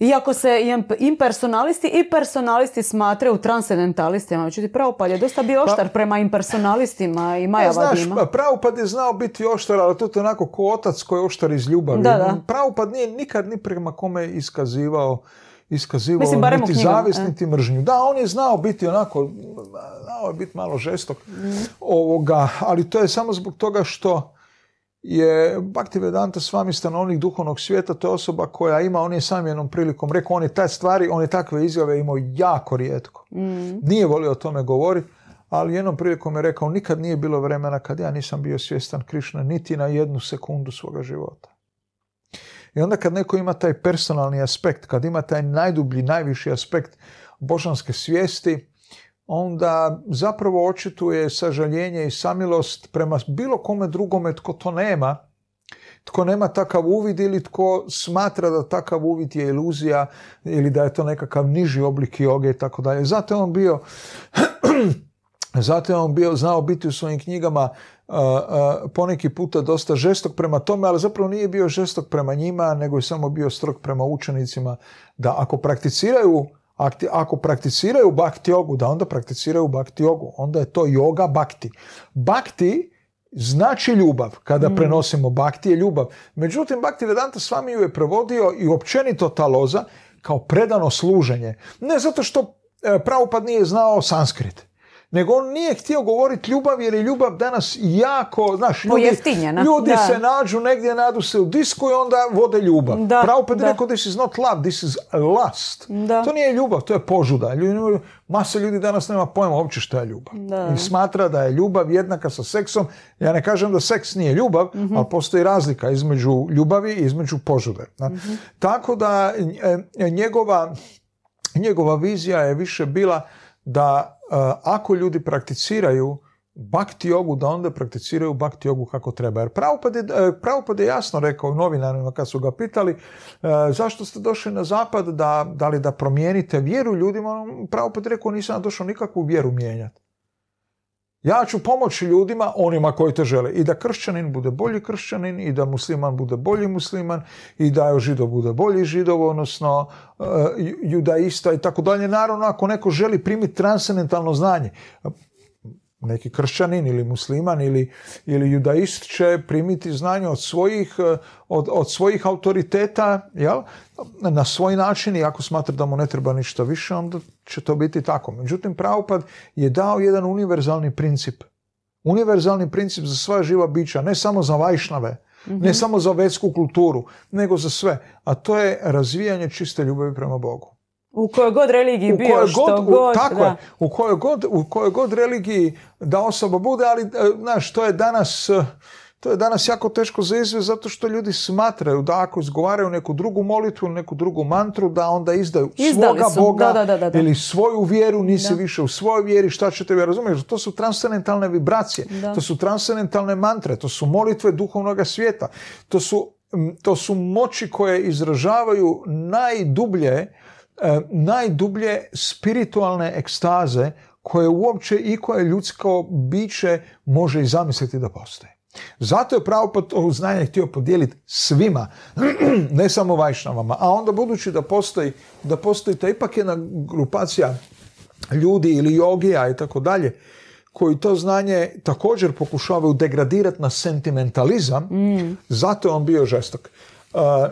Iako se impersonalisti i personalisti smatraju transcendentalistima, međutim Pravopad je dosta bio pa- oštar prema impersonalistima i e, Maja Znaš, pa Pravopad je znao biti oštar, ali to je onako ko otac koji je oštar iz ljubavi. Pravopad nije nikad ni prema kome iskazivao iskazivao Mislim, e. niti mržnju. Da, on je znao biti onako, znao je biti malo žestok mm. ovoga, ali to je samo zbog toga što je Bhakti Vedanta s vami stanovnik duhovnog svijeta, to je osoba koja ima, on je sam jednom prilikom rekao, on je stvari, on je takve izjave imao jako rijetko. Mm. Nije volio o tome govoriti, ali jednom prilikom je rekao, nikad nije bilo vremena kad ja nisam bio svjestan Krišna niti na jednu sekundu svoga života. I onda kad neko ima taj personalni aspekt, kad ima taj najdublji, najviši aspekt božanske svijesti, onda zapravo očituje sažaljenje i samilost prema bilo kome drugome tko to nema, tko nema takav uvid ili tko smatra da takav uvid je iluzija ili da je to nekakav niži oblik joge i tako dalje. Zato je on bio zato je on bio, znao biti u svojim knjigama poneki puta dosta žestok prema tome, ali zapravo nije bio žestok prema njima, nego je samo bio strok prema učenicima da ako prakticiraju ako prakticiraju Bhakti jogu, da onda prakticiraju Bhakti jogu. Onda je to yoga Bhakti. Bhakti znači ljubav. Kada mm. prenosimo bakti je ljubav. Međutim, Bakti Vedanta s ju je provodio i općenito ta loza kao predano služenje. Ne zato što e, pravopad nije znao sanskrit nego on nije htio govoriti ljubav jer je ljubav danas jako, znaš, ljudi, ljudi se nađu negdje, nađu se u disku i onda vode ljubav. Da, Pravopet pa rekao this is not love, this is lust. To nije ljubav, to je požuda. masa ljudi danas nema pojma uopće što je ljubav. I smatra da je ljubav jednaka sa seksom. Ja ne kažem da seks nije ljubav, mm ali postoji razlika između ljubavi i između požude. Mhm. Tako da e, e, njegova, njegova vizija je više bila da Eh, ako ljudi prakticiraju bhakti jogu, da onda prakticiraju bhakti jogu kako treba. Jer Pravopad eh, je, jasno rekao novinarima kad su ga pitali eh, zašto ste došli na zapad, da, da li da promijenite vjeru ljudima, ono, Pravopad je rekao nisam došao nikakvu vjeru mijenjati. Ja ću pomoći ljudima, onima koji te žele. I da kršćanin bude bolji kršćanin, i da musliman bude bolji musliman, i da žido bude bolji židov, odnosno e, judaista i tako dalje. Naravno, ako neko želi primiti transcendentalno znanje, neki kršćanin ili musliman ili, ili judaist će primiti znanje od svojih, eh, od, od svojih autoriteta na svoj način i ako smatra da mu ne treba ništa više, onda će to biti tako. Međutim, pravopad je dao jedan univerzalni princip. Univerzalni princip za sva živa bića, ne samo za vajšnave, mhm. ne samo za vetsku kulturu, nego za sve. A to je razvijanje čiste ljubavi prema Bogu. U kojoj god religiji u bio, što god, Tako je, u kojoj god, u kojoj god religiji da osoba bude, ali, e, znaš, to je danas... E, to je danas jako teško za izve zato što ljudi smatraju da ako izgovaraju neku drugu molitvu, neku drugu mantru, da onda izdaju Izdali svoga Boga ili svoju vjeru, nisi više u svojoj vjeri, šta ćete vi razumjeti? To su transcendentalne vibracije, to su transcendentalne mantre, to su molitve duhovnog svijeta, to su, to su moći koje izražavaju najdublje E, najdublje spiritualne ekstaze koje uopće i koje ljudsko biće može i zamisliti da postoje. Zato je pa to znanje htio podijeliti svima, ne samo vajšnavama. A onda budući da postoji, da postoji ta ipak jedna grupacija ljudi ili jogija i tako dalje, koji to znanje također pokušavaju degradirati na sentimentalizam, mm. zato je on bio žestok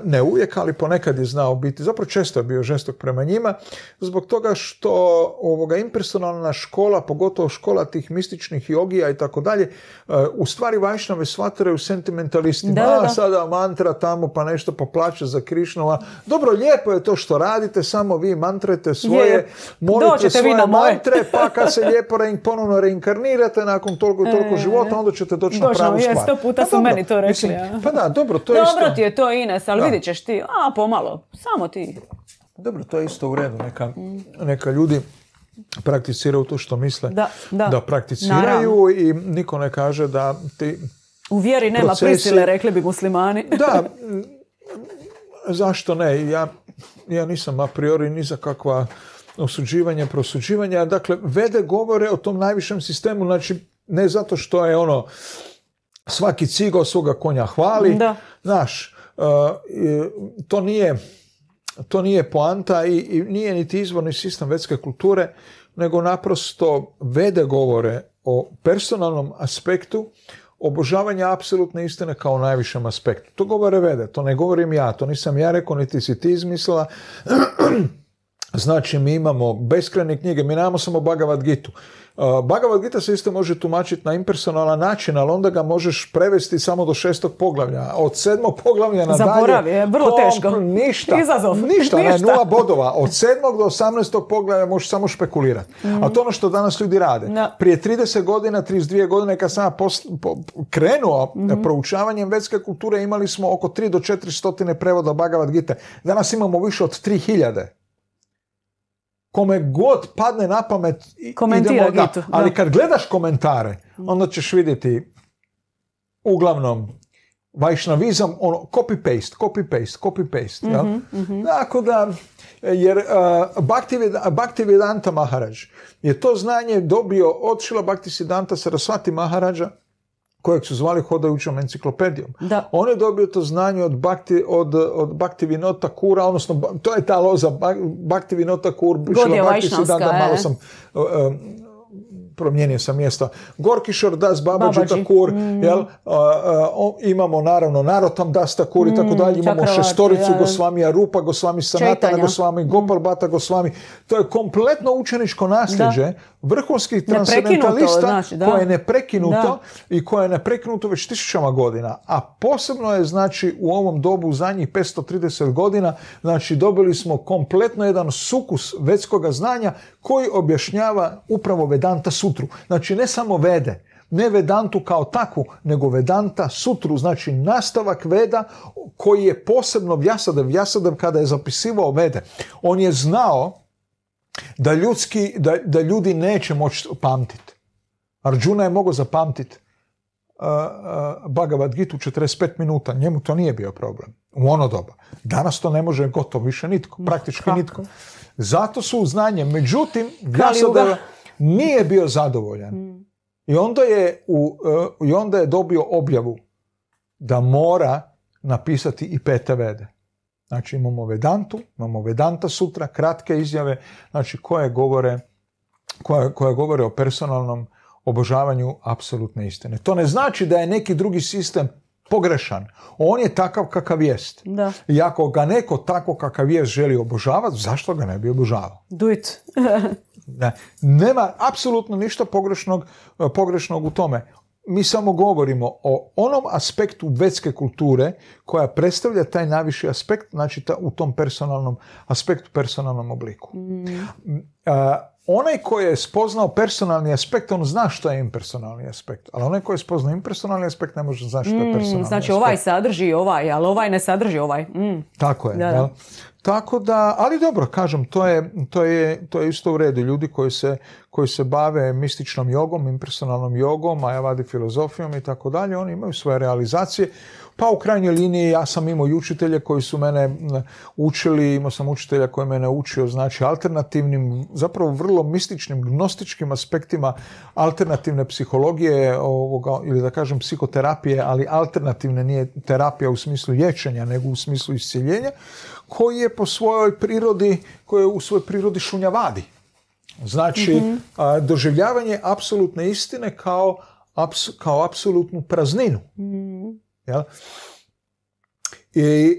ne uvijek, ali ponekad je znao biti, zapravo često je bio žestok prema njima, zbog toga što ovoga impersonalna škola, pogotovo škola tih mističnih jogija i tako dalje, e, u stvari vajšnove u sentimentalistima, sada mantra tamo pa nešto poplače za Krišnova. Dobro, lijepo je to što radite, samo vi mantrete svoje, molite svoje mantre, pa kad se lijepo ponovno reinkarnirate nakon toliko i toliko e, života, onda ćete doći na pravu stvar. puta pa dobro, meni to rekli. pa da, dobro, ti je to, Ina, ali vidit ćeš ti, a pomalo, samo ti. Dobro, to je isto u redu, neka, ljudi prakticiraju to što misle da, prakticiraju i niko ne kaže da ti U vjeri nema prisile, rekli bi muslimani. da, zašto ne? Ja, ja nisam a priori ni za kakva osuđivanja, prosuđivanja. Dakle, vede govore o tom najvišem sistemu, znači ne zato što je ono svaki cigo svoga konja hvali, znaš, E, to nije to nije poanta i, i nije niti izvorni sistem vetske kulture, nego naprosto vede govore o personalnom aspektu obožavanja apsolutne istine kao najvišem aspektu. To govore vede, to ne govorim ja, to nisam ja rekao, niti si ti izmislila. Znači, mi imamo beskrajne knjige, mi nemamo samo Bhagavad Gitu. Bhagavad Gita se isto može tumačiti na impersonalan način, ali onda ga možeš prevesti samo do šestog poglavlja. Od sedmog poglavlja na Zaboravi, je vrlo teško. Ništa. Ništa, nula bodova. Od sedmog do osamnaestog poglavlja možeš samo špekulirati. Mhm. A to ono što danas ljudi rade. Prije 30 godina, 32 godine kad sam ja krenuo mhm. proučavanjem vetske kulture imali smo oko 3 do 400 prevoda Bhagavad Gita. Danas imamo više od 3000 kome god padne na pamet i, ali kad gledaš komentare, onda ćeš vidjeti uglavnom vajšnavizam, ono, copy-paste, copy-paste, copy-paste, mhm, mhm. jer uh, Bhaktivedanta Maharaj je to znanje dobio od Šila Bhaktisiddhanta Sarasvati Maharaja, kojeg su zvali hodajućom enciklopedijom. Da. On je dobio to znanje od, bakti, od, od Kura, odnosno, to je ta loza, baktivi Kur, Šila da, da, malo e. sam e, promijenio sam mjesto. Gorkišor, das Babađi, mm. jel? imamo naravno Narotam, das Takur i mm, tako dalje. Imamo šestoricu Gosvamija Rupa, Gosvami Sanatana, Gosvami mm. Gopal Bata, Gosvami. To je kompletno učeničko nasljeđe vrhunskih transcendentalista znači, koje je neprekinuto i koje je neprekinuto već tisućama godina. A posebno je znači u ovom dobu zadnjih 530 godina znači dobili smo kompletno jedan sukus vetskog znanja koji objašnjava upravo Vedanta sutru. Znači ne samo vede, ne Vedantu kao takvu, nego Vedanta sutru, znači nastavak Veda koji je posebno Vjasadev. Vjasadev kada je zapisivao Vede, on je znao da, ljudski, da, ljudi neće moći pamtiti. Arđuna je mogao zapamtiti uh, uh, Bhagavad Gita u 45 minuta. Njemu to nije bio problem u ono doba. Danas to ne može gotovo više nitko, praktički nitko. Zato su u znanje. Međutim, Vjasadeva nije bio zadovoljan. Mm. I onda je, e, i onda je dobio objavu da mora napisati i peta vede. Znači imamo Vedantu, imamo Vedanta sutra, kratke izjave, znači koje govore, koje, govore o personalnom obožavanju apsolutne istine. To ne znači da je neki drugi sistem pogrešan. On je takav kakav jest. Da. I ako ga neko tako kakav jest želi obožavati, zašto ga ne bi obožavao? Do it. ne, nema apsolutno ništa pogrešnog, e, pogrešnog u tome. Mi samo govorimo o onom aspektu vetske kulture koja predstavlja taj najviši aspekt, znači ta, u tom personalnom aspektu, personalnom obliku. Mm. onaj koji je spoznao personalni aspekt, on zna što je impersonalni aspekt. Ali onaj koji je spoznao impersonalni aspekt ne može znati što je mm, personalni Znači ovaj sadrži ovaj, ali ovaj ne sadrži ovaj. Mm. Tako je. Da, da. Tako da, ali dobro, kažem, to je, to je, to je isto u redu. Ljudi koji se, koji se bave mističnom jogom, impersonalnom jogom, ajavadi filozofijom i tako dalje, oni imaju svoje realizacije. Pa u krajnjoj liniji ja sam imao i učitelje koji su mene učili, imao sam učitelja koji mene učio, znači alternativnim, zapravo vrlo mističnim, gnostičkim aspektima alternativne psihologije ovoga, ili da kažem psihoterapije, ali alternativne nije terapija u smislu liječenja, nego u smislu iscjeljenja koji je po svojoj prirodi, koji je u svojoj prirodi šunjavadi. Znači, mhm. doživljavanje apsolutne istine kao, kao apsolutnu prazninu. Mhm. I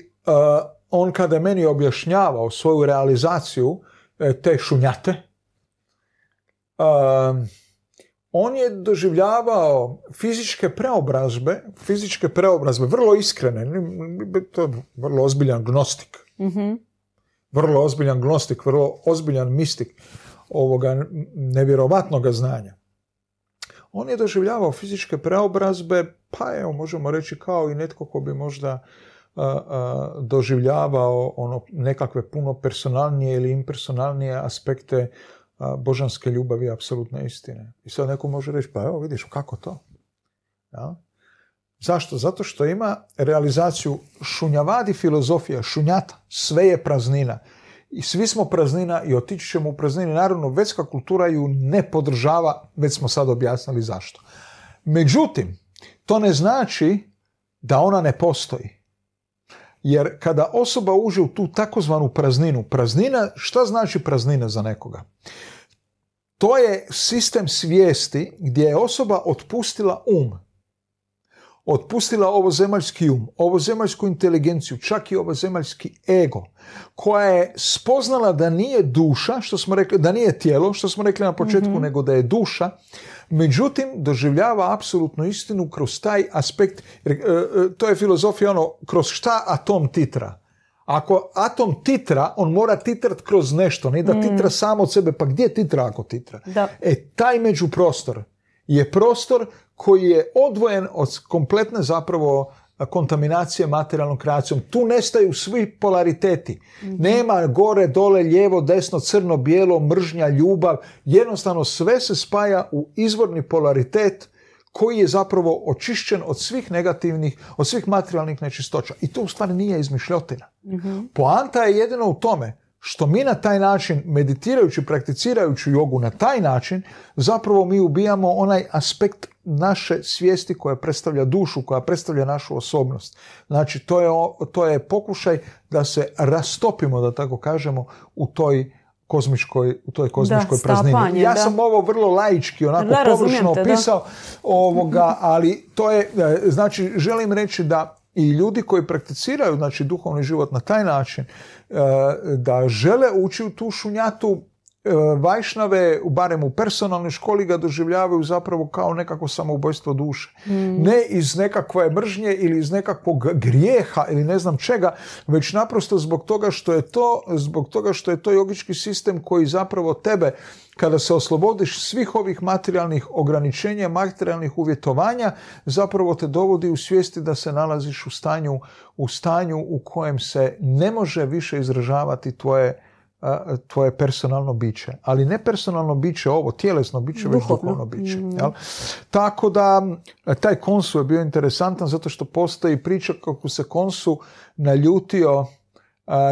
on kada je meni objašnjavao svoju realizaciju e, te šunjate, on je doživljavao fizičke preobrazbe, fizičke preobrazbe, vrlo iskrene, to je vrlo ozbiljan gnostik, Mhm. Vrlo ozbiljan gnostik, vrlo ozbiljan mistik ovoga nevjerovatnog znanja. On je doživljavao fizičke preobrazbe, pa evo, možemo reći kao i netko ko bi možda doživljavao ono nekakve puno personalnije ili impersonalnije aspekte božanske ljubavi i apsolutne istine. I sad neko može reći, pa evo vidiš, kako to? Ja? Zašto? Zato što ima realizaciju šunjavadi filozofija, šunjata, sve je praznina. I svi smo praznina i otići ćemo u praznini. Naravno, vetska kultura ju ne podržava, već smo sad objasnili zašto. Međutim, to ne znači da ona ne postoji. Jer kada osoba uđe u tu takozvanu prazninu, praznina, šta znači praznina za nekoga? To je sistem svijesti gdje je osoba otpustila um otpustila zemaljski um, ovo zemaljsku inteligenciju, čak i ovo zemaljski ego, koja je spoznala da nije duša, što smo rekli, da nije tijelo, što smo rekli na početku, mhm. nego da je duša, međutim doživljava apsolutnu istinu kroz taj aspekt, e, e, to je filozofija ono, kroz šta atom titra. Ako atom titra, on mora titrat kroz nešto, ne da titra mhm. samo od sebe, pa gdje titra ako titra? E, taj međuprostor, je prostor koji je odvojen od kompletne zapravo e, kontaminacije materijalnom kreacijom. Tu nestaju svi polariteti. Mhm. Nema gore, dole, lijevo, desno, crno, bijelo, mržnja, ljubav. Jednostavno sve se spaja u izvorni polaritet koji je zapravo očišćen od svih negativnih, od svih materijalnih nečistoća. I to u stvari nije izmišljotina. Mhm. Poanta je jedino u tome što mi na taj način, meditirajući, prakticirajući jogu na taj način, zapravo mi ubijamo onaj aspekt naše svijesti koja predstavlja dušu, koja predstavlja našu osobnost. Znači, to je, to je pokušaj da se rastopimo, da tako kažemo, u toj kozmičkoj, u toj kozmičkoj da, praznini. ja sam ovo vrlo laički, pa onako da, površno opisao, ovoga, ali to je, e, znači, želim reći da i ljudi koji prakticiraju znači, duhovni život na taj način, E, da žele ući u tu šunjatu, e, Vajšnave, barem u personalnoj školi, ga doživljavaju zapravo kao nekako samoubojstvo duše. Mm. Ne iz nekakve mržnje ili iz nekakvog grijeha ili ne znam čega, već naprosto zbog toga što je to, zbog toga što je to jogički sistem koji zapravo tebe kada se oslobodiš svih ovih materijalnih ograničenja, materijalnih uvjetovanja, zapravo te dovodi u svijesti da se nalaziš u stanju, u stanju u kojem se ne može više izražavati tvoje, tvoje personalno biće. Ali ne personalno biće ovo, tjelesno biće, već duhovno biće. Mm. Tako da, taj konsu je bio interesantan zato što postoji priča kako se konsu naljutio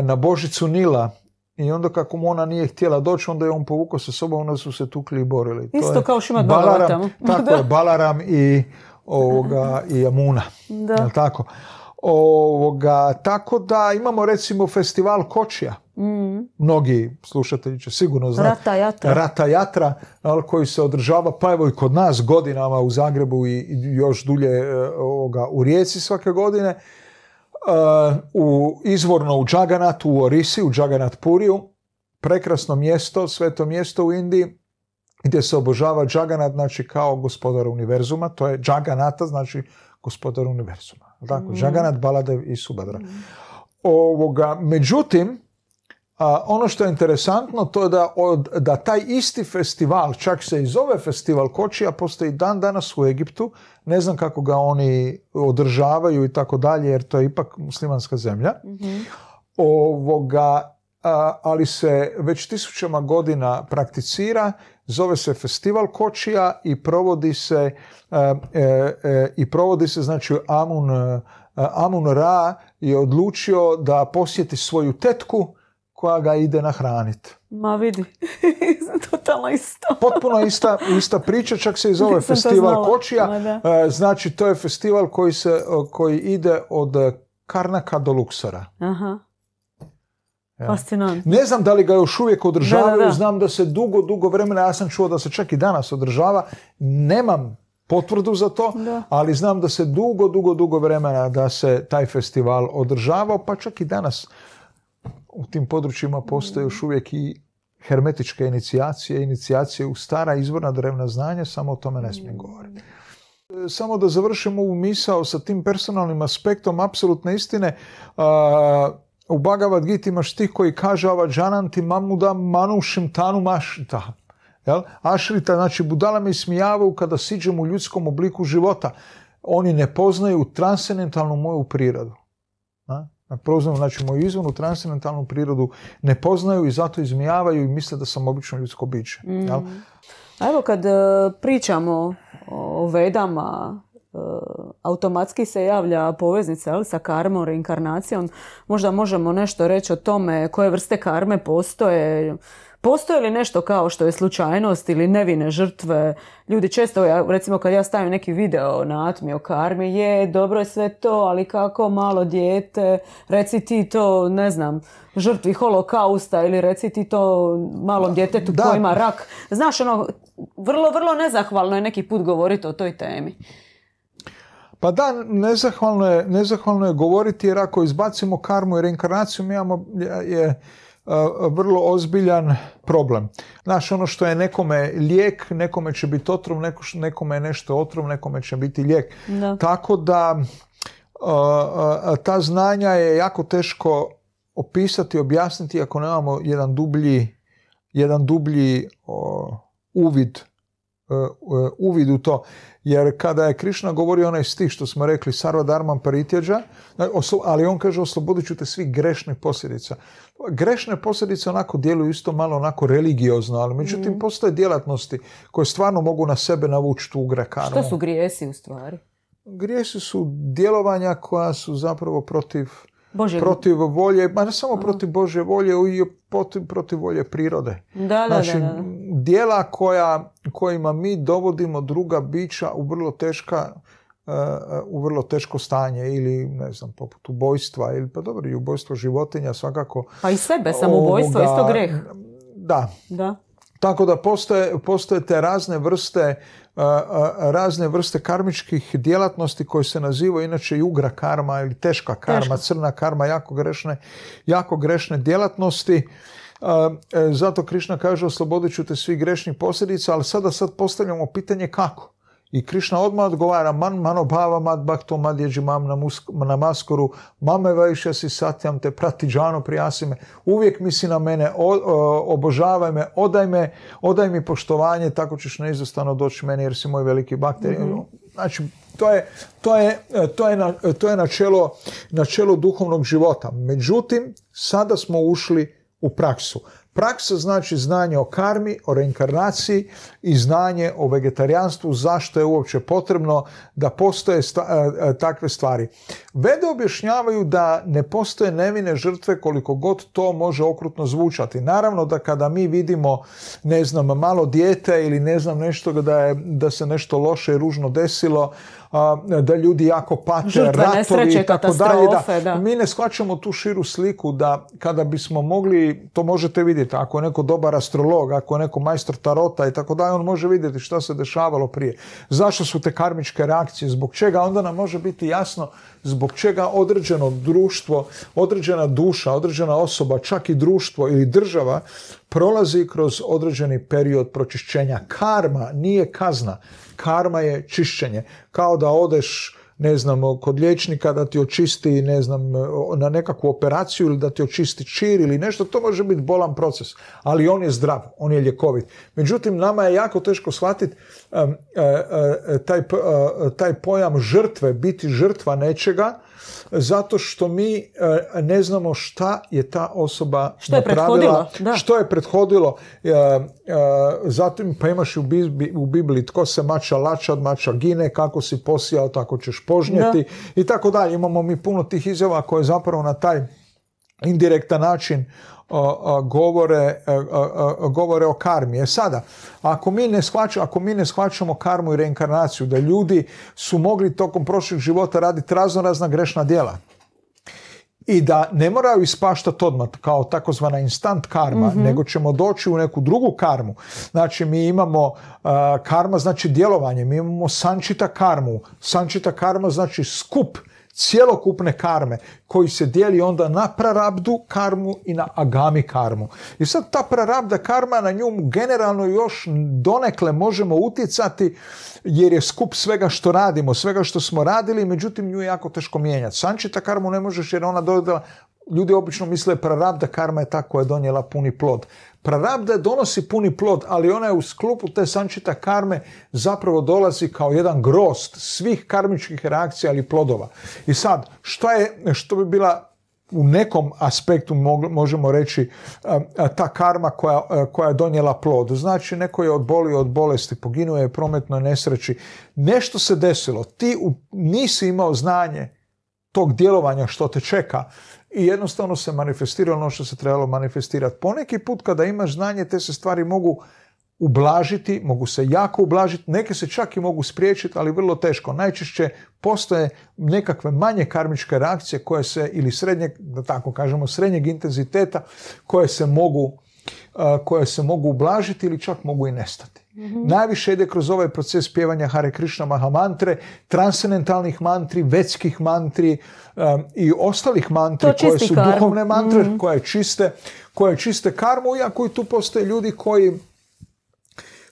na Božicu Nila, i onda kako mu ona nije htjela doći, onda je on povukao sa sobom, onda su se tukli i borili. Isto je kao Šimad Balaram. Tako je, Balaram i, ovoga, i Amuna. Jel tako? Ovoga, tako da imamo recimo festival Kočija. Mm. Mnogi slušatelji će sigurno znati. Rata Jatra. Rata Jatra, koji se održava, pa evo i kod nas godinama u Zagrebu i još dulje e, ovoga, u Rijeci svake godine u, izvorno u Džaganat u Orisi, u Džaganat Puriju, prekrasno mjesto, sveto mjesto u Indiji, gdje se obožava Džaganat, znači kao gospodar univerzuma, to je Džaganata, znači gospodar univerzuma. Tako, Džaganat, mm. Baladev i Subadra. Ovoga, međutim, ono što je interesantno to je da, od, da taj isti festival, čak se i zove festival Kočija, postoji dan danas u Egiptu. Ne znam kako ga oni održavaju i tako dalje, jer to je ipak muslimanska zemlja. Mhm. Ovoga, ali se već tisućama godina prakticira, zove se Festival Kočija i provodi se, e, e, i provodi se znači Amun, Amun Ra je odlučio da posjeti svoju tetku koja ga ide nahraniti. Ma vidi, totalno isto. Potpuno ista, ista priča, čak se i zove festival Kočija. E, znači, to je festival koji, se, koji ide od e, Karnaka do Luksora. Aha. Ne znam da li ga još uvijek održavaju, da, da, znam da se dugo, dugo vremena, ja sam čuo da se čak i danas održava, nemam potvrdu za to, ali znam da se dugo, dugo, dugo vremena da se taj festival održavao, pa čak i danas u tim područjima postoje još uvijek i hermetičke inicijacije, inicijacije u stara izvorna drevna znanja, samo o tome ne smijem govoriti. Samo da završim ovu misao sa tim personalnim aspektom apsolutne istine. U Bhagavad Gita imaš ti koji kaže avadžananti mamuda manušim tanu mašita. Jel? Ašrita, znači budala mi smijavaju kada siđem u ljudskom obliku života. Oni ne poznaju transcendentalnu moju prirodu prozvanu, znači moju izvornu transcendentalnu prirodu, ne poznaju i zato izmijavaju i misle da sam obično ljudsko biće. Mm. A evo kad e, pričamo o vedama, e, automatski se javlja poveznica sa karmom, reinkarnacijom. Možda možemo nešto reći o tome koje vrste karme postoje, Postoji li nešto kao što je slučajnost ili nevine žrtve? Ljudi često, ja, recimo kad ja stavim neki video na Atmi o karmi, je, dobro je sve to, ali kako malo dijete, reci ti to, ne znam, žrtvi holokausta ili reci ti to malom djetetu da. koji ima rak. Znaš, ono, vrlo, vrlo nezahvalno je neki put govoriti o toj temi. Pa da, nezahvalno je, nezahvalno je govoriti jer ako izbacimo karmu i reinkarnaciju, mi imamo je vrlo ozbiljan problem. Znaš, ono što je nekome lijek, nekome će biti otrov, nekome je nešto otrov, nekome će biti lijek. Tako da ta znanja je jako teško opisati, objasniti ako nemamo jedan dublji, jedan dublji uvid E, e, uvid u to. Jer kada je Krišna govorio onaj stih što smo rekli Sarva Dharma, Paritjeđa, e, ali on kaže oslobodit ću te svi grešnih posljedica. Grešne posljedice onako djeluju isto malo onako religiozno, ali međutim mhm. postoje djelatnosti koje stvarno mogu na sebe navući tu grekanu. Što su grijesi u stvari? Grijesi su djelovanja koja su zapravo protiv bože protiv volje, ma ne samo mm. protiv Bože volje, i protiv, protiv volje prirode. Da, da, znači, dijela koja, kojima mi dovodimo druga bića u vrlo teška e, u vrlo teško stanje ili ne znam poput ubojstva ili pa dobro i ubojstvo životinja svakako pa i sebe samoubojstvo isto greh da da tako da postoje, postoje te razne vrste, razne vrste karmičkih djelatnosti koje se nazivaju inače jugra karma ili teška karma, crna karma, jako grešne, jako grešne djelatnosti. E, zato Krišna kaže oslobodit ću te svih grešnih posljedica, ali sada sad postavljamo pitanje kako. I Krišna odmah odgovara man mano mad bhakto mad mam na, na maskoru mame vajša si satjam te prati džano me, Uvijek misli na mene, obožavaj me, odaj me, odaj mi poštovanje, tako ćeš neizostavno doći meni jer si moj veliki bakter. Mhm. Znači, to je, to je, to je, to je načelo, načelo duhovnog života. Međutim, sada smo ušli u praksu. Praksa znači znanje o karmi, o reinkarnaciji i znanje o vegetarijanstvu, zašto je uopće potrebno da postoje e, e, takve stvari. Vede objašnjavaju da ne postoje nevine žrtve koliko god to može okrutno zvučati. Naravno da kada mi vidimo, ne znam, malo dijete ili ne znam nešto da, da se nešto loše i ružno desilo, da ljudi jako pate, Žutve, ratovi i tako dalje. Da, Mi ne shvaćamo tu širu sliku da kada bismo mogli, to možete vidjeti, ako je neko dobar astrolog, ako je neko majstor tarota i tako dalje, on može vidjeti što se dešavalo prije. Zašto su te karmičke reakcije, zbog čega, onda nam može biti jasno zbog čega određeno društvo, određena duša, određena osoba, čak i društvo ili država prolazi kroz određeni period pročišćenja. Karma nije kazna. Karma je čišćenje. Kao da odeš ne znam, kod liječnika da ti očisti, ne znam, na nekakvu operaciju ili da ti očisti čir ili nešto, to može biti bolan proces, ali on je zdrav, on je ljekovit. Međutim, nama je jako teško shvatiti e, e, e, taj pojam žrtve, biti žrtva nečega, zato što mi e, ne znamo šta je ta osoba što je što je prethodilo. E, e, zatim pa imaš u, u Bibliji tko se mača lača, od mača gine, kako si posijao, tako ćeš požnjeti i tako dalje. Imamo mi puno tih izjava koje zapravo na taj indirektan način govore, e, govore o karmi. E sada, ako mi, ne shvaćamo, ako mi ne shvaćamo karmu i reinkarnaciju, da ljudi su mogli tokom prošlog života raditi razno razna grešna djela, i da ne moraju ispaštati odmah kao takozvana instant karma, mhm. nego ćemo doći u neku drugu karmu. Znači mi imamo e, karma znači djelovanje, mi imamo sančita karmu. Sančita karma znači skup cjelokupne karme koji se dijeli onda na prarabdu karmu i na agami karmu. I sad ta prarabda karma na nju generalno još donekle možemo utjecati jer je skup svega što radimo, svega što smo radili, međutim nju je jako teško mijenjati. Sančita karmu ne možeš jer ona dodala Ljudi obično misle prarabda karma je ta koja je donijela puni plod. Prarabda donosi puni plod, ali ona je u sklopu te sančita karme zapravo dolazi kao jedan grost svih karmičkih reakcija ili plodova. I sad, je, što bi bila u nekom aspektu možemo reći e, e, ta karma koja, e, koja je donijela plod. Znači neko je odbolio od bolesti, poginuo je prometnoj nesreći. Nešto se desilo. Ti nisi imao znanje tog djelovanja što te čeka i jednostavno se manifestira ono što se trebalo manifestirati. Poneki put kada imaš znanje, te se stvari mogu ublažiti, mogu se jako ublažiti, neke se čak i mogu spriječiti, ali vrlo teško. Najčešće postoje nekakve manje karmičke reakcije koje se, ili srednjeg, da tako kažemo, srednjeg intenziteta koje se mogu, koje se mogu ublažiti ili čak mogu i nestati. Mhm. Najviše ide kroz ovaj proces pjevanja Hare Krishna Maha mantre, transcendentalnih mantri, vetskih mantri i ostalih mantri koje su duhovne mantre, mhm. koje čiste, koje čiste karmu, iako i tu postoje ljudi koji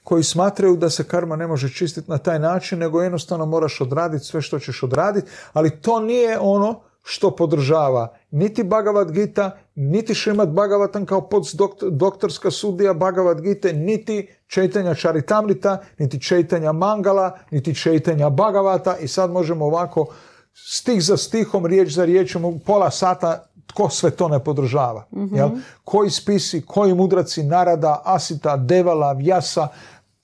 koji smatraju da se karma ne može čistiti na taj način, nego jednostavno moraš odraditi sve što ćeš odraditi, ali to nije ono što podržava niti Bhagavad Gita, niti Šemat Bhagavatam kao post doktorska sudija Bhagavad Gite, niti četanja Čaritamrita, niti četanja Mangala, niti četanja Bagavata i sad možemo ovako stih za stihom, riječ za riječom, pola sata tko sve to ne podržava. Mhm. Koji spisi, koji mudraci narada, asita, devala, vjasa,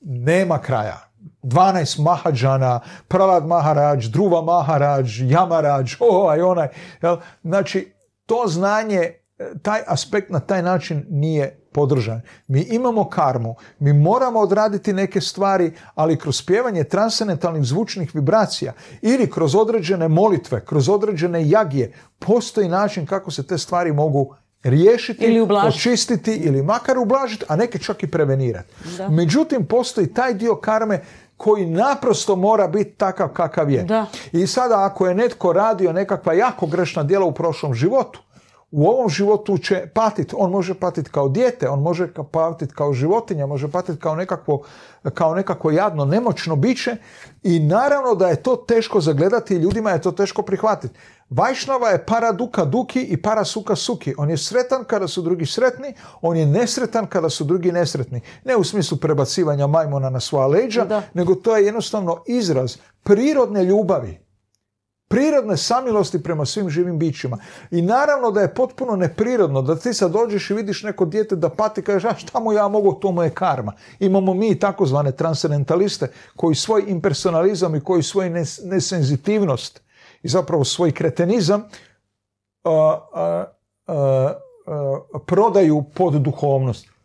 nema kraja. 12 Mahađana, Pralad Maharađ, Druva Maharađ, Jamarađ, ovaj, onaj. Jel? Znači, to znanje taj aspekt na taj način nije podržan. Mi imamo karmu, mi moramo odraditi neke stvari, ali kroz pjevanje transcendentalnih zvučnih vibracija ili kroz određene molitve, kroz određene jagije, postoji način kako se te stvari mogu riješiti, ili očistiti ili makar ublažiti, a neke čak i prevenirati. Međutim, postoji taj dio karme koji naprosto mora biti takav kakav je. I sada ako je netko radio nekakva jako grešna djela u prošlom životu, u ovom životu će patiti. On može patiti kao dijete, on može patiti kao životinja, može patiti kao nekakvo, kao jadno, nemoćno biće i naravno da je to teško zagledati i ljudima je to teško prihvatiti. Vajšnova je para duka duki i para suka suki. On je sretan kada su drugi sretni, on je nesretan kada su drugi nesretni. Ne u smislu prebacivanja majmona na svoja leđa, nego to je jednostavno izraz prirodne ljubavi prirodne samilosti prema svim živim bićima. I naravno da je potpuno neprirodno da ti sad dođeš i vidiš neko dijete da pati, kažeš, a šta mu ja mogu, to mu je karma. Imamo mi takozvane transcendentaliste koji svoj impersonalizam i koji svoj nesenzitivnost i zapravo svoj kretenizam prodaju pod duhovnost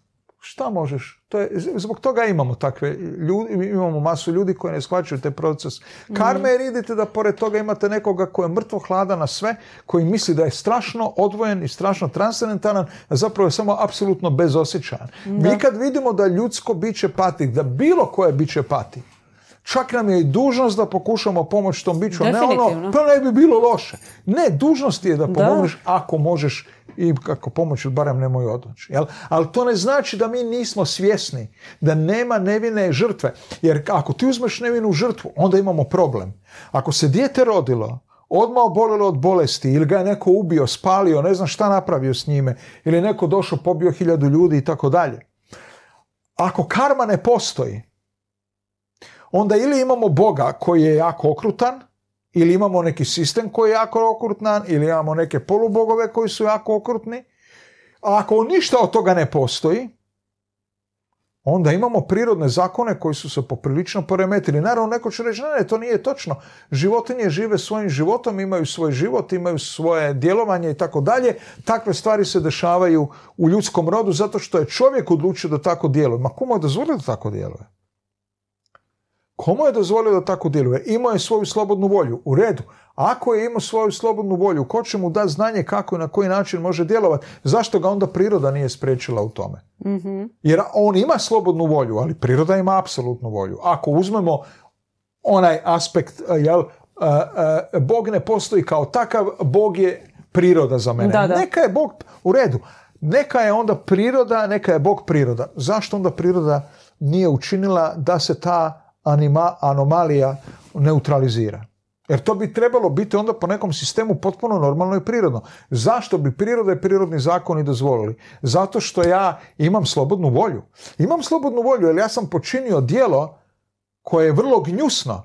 šta možeš? To je, zbog toga imamo takve ljudi, imamo masu ljudi koji ne shvaćaju taj proces. Mhm. Karme jer idete da pored toga imate nekoga koji je mrtvo hladan na sve, koji misli da je strašno odvojen i strašno transcendentalan, a zapravo je samo apsolutno bezosjećajan. Mi kad vidimo da ljudsko biće pati, da bilo koje biće pati, Čak nam je i dužnost da pokušamo pomoći tom biću, ne ono, pa ne bi bilo loše. Ne, dužnost je da pomogneš ako možeš i kako pomoć barem nemoj odnoći. Jel? Ali to ne znači da mi nismo svjesni da nema nevine žrtve. Jer ako ti uzmeš nevinu žrtvu, onda imamo problem. Ako se dijete rodilo, odmah obolilo od bolesti ili ga je neko ubio, spalio, ne znam šta napravio s njime ili je neko došao, pobio hiljadu ljudi i tako dalje. Ako karma ne postoji, onda ili imamo Boga koji je jako okrutan, ili imamo neki sistem koji je jako okrutnan, ili imamo neke polubogove koji su jako okrutni. A ako ništa od toga ne postoji, onda imamo prirodne zakone koji su se poprilično poremetili. Naravno, neko će reći, ne, ne, to nije točno. Životinje žive svojim životom, imaju svoj život, imaju svoje djelovanje i tako dalje. Takve stvari se dešavaju u ljudskom rodu zato što je čovjek odlučio da tako djeluje. Ma kumo je da tako djeluje? Komu je dozvolio da tako djeluje? Imao je svoju slobodnu volju. U redu. Ako je imao svoju slobodnu volju, ko će mu da znanje kako i na koji način može djelovati? Zašto ga onda priroda nije spriječila u tome? Mhm. Jer on ima slobodnu volju, ali priroda ima apsolutnu volju. Ako uzmemo onaj aspekt, eh, jel, eh, eh, Bog ne postoji kao takav, Bog je priroda za mene. Neka je Bog u redu. Neka je onda priroda, neka je Bog priroda. Zašto onda priroda nije učinila da se ta anima, anomalija neutralizira. Jer to bi trebalo biti onda po nekom sistemu potpuno normalno i prirodno. Zašto bi priroda i prirodni zakoni dozvolili? Zato što ja imam slobodnu volju. Imam slobodnu volju jer ja sam počinio dijelo koje je vrlo gnjusno.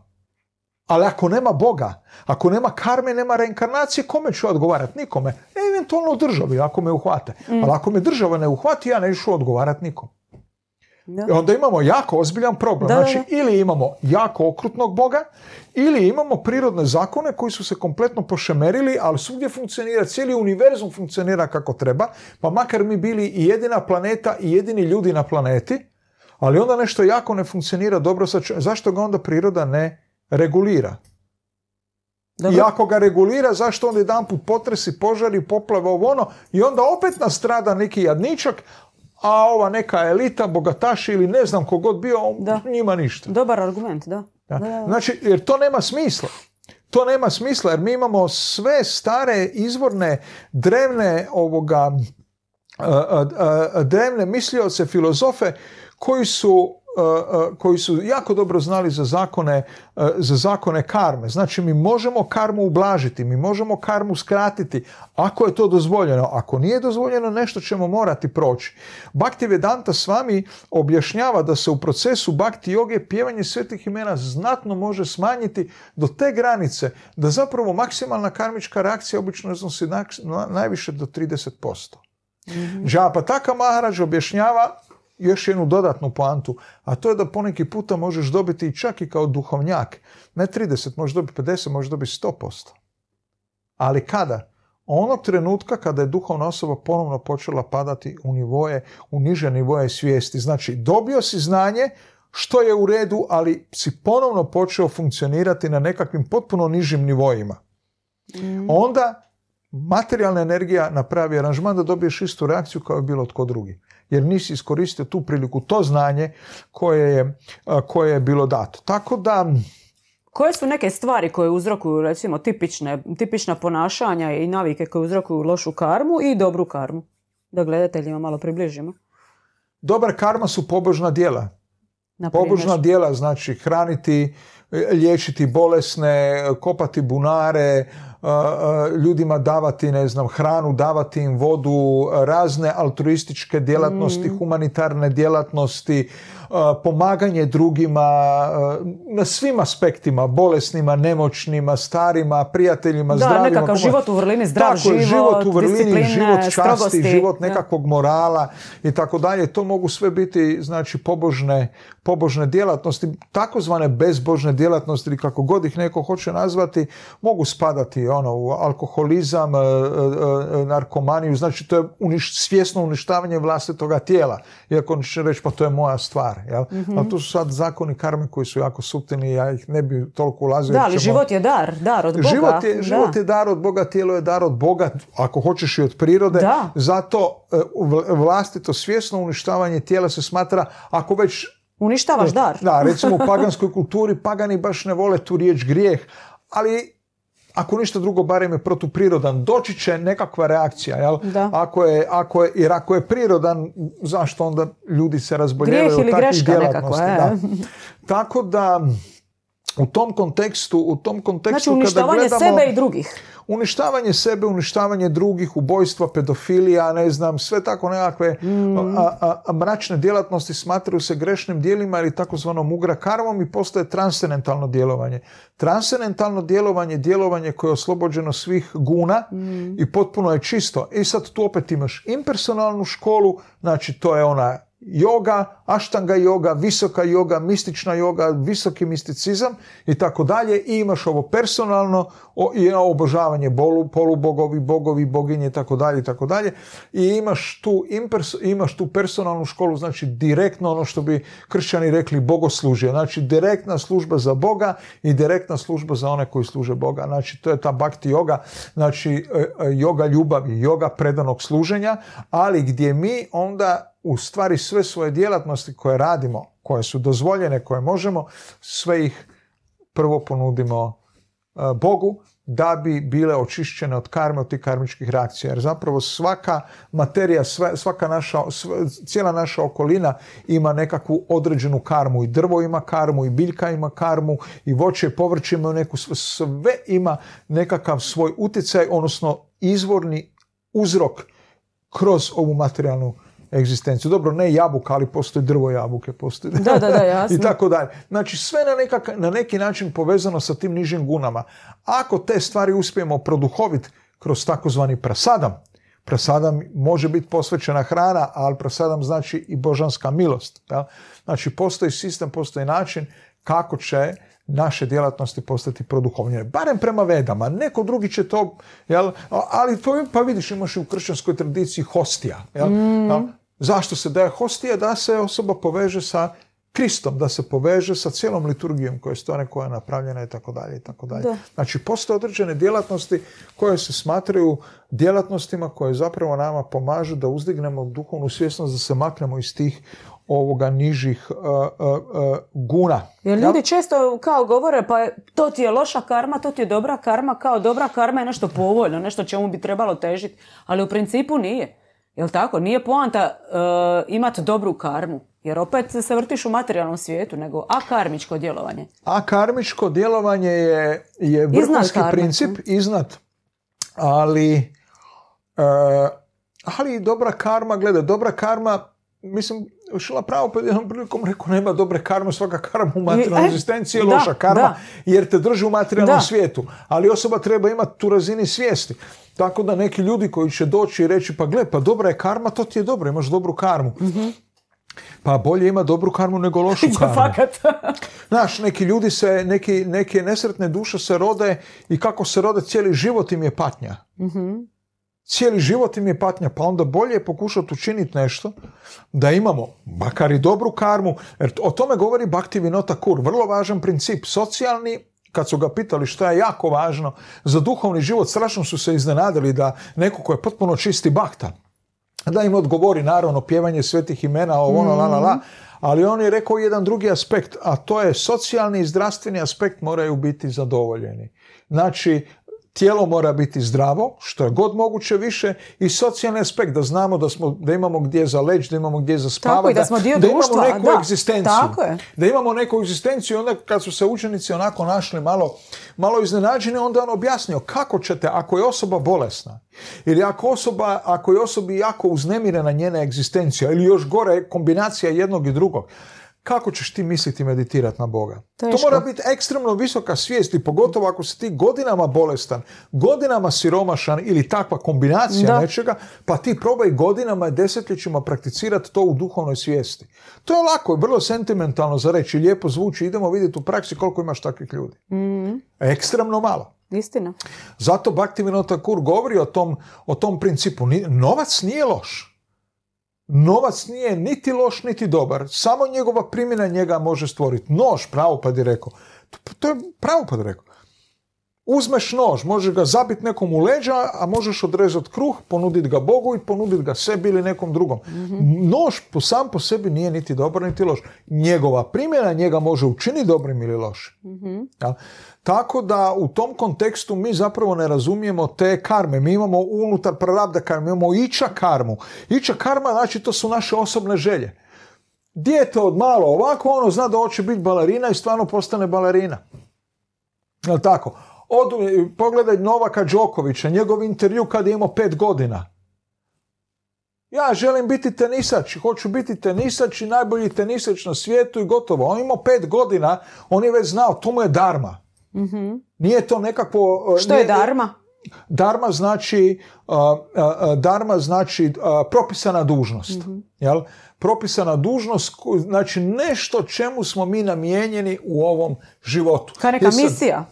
Ali ako nema Boga, ako nema karme, nema reinkarnacije, kome ću odgovarati? Nikome. Eventualno državi, ako me uhvate. Mm. Ali ako me država ne uhvati, ja neću odgovarati nikom. Onda imamo jako ozbiljan problem. znači, ili imamo jako okrutnog boga, ili imamo prirodne zakone koji su se kompletno pošemerili, ali svugdje funkcionira, cijeli univerzum funkcionira kako treba, pa makar mi bili i jedina planeta i jedini ljudi na planeti, ali onda nešto jako ne funkcionira dobro, zašto ga onda priroda ne regulira? I ako ga regulira, zašto on jedan put potresi, požari, poplave, ovo ono, i onda opet nastrada neki jadničak, a ova neka elita, bogataši ili ne znam kogod bio, da. njima ništa. Dobar argument, da. Da. Znači, jer to nema smisla. To nema smisla jer mi imamo sve stare izvorne drevne ovoga a, a, drevne mislioce, filozofe koji su E, e, koji su jako dobro znali za zakone, e, za zakone karme. Znači, mi možemo karmu ublažiti, mi možemo karmu skratiti, ako je to dozvoljeno. Ako nije dozvoljeno, nešto ćemo morati proći. Bhakti Vedanta s vami objašnjava da se u procesu Bhakti joge pjevanje svetih imena znatno može smanjiti do te granice da zapravo maksimalna karmička reakcija obično iznosi najviše do 30%. posto. Džapa mhm. Taka Maharaj objašnjava još jednu dodatnu poantu, a to je da poneki puta možeš dobiti i čak i kao duhovnjak. Ne 30, možeš dobiti 50, možeš dobiti 100%. Ali kada? Onog trenutka kada je duhovna osoba ponovno počela padati u nivoje, u niže nivoje svijesti. Znači, dobio si znanje što je u redu, ali si ponovno počeo funkcionirati na nekakvim potpuno nižim nivoima. Mm. Onda materijalna energija napravi aranžman da dobiješ istu reakciju kao je bilo tko drugi jer nisi iskoristio tu priliku, to znanje koje je, koje je bilo dato. Tako da... Koje su neke stvari koje uzrokuju recimo tipične, tipična ponašanja i navike koje uzrokuju lošu karmu i dobru karmu? Da gledateljima malo približimo. Dobra karma su pobožna djela. Pobožna djela znači hraniti liječiti bolesne, kopati bunare, e, e, ljudima davati, ne znam, hranu, davati im vodu, razne altruističke djelatnosti, mm. humanitarne djelatnosti, e, pomaganje drugima na svim aspektima, bolesnima, nemoćnima, starima, prijateljima, da, zdravima. Da, nekakav život u vrlini, zdrav tako, život, život u vrlini, život časti, život nekakvog morala i tako dalje. To mogu sve biti, znači, pobožne pobožne djelatnosti, takozvane bezbožne djelatnosti ili kako god ih neko hoće nazvati, mogu spadati ono, u alkoholizam, e, e, e, narkomaniju, znači to je uniš, svjesno uništavanje vlastitoga tijela. Iako će reći pa to je moja stvar. Jel? mm Ali tu su sad zakoni karme koji su jako subtilni, ja ih ne bi toliko ulazio. Da, ali život je dar, dar od Boga. Život je, život je dar od Boga, tijelo je dar od Boga, ako hoćeš i od prirode. Zato vlastito svjesno uništavanje tijela se smatra, ako već Uništavaš e, dar. Da, recimo u paganskoj kulturi pagani baš ne vole tu riječ grijeh, ali ako ništa drugo, barem je protuprirodan. Doći će nekakva reakcija, jel? Ako je, ako je, jer ako je prirodan, zašto onda ljudi se razboljevaju od takvih djelatnosti. Nekako, da. Tako da, u tom kontekstu, u tom kontekstu znači, kada gledamo, sebe i drugih. Uništavanje sebe, uništavanje drugih, ubojstva, pedofilija, ne znam, sve tako nekakve mm. a, a, mračne djelatnosti smatraju se grešnim djelima ili takozvanom ugra karmom i postaje transcendentalno djelovanje. Transcendentalno djelovanje je djelovanje koje je oslobođeno svih guna mm. i potpuno je čisto. I sad tu opet imaš impersonalnu školu, znači to je ona joga, aštanga joga, visoka joga, mistična joga, visoki misticizam i tako dalje. I imaš ovo personalno i obožavanje bolu, polubogovi, bogovi, boginje i tako dalje i tako dalje. I imaš tu, imaš tu personalnu školu, znači direktno ono što bi kršćani rekli bogoslužje. Znači direktna služba za Boga i direktna služba za one koji služe Boga. Znači to je ta bhakti joga, znači joga e, e, ljubavi, joga predanog služenja, ali gdje mi onda u stvari sve svoje djelatnosti koje radimo, koje su dozvoljene, koje možemo, sve ih prvo ponudimo e, Bogu da bi bile očišćene od karme, od tih karmičkih reakcija. Jer zapravo svaka materija, svaka naša, cijela naša okolina ima nekakvu određenu karmu. I drvo ima karmu, i biljka ima karmu, i voće i povrće imaju neku, sve ima nekakav svoj utjecaj, odnosno izvorni uzrok kroz ovu materijalnu egzistenciju. Dobro, ne jabuka, ali postoji drvo jabuke, postoji da, da, da, jasno. i tako dalje. Znači sve na, na neki način povezano sa tim nižim gunama. Ako te stvari uspijemo produhoviti kroz takozvani prasadam, prasadam može biti posvećena hrana, ali prasadam znači i božanska milost. Da? Znači postoji sistem, postoji način kako će naše djelatnosti postati produhovnjene. Barem prema vedama. Neko drugi će to, jel, ali to, pa vidiš, imaš i u kršćanskoj tradiciji hostija. Jel, mm. Zašto se daje hostija? Da se osoba poveže sa Kristom, da se poveže sa cijelom liturgijom koja je stvarno koja je napravljena i tako dalje i tako dalje. Znači, postoje određene djelatnosti koje se smatraju djelatnostima koje zapravo nama pomažu da uzdignemo duhovnu svjesnost, da se maknemo iz tih ovoga nižih e, e, e, guna. Jer ljudi često kao govore pa to ti je loša karma, to ti je dobra karma, kao dobra karma je nešto povoljno, nešto čemu bi trebalo težiti, ali u principu nije. Jel tako? Nije poanta imati dobru karmu. Jer opet se vrtiš u materijalnom svijetu, nego a karmičko djelovanje. A karmičko djelovanje je, je princip, iznad. Ali, ali dobra karma, gledaj, dobra karma, mislim, Šila pravo pa jednom prilikom nema dobre karme, svaka karma u e, materijalnoj e, egzistenciji je loša karma jer te drži u materijalnom svijetu. Ali osoba treba imati tu razini svijesti. Tako da neki ljudi koji će doći i reći pa gle, pa dobra je karma, to ti je dobro, imaš dobru karmu. Mhm. Pa bolje ima dobru karmu nego lošu karmu. Znaš, neki ljudi se, neke nesretne duše se rode i kako se rode cijeli život im je patnja. Mhm cijeli život im je patnja, pa onda bolje je pokušati učiniti nešto da imamo makar i dobru karmu, jer o tome govori Bhakti Vinota Kur, vrlo važan princip, socijalni, kad su ga pitali što je jako važno za duhovni život, strašno su se iznenadili da neko ko je potpuno čisti bakta, da im odgovori naravno pjevanje svetih imena, ovo ono, la, la, la, ali on je rekao jedan drugi aspekt, a to je socijalni i zdravstveni aspekt moraju biti zadovoljeni. Znači, Tijelo mora biti zdravo, što je god moguće više, i socijalni aspekt, da znamo da, smo, da imamo gdje za leć, da imamo gdje za spavati, da, da imamo neku egzistenciju. Tako je. Da imamo neku egzistenciju, onda kad su se učenici onako našli malo, malo iznenađeni, onda on objasnio kako ćete, ako je osoba bolesna, ili ako, osoba, ako je osobi jako uznemirena njena egzistencija, ili još gore kombinacija jednog i drugog, kako ćeš ti misliti meditirati na Boga? To mora biti ekstremno visoka svijest i pogotovo ako si ti godinama bolestan, godinama siromašan ili takva kombinacija nečega, pa ti probaj godinama i desetljećima prakticirati to u duhovnoj svijesti. To je lako, vrlo sentimentalno za reći, lijepo zvuči, idemo vidjeti u praksi koliko imaš takvih ljudi. Mm. Ekstremno malo. Istina. Zato Bhakti govori o tom, o tom principu. Novac nije loš novac nije niti loš, niti dobar. Samo njegova primjena njega može stvoriti. Nož, pravopad je rekao. To je pravopad rekao. Uzmeš nož, možeš ga zabiti nekom u leđa, a možeš odrezati kruh, ponuditi ga Bogu i ponuditi ga sebi ili nekom drugom. Mm-hmm. Nož sam po sebi nije niti dobar, niti loš. Njegova primjena njega može učiniti dobrim ili lošim. Mm-hmm. Tako da u tom kontekstu mi zapravo ne razumijemo te karme. Mi imamo unutar prarabda karme, imamo iča karmu. Iča karma, znači to su naše osobne želje. Dijete od malo ovako, ono zna da hoće biti balerina i stvarno postane balerina. Jel tako? pogledaj Novaka Đokovića, njegov intervju kad je imao pet godina. Ja želim biti tenisač, hoću biti tenisač i najbolji tenisač na svijetu i gotovo. On imao pet godina, on je već znao, to mu je darma. Mhm. Nije to nekako... E, Što je darma? Darma znači, e, e, darma znači propisana dužnost. Mhm. Jel? Propisana dužnost, znači nešto čemu smo mi namijenjeni u ovom životu. Kao neka misija.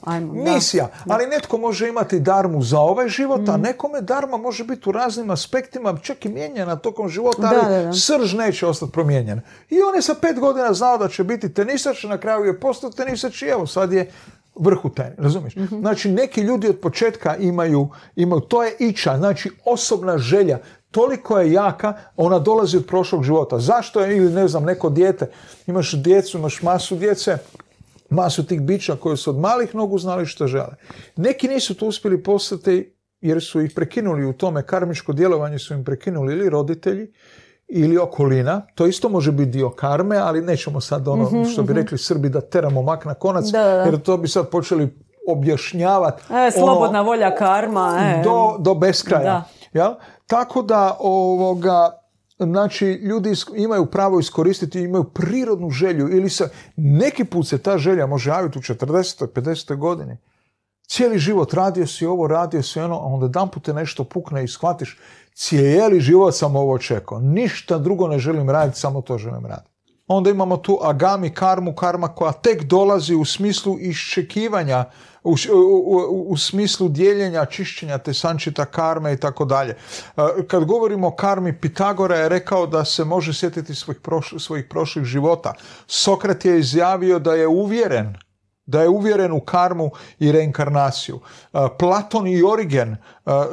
misija, ali netko može imati darmu za ovaj život, a mhm. nekome darma može biti u raznim aspektima, čak i mijenjena tokom života, ali srž neće ostati promijenjena. I on je sa pet godina znao da će biti tenisač, na kraju je postao tenisač i evo sad je vrhu te razumiješ? Mhm. Znači, neki ljudi od početka imaju, imaju, to je iča, znači osobna želja, toliko je jaka, ona dolazi od prošlog života. Zašto je, ili ne znam, neko dijete, imaš djecu, imaš masu djece, masu tih bića koji su od malih nogu znali što žele. Neki nisu to uspjeli postati jer su ih prekinuli u tome, karmičko djelovanje su im prekinuli ili roditelji, ili okolina, to isto može biti dio karme, ali nećemo sad ono mhm, što bi mhm. rekli Srbi da teramo mak na konac, jer to bi sad počeli objašnjavati. E, ono slobodna volja karma. E. Do, do beskraja. Tako da ovoga, znači ljudi imaju pravo iskoristiti, imaju prirodnu želju ili se, neki put se ta želja može javiti u 40. 50. godini. Cijeli život radio si ovo, radio si ono, a onda dan te nešto pukne i shvatiš cijeli život sam ovo čekao. Ništa drugo ne želim raditi, samo to želim raditi. Onda imamo tu agami karmu, karma koja tek dolazi u smislu iščekivanja, u, u, u, smislu dijeljenja, čišćenja te sančita karme i tako dalje. E, kad govorimo o karmi, Pitagora je rekao da se može sjetiti svojih, svojih prošlih života. Sokrat je izjavio da je uvjeren da je uvjeren u karmu i reinkarnaciju. E, Platon i Origen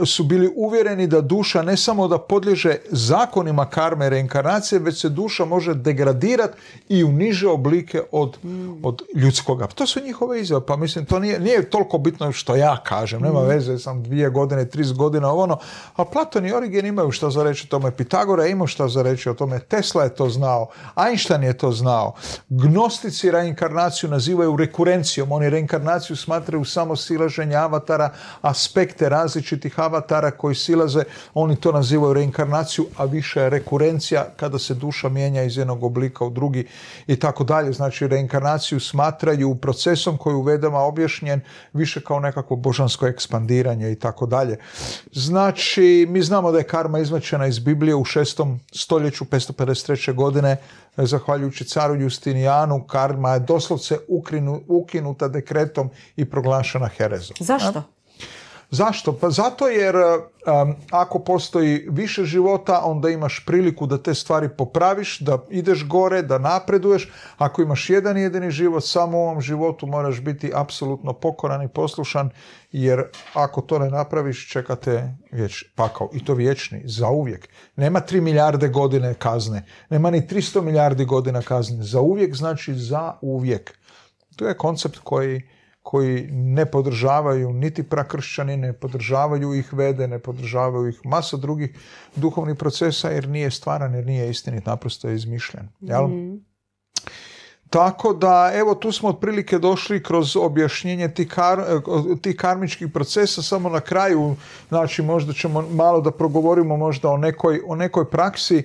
su bili uvjereni da duša ne samo da podliježe zakonima karme reinkarnacije, već se duša može degradirati i u niže oblike od, mm. To su njihove izjave, pa mislim, to nije, toliko bitno što ja kažem, nema mm. veze, sam dvije godine, tri godina, ono, ali Platon i Origen imaju što za reći o tome, Pitagora je imao što za reći o tome, Tesla je to znao, Einstein je to znao, gnostici reinkarnaciju nazivaju rekurencijom, oni reinkarnaciju smatraju samo silaženje avatara, aspekte različite različitih avatara koji silaze, oni to nazivaju reinkarnaciju, a više je rekurencija kada se duša mijenja iz jednog oblika u drugi i tako dalje. Znači reinkarnaciju smatraju procesom koji u vedama objašnjen više kao nekakvo božansko ekspandiranje i tako dalje. Znači, mi znamo da je karma izvačena iz Biblije u šestom stoljeću 553. godine zahvaljujući caru Justinijanu, karma je doslovce ukinuta dekretom i proglašena herezom. Zašto? Zašto? Pa zato jer eh, ako postoji više života, onda imaš priliku da te stvari popraviš, da ideš gore, da napreduješ. Ako imaš jedan jedini život, samo u ovom životu moraš biti apsolutno pokoran i poslušan, jer ako to ne napraviš, čekate vječ pakao. I to vječni, uvijek. Nema 3 milijarde godine kazne, nema ni 300 milijardi godina kazne. uvijek znači za uvijek. To je koncept koji koji ne podržavaju niti prakršćani, ne podržavaju ih vede, ne podržavaju ih masa drugih duhovnih procesa jer nije stvaran, jer nije istinit, naprosto je izmišljen. Jel? Mhm. Tako da, evo, tu smo otprilike došli kroz objašnjenje tih, kar, eh, karmičkih procesa, samo na kraju, znači možda ćemo malo da progovorimo možda o nekoj, o nekoj praksi, eh,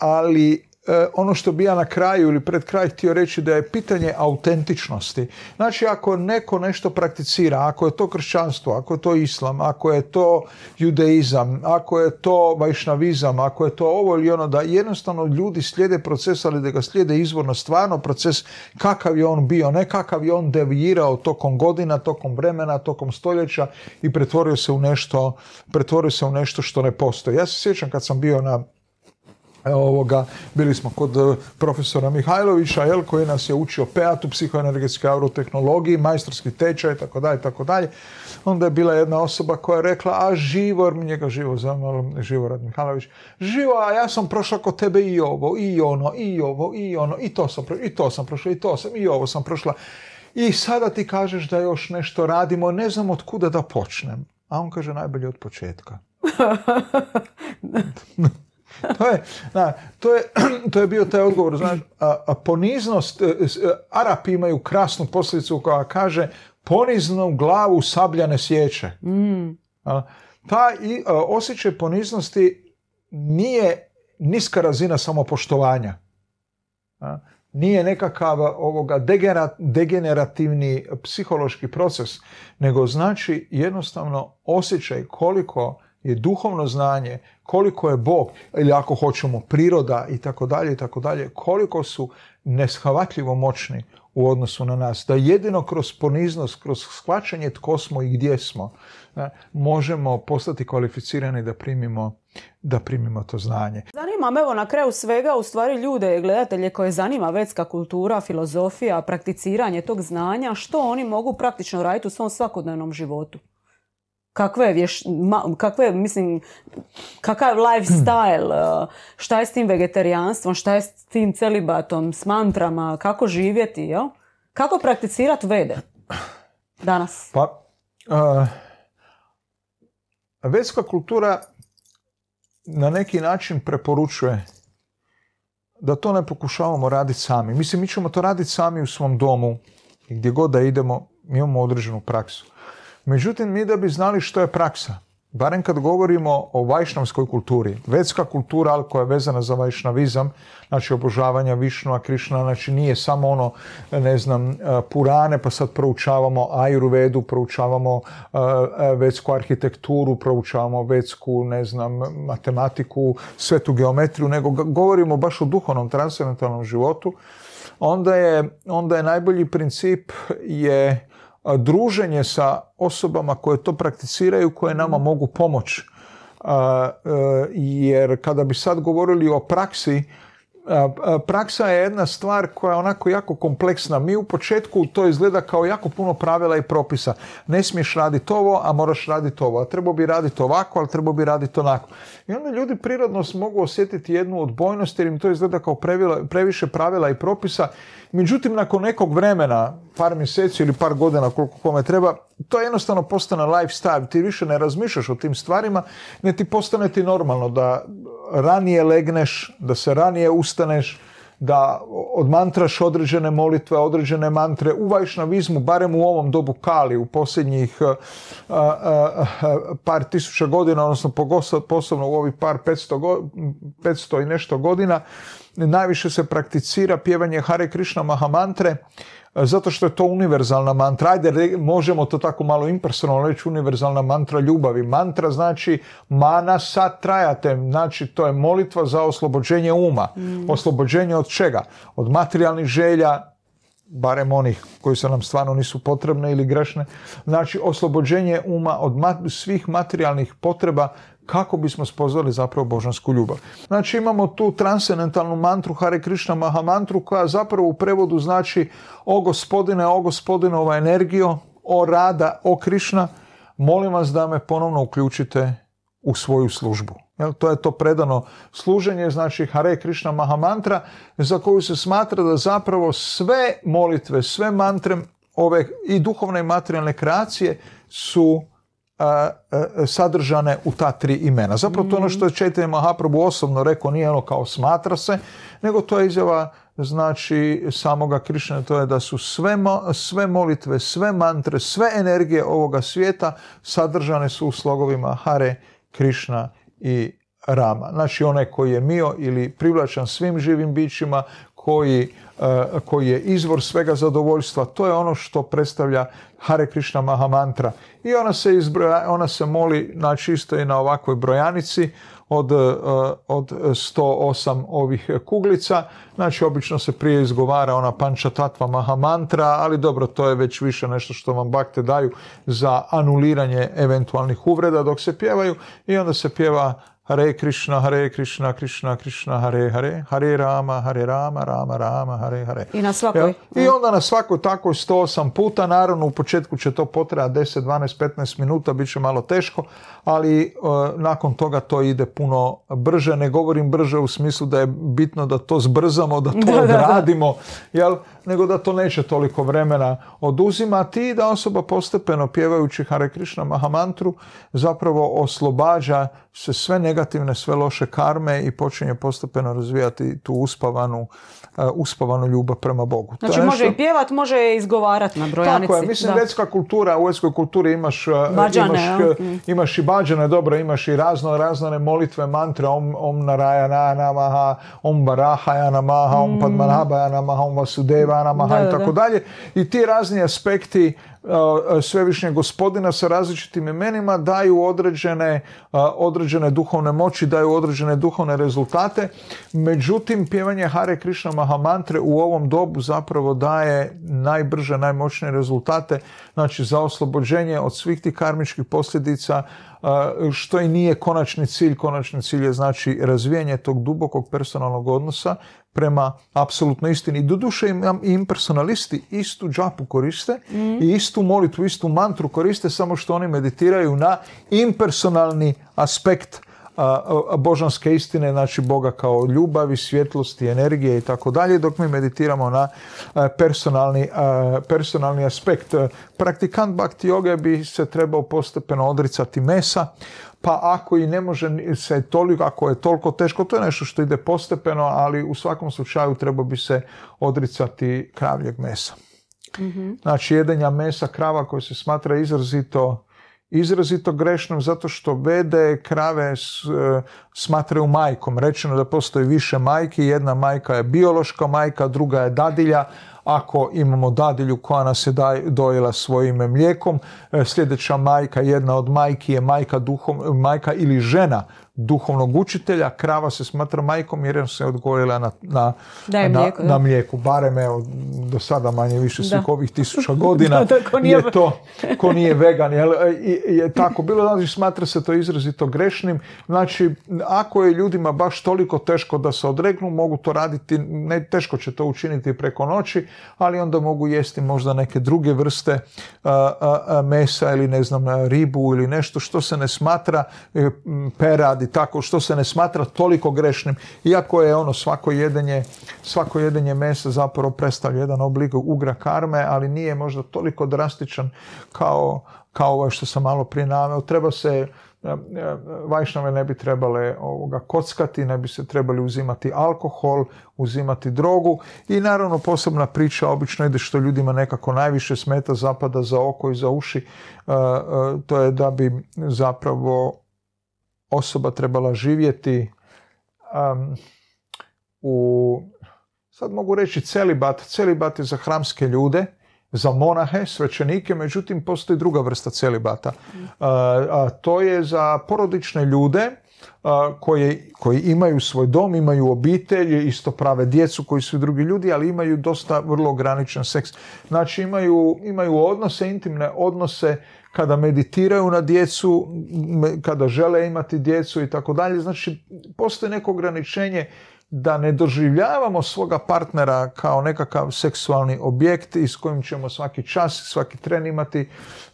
ali Eh, ono što bi ja na kraju ili pred kraj htio reći da je pitanje autentičnosti. Znači ako neko nešto prakticira, ako je to kršćanstvo, ako je to islam, ako je to judeizam, ako je to vajšnavizam, ako je to ovo ili ono, da jednostavno ljudi slijede proces, ali da ga slijede izvorno stvarno proces kakav je on bio, ne kakav je on devijirao tokom godina, tokom vremena, tokom stoljeća i pretvorio se u nešto, pretvorio se u nešto što ne postoji. Ja se sjećam kad sam bio na ovoga, bili smo kod e, profesora Mihajlovića, jel, koji nas je učio peatu u psihoenergetske majstorski tečaj, tako dalje, tako dalje. Onda je bila jedna osoba koja je rekla, a Živor, njega Živo zamalo, Živorad Mihajlović, Živo, a ja sam prošla kod tebe i ovo, i ono, i ovo, i ono, i to sam prošla, i to sam prošla, i to sam, i ovo sam prošla. I sada ti kažeš da još nešto radimo, ne znam od kuda da počnem. A on kaže, najbolje od početka. to, je, na, to, je, to je bio taj odgovor. Znaš, a, a poniznost, e, e, Arapi imaju krasnu posljedicu koja kaže poniznu glavu sablja ne sjeće. Mm. A, ta i, e, osjećaj poniznosti nije niska razina samopoštovanja. nije nekakav ovoga degenerativni psihološki proces, nego znači jednostavno osjećaj koliko je duhovno znanje, koliko je Bog, ili ako hoćemo priroda i tako dalje i tako dalje, koliko su neshvatljivo moćni u odnosu na nas. Da jedino kroz poniznost, kroz shvaćanje tko smo i gdje smo, e, možemo postati kvalificirani da primimo, da primimo to znanje. Zanima me evo na kraju svega u stvari ljude i gledatelje koje zanima vetska kultura, filozofija, prakticiranje tog znanja, što oni mogu praktično raditi u svom svakodnevnom životu? kakve, vješ, ma, kakve mislim, kakav lifestyle, eh, šta je s tim vegetarijanstvom, šta je s tim celibatom, s mantrama, kako živjeti, jel? Kako prakticirati vede danas? Pa, uh, eh, vedska kultura na neki način preporučuje da to ne pokušavamo raditi sami. Mislim, mi ćemo to raditi sami u svom domu i gdje god da idemo, mi imamo određenu praksu. Međutim, mi da bi znali što je praksa, barem kad govorimo o vajšnavskoj kulturi, vetska kultura, ali koja je vezana za vajšnavizam, znači obožavanja Višnua, Krišna, znači nije samo ono, ne znam, e, Purane, pa sad proučavamo Ajurvedu, proučavamo e, e, vedsku arhitekturu, proučavamo vedsku, ne znam, matematiku, svetu geometriju, nego govorimo baš o duhovnom, transcendentalnom životu, onda je, onda je najbolji princip je druženje sa osobama koje to prakticiraju, koje mhm. nama mogu pomoći. E, jer kada bi sad govorili o praksi, praksa je jedna stvar koja je onako jako kompleksna. Mi u početku to izgleda kao jako puno pravila i propisa. Ne smiješ raditi ovo, a moraš raditi ovo. A trebao bi raditi ovako, ali trebao bi raditi onako. I onda ljudi prirodno mogu osjetiti jednu odbojnost jer im to izgleda kao previše pravila i propisa. Međutim, nakon nekog vremena, par mjeseci ili par godina koliko kome treba, to jednostavno postane lifestyle. Ti više ne razmišljaš o tim stvarima, ne ti postane ti normalno da ranije legneš, da se ranije ustaneš, da odmantraš određene molitve, određene mantre u vajšnavizmu, barem u ovom dobu Kali, u posljednjih eh, eh, eh, par tisuća godina, odnosno posebno u ovih par 500, i nešto godina, najviše se prakticira pjevanje Hare Krishna Mahamantre, mantre, zato što je to univerzalna mantra. Ajde, možemo to tako malo impersonalno reći, univerzalna mantra ljubavi. Mantra znači mana sa trajate, znači to je molitva za oslobođenje uma. Mm. Oslobođenje od čega? Od materijalnih želja, barem onih koji se nam stvarno nisu potrebne ili grešne, znači oslobođenje uma od svih materijalnih potreba kako bismo spoznali zapravo božansku ljubav. Znači imamo tu transcendentalnu mantru Hare Krishna Maha mantru koja zapravo u prevodu znači o gospodine, o gospodine ova energijo, o rada, o krišna molim vas da me ponovno uključite u svoju službu. Jel, to je to predano služenje, znači Hare Krishna Maha mantra, za koju se smatra da zapravo sve molitve, sve mantre ove i duhovne i materijalne kreacije su sadržane u ta tri imena. Zapravo to ono što je mhm. Četiri Mahaprabhu osobno rekao, nije ono kao smatra se, nego to je izjava znači samoga Krišna, to je da su sve, sve molitve, sve mantre, sve energije ovoga svijeta sadržane su u slogovima Hare, Krišna i Rama. Znači onaj koji je mio ili privlačan svim živim bićima, koji, e, koji je izvor svega zadovoljstva. To je ono što predstavlja Hare Krishna Mahamantra. I ona se, izbroja, ona se moli na znači, isto i na ovakvoj brojanici od, e, od 108 ovih kuglica. Znači, obično se prije izgovara ona panča tatva Mantra, ali dobro, to je već više nešto što vam bakte daju za anuliranje eventualnih uvreda dok se pjevaju i onda se pjeva Hare Krishna, Hare Krishna, Krishna Krishna, Hare Hare, Hare Rama, Hare Rama, Rama Rama, Hare Hare. I na svakoj. I mm. onda na svakoj tako 108 puta, naravno u početku će to potrajati 10, 12, 15 minuta, bit će malo teško, ali e, nakon toga to ide puno brže, ne govorim brže u smislu da je bitno da to zbrzamo, da to radimo, odradimo, jel? nego da to neće toliko vremena oduzimati i da osoba postepeno pjevajući Hare Krishna Mahamantru zapravo oslobađa se sve negativne, sve loše karme i počinje postepeno razvijati tu uspavanu, eh, uspavanu ljubav prema Bogu. Znači može i pjevat, može i izgovarat na brojanici. Tako je, mislim Vjetska kultura, u vjetskoj kulturi imaš, eh, eh, mm. imaš, i bađane, dobro, imaš i razno, razne molitve, mantra, om, om naraja na namaha, om baraha ja namaha, om mm. namaha, om vasudeva namaha i tako dalje. I ti razni aspekti svevišnje gospodina sa različitim imenima daju određene, određene duhovne moći, daju određene duhovne rezultate. Međutim, pjevanje Hare Krishna Mahamantre u ovom dobu zapravo daje najbrže, najmoćnije rezultate znači za oslobođenje od svih tih karmičkih posljedica što i nije konačni cilj. Konačni cilj je znači razvijanje tog dubokog personalnog odnosa prema apsolutno istini. Doduše i impersonalisti istu džapu koriste mm. i istu molitvu, istu mantru koriste, samo što oni meditiraju na impersonalni aspekt božanske istine, znači Boga kao ljubavi, svjetlosti, energije i tako dalje, dok mi meditiramo na personalni, personalni aspekt. Praktikant bhakti joge bi se trebao postepeno odricati mesa, pa ako i ne može se toliko, ako je toliko teško, to je nešto što ide postepeno, ali u svakom slučaju treba bi se odricati kravljeg mesa. mm Znači, jedenja mesa krava koje se smatra izrazito izrazito grešnom zato što vede krave e, smatraju majkom. Rečeno da postoji više majki, jedna majka je biološka majka, druga je dadilja. Ako imamo dadilju koja nas je dojela svojim mlijekom, e, sljedeća majka, jedna od majki je majka, duhom, majka ili žena duhovnog učitelja, krava se smatra majkom jer se odgojila na, na, mlijeko, na mlijeku. Barem evo, do sada manje više da. svih ovih tisuća godina da, ko nije... je to, ko nije vegan, Je, je, je tako bilo, znači smatra se to izrazito grešnim. Znači, ako je ljudima baš toliko teško da se odregnu, mogu to raditi, ne, teško će to učiniti preko noći, ali onda mogu jesti možda neke druge vrste mesa ili ne znam, ribu ili nešto što se ne smatra e, peradi tako što se ne smatra toliko grešnim, iako je ono svako jedenje, svako jedenje mesa zapravo predstavlja jedan oblik ugra karme, ali nije možda toliko drastičan kao, kao ovaj što sam malo prije naveo. Treba se eh, eh, vajšnove ne bi trebale ovoga kockati, ne bi se trebali uzimati alkohol, uzimati drogu i naravno posebna priča obično ide što ljudima nekako najviše smeta zapada za oko i za uši, eh, to je da bi zapravo osoba trebala živjeti um, u, sad mogu reći celibat, celibat je za hramske ljude, za monahe, svećenike, međutim postoji druga vrsta celibata. A, to je za porodične ljude koji imaju svoj dom, imaju obitelj, isto prave djecu koji su drugi ljudi, ali imaju dosta vrlo ograničen seks. Znači imaju, imaju odnose, intimne odnose kada meditiraju na djecu, kada žele imati djecu i tako dalje. Znači, postoji neko ograničenje da ne doživljavamo svoga partnera kao nekakav seksualni objekt i s kojim ćemo svaki čas, svaki tren imati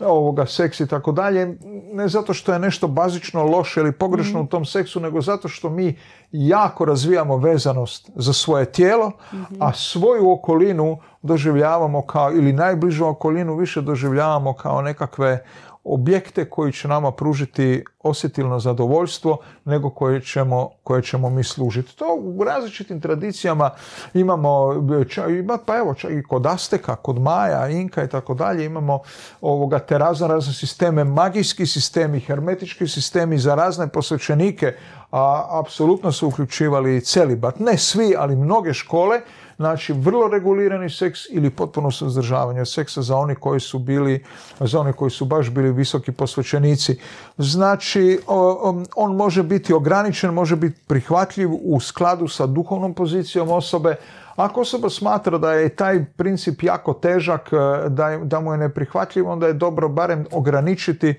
e, ovoga seks i tako dalje. Ne zato što je nešto bazično loše ili pogrešno mhm. u tom seksu, nego zato što mi jako razvijamo vezanost za svoje tijelo, mhm. a svoju okolinu doživljavamo kao, ili najbližu okolinu više doživljavamo kao nekakve objekte koji će nama pružiti osjetilno zadovoljstvo nego koje ćemo, koje ćemo mi služiti. To u različitim tradicijama imamo, pa evo i kod Azteka, kod Maja, Inka i tako dalje imamo ovoga, te razne, razne sisteme, magijski sistemi, hermetički sistemi za razne posvećenike, a apsolutno su uključivali celibat. Ne svi, ali mnoge škole znači vrlo regulirani seks ili potpuno suzdržavanje seksa za oni koji su bili, za oni koji su baš bili visoki posvećenici. Znači, on može biti ograničen, može biti prihvatljiv u skladu sa duhovnom pozicijom osobe, ako osoba smatra da je taj princip jako težak, e, da, da mu je neprihvatljiv, onda je dobro barem ograničiti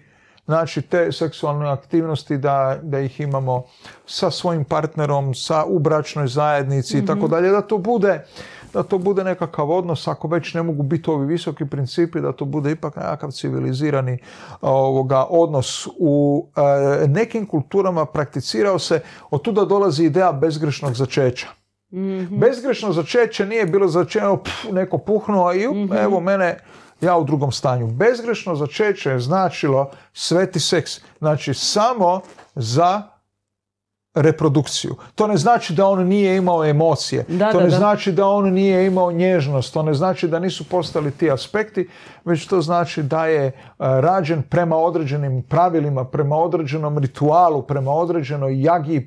znači te seksualne aktivnosti da, da ih imamo sa svojim partnerom, sa u bračnoj zajednici i mhm. tako dalje, da to bude da to bude nekakav odnos, ako već ne mogu biti ovi visoki principi, da to bude ipak nekakav civilizirani ovoga, odnos. U e, nekim kulturama prakticirao se, od tuda dolazi ideja bezgrešnog začeća. mm Bezgrešno začeće nije bilo začeno, neko puhnuo i mhm. evo mene ja u drugom stanju. Bezgrešno začeće je značilo sveti seks. Znači samo za reprodukciju. To ne znači da on nije imao emocije, to ne znači da on nije imao nježnost, to ne znači da nisu postali ti aspekti, već to znači da je e, rađen prema određenim pravilima, prema određenom ritualu, prema određenoj jagi,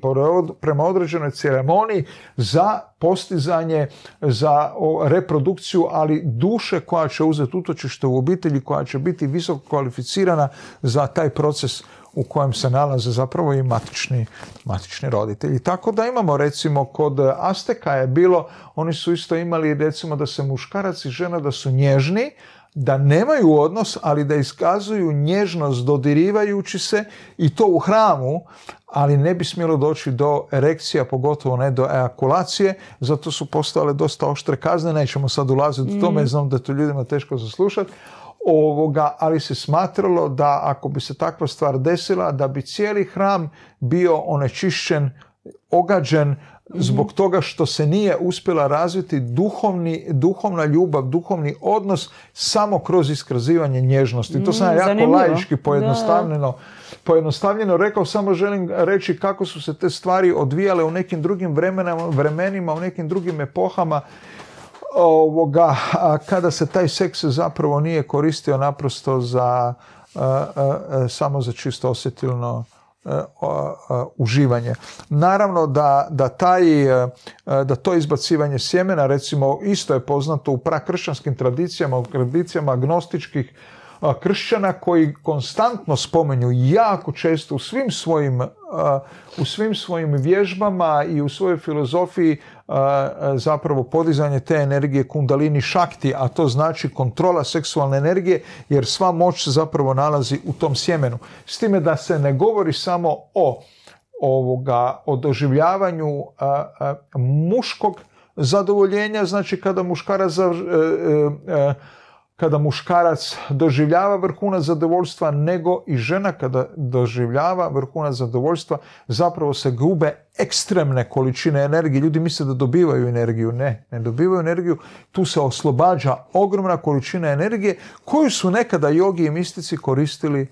prema određenoj ceremoniji za postizanje, za reprodukciju, ali duše koja će uzeti utočište u obitelji, koja će biti visoko kvalificirana za taj proces u kojem se nalaze zapravo i matični, matični roditelji. Tako da imamo recimo kod Azteka je bilo, oni su isto imali recimo da se muškarac i žena da su nježni, da nemaju odnos, ali da iskazuju nježnost dodirivajući se i to u hramu, ali ne bi smjelo doći do erekcija, pogotovo ne do ejakulacije, zato su postale dosta oštre kazne, nećemo sad ulaziti u tome, mhm. znam da to ljudima teško zaslušati, ovoga, ali se smatralo da ako bi se takva stvar desila, da bi cijeli hram bio onečišćen, ogađen, zbog mhm. toga što se nije uspjela razviti duhovni, duhovna ljubav, duhovni odnos samo kroz iskazivanje nježnosti. To sam ja mm, jako Zanimljivo. pojednostavljeno, pojednostavljeno rekao, samo želim reći kako su se te stvari odvijale u nekim drugim vremenima, vremenima u nekim drugim epohama ovoga, kada se taj seks zapravo nije koristio naprosto za e, e, e, samo za čisto osjetilno uživanje. Naravno da, da, taj, da to izbacivanje sjemena, recimo, isto je poznato u prakršćanskim tradicijama, u tradicijama agnostičkih kršćana koji konstantno spomenju jako često u svim svojim, u svim svojim vježbama i u svojoj filozofiji zapravo podizanje te energije kundalini šakti, a to znači kontrola seksualne energije, jer sva moć se zapravo nalazi u tom sjemenu. S time da se ne govori samo o ovoga, o doživljavanju muškog zadovoljenja, znači kada muškarac e, e, e, kada muškarac doživljava vrhuna zadovoljstva, nego i žena kada doživljava vrhuna zadovoljstva, zapravo se gube ekstremne količine energije. Ljudi misle da dobivaju energiju. Ne, ne dobivaju energiju. Tu se oslobađa ogromna količina energije koju su nekada jogi i mistici koristili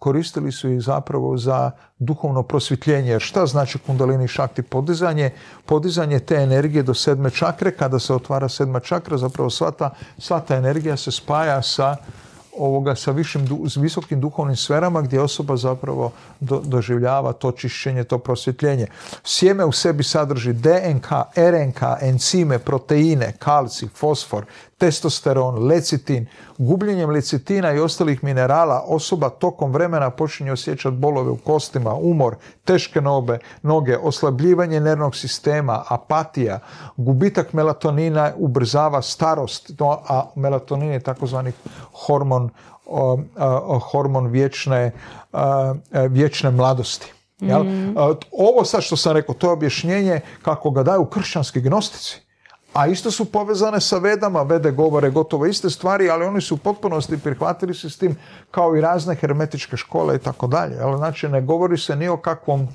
koristili su ih zapravo za duhovno prosvjetljenje. šta znači kundalini šakti podizanje? Podizanje te energije do sedme čakre, kada se otvara sedma čakra, zapravo sva ta, energija se spaja sa ovoga sa višim, s visokim duhovnim sferama gdje osoba zapravo do, doživljava to čišćenje, to prosvjetljenje. Sjeme u sebi sadrži DNK, RNK, enzime, proteine, kalci, fosfor, testosteron, lecitin. Gubljenjem lecitina i ostalih minerala osoba tokom vremena počinje osjećati bolove u kostima, umor, teške nobe, noge, oslabljivanje nervnog sistema, apatija, gubitak melatonina ubrzava starost, a melatonin je takozvani hormon, hormon vječne, vječne mladosti. Jel? Mm. Ovo sad što sam rekao, to je objašnjenje kako ga daju kršćanski gnostici a isto su povezane sa vedama, vede govore gotovo iste stvari, ali oni su u potpunosti prihvatili se s tim kao i razne hermetičke škole i tako dalje. znači ne govori se ni o kakvom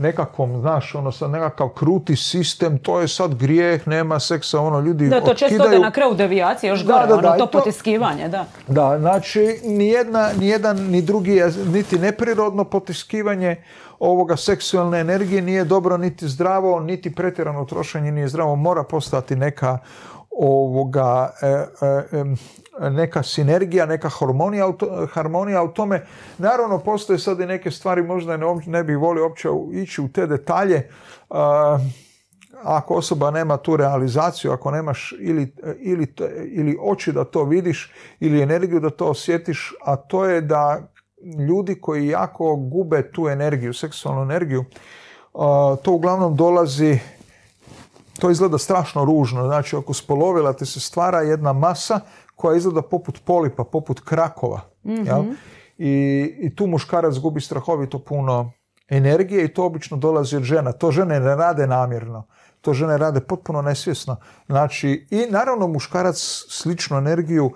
nekakvom, znaš, ono nekakav kruti sistem, to je sad grijeh, nema seksa, ono, ljudi Da, to često ode na kraju devijacije, još gore, ono, to, potiskivanje, da. Da, znači, ni nijedan, ni drugi, niti neprirodno potiskivanje ovoga seksualne energije nije dobro, niti zdravo, niti pretjerano trošenje nije zdravo, mora postati neka ovoga e, e, neka sinergija, neka harmonija, harmonija u tome. Naravno, postoje sad i neke stvari, možda ne, ne bi volio uopće ići u te detalje. ako osoba nema tu realizaciju, ako nemaš ili, ili, oči da to vidiš ili energiju da to osjetiš, a to je da ljudi koji jako gube tu energiju, seksualnu energiju, to uglavnom dolazi to izgleda strašno ružno. Znači, ako spolovila ti se stvara jedna masa koja izgleda poput polipa, poput krakova. Mhm. I, I tu muškarac gubi strahovito puno energije i to obično dolazi od žena. To žene ne rade namjerno. To žene rade potpuno nesvjesno. Znači, i naravno muškarac sličnu energiju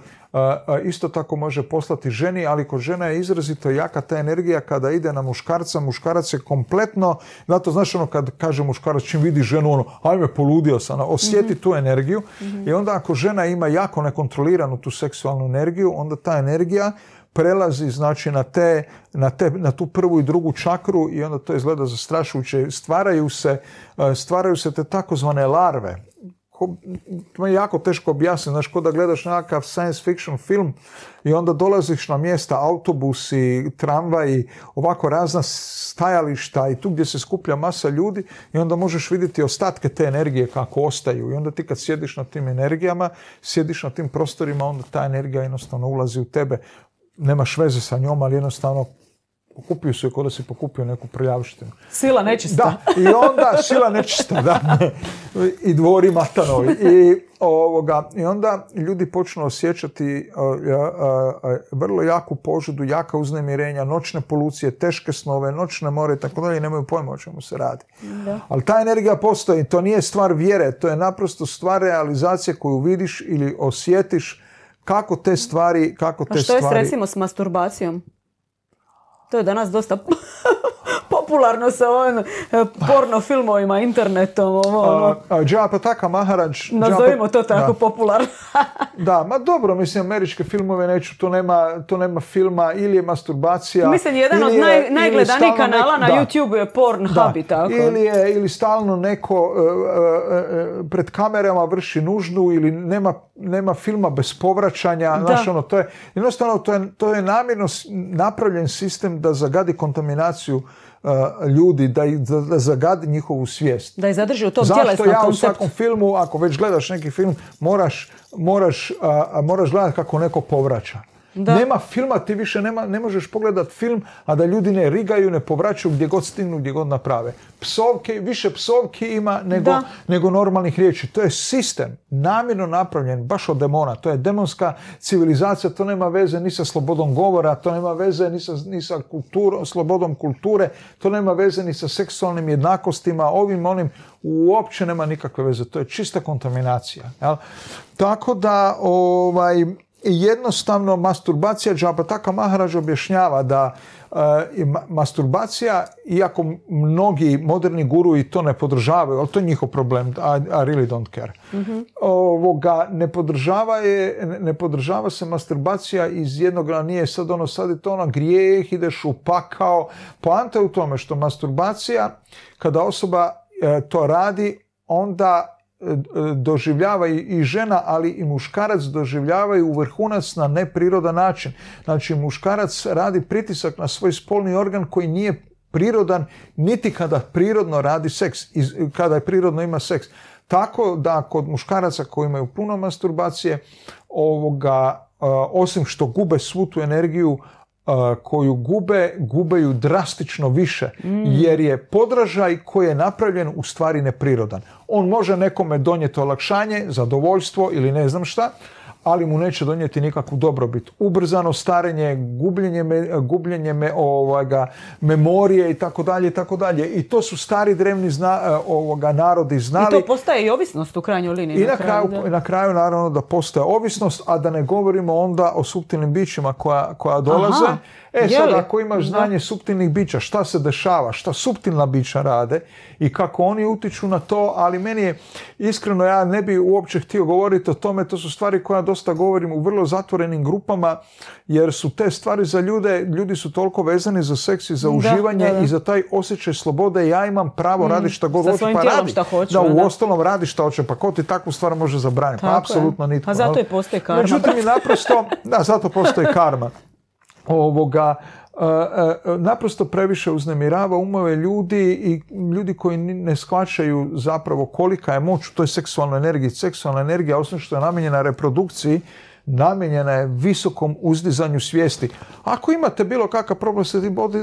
isto tako može poslati ženi, ali kod žena je izrazito jaka ta energija kada ide na muškarca, muškarac je kompletno, zato znaš ono kad kaže muškarac čim vidi ženu, ono, ajme poludio sam, ono, osjeti mhm. tu energiju mhm. i onda ako žena ima jako nekontroliranu tu seksualnu energiju, onda ta energija prelazi znači na te, na te, na tu prvu i drugu čakru i onda to izgleda zastrašujuće. Stvaraju se, stvaraju se te takozvane larve, jako, to je jako teško objasniti, znaš, ko da gledaš nekakav science fiction film i onda dolaziš na mjesta, autobusi, tramvaji, ovako razna stajališta i tu gdje se skuplja masa ljudi i onda možeš vidjeti ostatke te energije kako ostaju i onda ti kad sjediš na tim energijama, sjediš na tim prostorima, onda ta energija jednostavno ulazi u tebe nemaš veze sa njom, ali jednostavno pokupio se kod da si pokupio neku prljavštinu. Sila nečista. Da, i onda sila nečista, da. I dvori Matanovi. I, ovoga, I onda ljudi počnu osjećati e, vrlo jaku požudu, jaka uznemirenja, noćne polucije, teške snove, noćne more i tako dalje. Nemaju pojma o čemu se radi. Da. Ali ta energija postoji. To nije stvar vjere. To je naprosto stvar realizacije koju vidiš ili osjetiš kako te stvari... Kako te A što je s masturbacijom? To je danas dosta popularno sa ovim eh, porno filmovima, internetom. Ovo, ono. Džapa Taka Maharadž. Nazovimo to tako popularno. da, ma dobro, mislim, američke filmove neću, to nema, to nema filma, ili je masturbacija. Mislim, jedan od najgledanijih kanala na YouTube je Porn tako. Ili, je, ili stalno neko eh, eh, pred kamerama vrši nužnu ili nema, filma bez povraćanja. ono, to je, jednostavno, to je, to je namjerno napravljen sistem da zagadi kontaminaciju ljudi, da, da zagadi njihovu svijest. Da je zadrži u tom Zašto ja u svakom filmu, ako već gledaš neki film, moraš, moraš, a, moraš gledati kako neko povraća. Nema filma, ti više ne možeš pogledat film, a da ljudi ne rigaju, ne povraćaju gdje god stignu, gdje god naprave. Psovke, više psovki ima nego, nego normalnih riječi. To je sistem, namjerno napravljen, baš od demona. To je demonska civilizacija, to nema veze ni sa slobodom govora, to nema veze ni sa, ni slobodom kulture, to nema veze ni sa seksualnim jednakostima, ovim, onim, uopće nema nikakve veze. To je čista kontaminacija. Tako da, ovaj, jednostavno masturbacija Džabataka Maharaž objašnjava da eh, masturbacija, iako mnogi moderni guru i to ne podržavaju, ali to je njihov problem, I, really don't care, mhm. ovoga, ne, podržava je, ne podržava se masturbacija iz jednog, a nije sad ono, sad je to ono grijeh, ideš u pakao. Poanta je u tome što masturbacija, kada osoba eh, to radi, onda doživljava i žena, ali i muškarac doživljavaju vrhunac na neprirodan način. Znači, muškarac radi pritisak na svoj spolni organ koji nije prirodan, niti kada prirodno radi seks, kada je prirodno ima seks. Tako da kod muškaraca koji imaju puno masturbacije, ovoga, osim što gube svu tu energiju, koju gube, gube drastično više, mm. jer je podražaj koji je napravljen u stvari neprirodan. On može nekome donijeti olakšanje, zadovoljstvo ili ne znam šta, ali mu neće donijeti nikakvu dobrobit. Ubrzano starenje, gubljenje, me, gubljenje me, ovaj, memorije i tako dalje i tako dalje. I to su stari drevni e, ovoga, narodi znali. I to postaje i ovisnost u krajnjoj liniji. I na kraju, da. na kraju naravno da postaje ovisnost, a da ne govorimo onda o suptilnim bićima koja, koja dolaze. Aha E sad, ako imaš znanje suptilnih bića, šta se dešava, šta suptilna bića rade i kako oni utiču na to, ali meni je, iskreno, ja ne bi uopće htio govoriti o tome, to su stvari koje ja dosta govorim u vrlo zatvorenim grupama, jer su te stvari za ljude, ljudi su toliko vezani za seks i za uživanje i za taj osjećaj slobode, ja imam pravo mm, raditi šta god hoću, pa radi. Šta hoću, da, u ostalom radi šta hoće, pa ko ti takvu stvar može zabraniti? Pa apsolutno pa nitko. A zato je postoje karma. Međutim, naprosto, da, zato postoji karma. ovoga e, e, e, naprosto previše uznemirava umove ljudi i ljudi koji ne shvaćaju zapravo kolika je moć u toj seksualnoj energiji. Seksualna energija, osim što je namijenjena reprodukciji, namijenjena je visokom uzdizanju svijesti. Ako imate bilo kakav problem,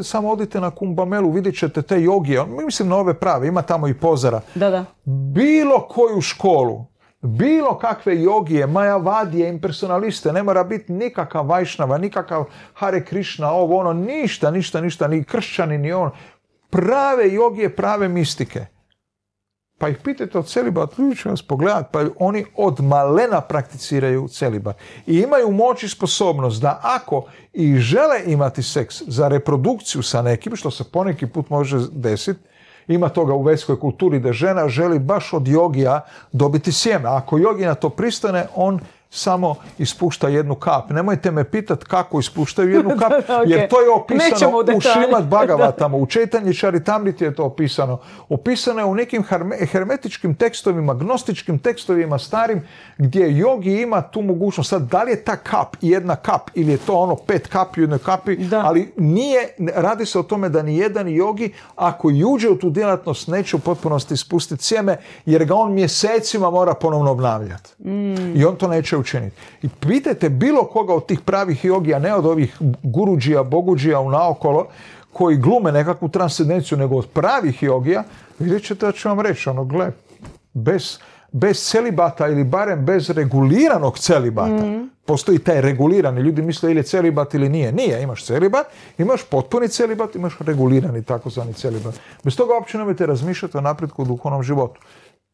samo odite na Kumbamelu, vidjet ćete te jogije, mislim na ove prave, ima tamo i pozara. Da, Bilo koju školu, bilo kakve jogije, majavadije, impersonaliste, ne mora biti nikakav vajšnava, nikakav Hare Krishna, ovo, ono, ništa, ništa, ništa, ni kršćani, ni on. Prave jogije, prave mistike. Pa ih pitajte o celibat, ljudi pa će vas pogledat, pa oni od malena prakticiraju celibat. I imaju moć i sposobnost da ako i žele imati seks za reprodukciju sa nekim, što se poneki put može desiti, ima toga u vejskoj kulturi da žena želi baš od jogija dobiti sjeme. Ako jogina to pristane, on samo ispušta jednu kap. Nemojte me pitati kako ispuštaju jednu kap, jer to je opisano u Šrimat Bagavatama, u Četanji Čaritamriti je to opisano. Opisano je u nekim hermetičkim tekstovima, gnostičkim tekstovima starim, gdje jogi ima tu mogućnost. Sad, da li je ta kap jedna kap ili je to ono pet kapi u jednoj kapi, ali nije, radi se o tome da ni jedan jogi, ako i uđe u tu djelatnost, neće u potpunosti ispustiti sjeme, jer ga on mjesecima mora ponovno obnavljati. Mm. I on to neće učiniti. I pitajte bilo koga od tih pravih jogija, ne od ovih guruđija, boguđija u naokolo, koji glume nekakvu transcendenciju, nego od pravih jogija, vidjet ćete da ću vam reći, ono, gle, bez, bez celibata ili barem bez reguliranog celibata, mm. postoji taj regulirani, ljudi misle ili je celibat ili nije. Nije, imaš celibat, imaš potpuni celibat, imaš regulirani takozvani celibat. Bez toga uopće nemojte razmišljati o napretku u duhovnom životu.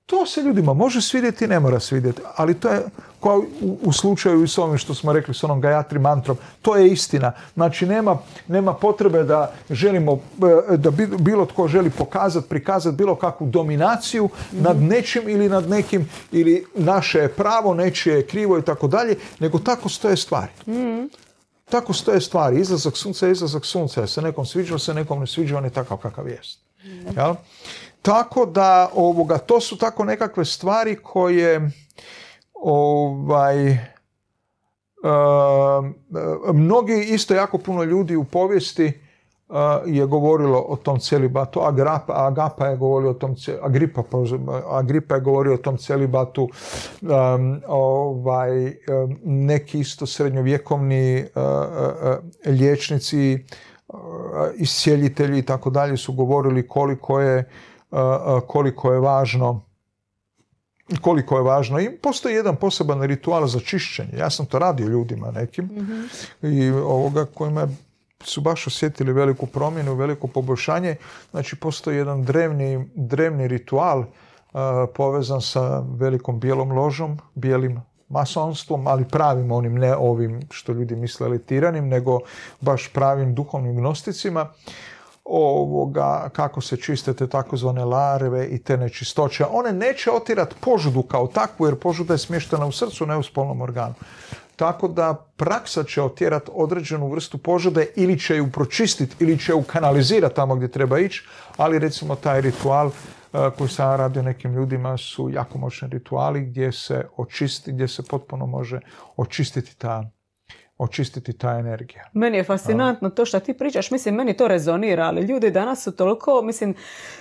To se ljudima može svidjeti, ne mora svidjeti, ali to je kao u, slučaju i s ovim što smo rekli s onom gajatri mantrom, to je istina. Znači nema, potrebe da želimo, e, da bilo tko želi pokazati, prikazati bilo kakvu dominaciju mhm. nad nečim ili nad nekim, ili naše je pravo, nečije je krivo i tako dalje, nego tako stoje stvari. Mhm. Tako stoje stvari. Izlazak sunca je izlazak sunca. Se nekom sviđa, se nekom ne sviđa, on je takav kakav jest. Mhm. Jel? Tako da, ovoga, to su tako nekakve stvari koje ovaj, mnogi, isto jako puno ljudi u povijesti eh, je govorilo o tom celibatu, Agrapa, Agapa je govorio o tom, Agripa, Agripa je govorio o tom celibatu, ovaj, neki isto srednjovjekovni eh, eh, liječnici, uh, i tako dalje su govorili koliko je koliko je važno koliko je važno. I postoji jedan poseban ritual za čišćenje. Ja sam to radio ljudima nekim mhm. i ovoga kojima su baš osjetili veliku promjenu, veliko poboljšanje. Znači, postoji jedan drevni, ritual povezan sa velikom bijelom ložom, bijelim masonstvom, ali pravim onim, ne ovim što ljudi misle elitiranim, nego baš pravim duhovnim gnosticima ovoga, kako se čiste te takozvane larve i te nečistoće. One neće otirati požudu kao takvu, jer požuda je smještena u srcu, ne u spolnom organu. Tako da praksa će otjerati određenu vrstu požude ili će ju pročistiti ili će ju kanalizirati tamo gdje treba ići, ali recimo taj ritual eh, koji sam radio nekim ljudima su jako moćni rituali gdje se očisti, gdje se potpuno može očistiti ta očistiti ta energija. Meni je fascinantno to što ti pričaš, mislim, meni to rezonira, ali ljudi danas su toliko, mislim,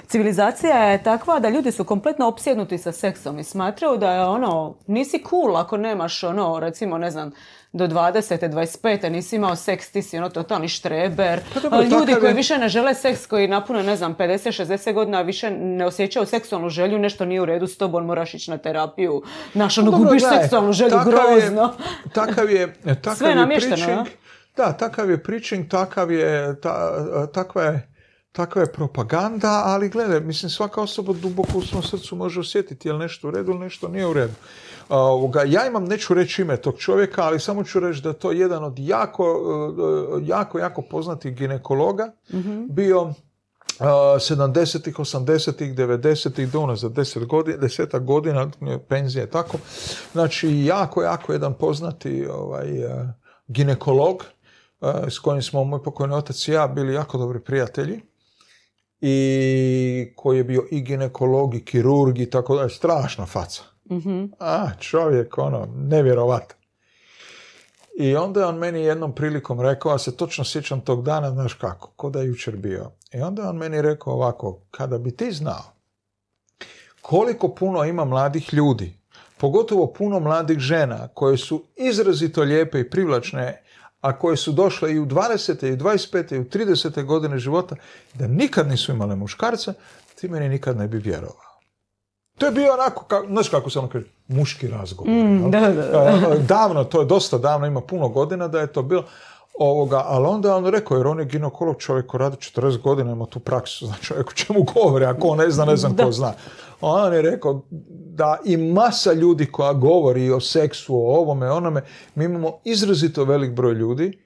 civilizacija je takva da ljudi su kompletno opsjednuti sa seksom i smatraju da je ono, nisi cool ako nemaš ono, recimo, ne znam, do 20. 25. nisi imao seks, ti si ono totalni štreber. Pa Ljudi koji više ne žele seks, koji napune, ne znam, 50-60 godina više ne osjećaju seksualnu želju, nešto nije u redu s tobom, moraš ići na terapiju. Znaš, ono, pa gubiš seksualnu želju, takav grozno. takav je, takav je namješteno, Da, takav je pričing, takav je, ta, takva je takva je propaganda, ali gledaj, mislim, svaka osoba duboko u svom srcu može osjetiti je li nešto u redu ili nešto nije u redu. Ovoga, ja imam, neću reći ime tog čovjeka, ali samo ću reći da je to jedan od jako, eh, jako, jako poznatih ginekologa mhm. bio 70-ih, 80-ih, 90-ih, do za 10 godina, penzija godina, penzije, tako. Znači, jako, jako jedan poznati ovaj, eh, ginekolog eh, s kojim smo moj pokojni otac i ja bili jako dobri prijatelji i koji je bio i ginekolog i kirurg i tako dalje strašna faca. Mhm. A, čovjek, ono, nevjerovatan. I onda je on meni jednom prilikom rekao, a se točno sjećam tog dana, znaš kako, ko da je jučer bio. I onda je on meni rekao ovako, kada bi ti znao koliko puno ima mladih ljudi, pogotovo puno mladih žena koje su izrazito lijepe i privlačne, a koje su došle i u 20. i u 25. i u 30. godine života, da nikad nisu imale muškarca, ti meni nikad ne bi vjerovao. To je bio onako, ka, znaš kako se ono kaže, muški razgovor. Mm, da, e, ono, Davno, to je dosta davno, ima puno godina da je to bilo. Ovoga, ali onda je on rekao, jer on je ginekolog čovjek koji radi 40 godina, ima tu praksu, znači o čemu govori, ako on ne zna, ne znam ko zna. On je rekao da i masa ljudi koja govori o seksu, o ovome, onome, mi imamo izrazito velik broj ljudi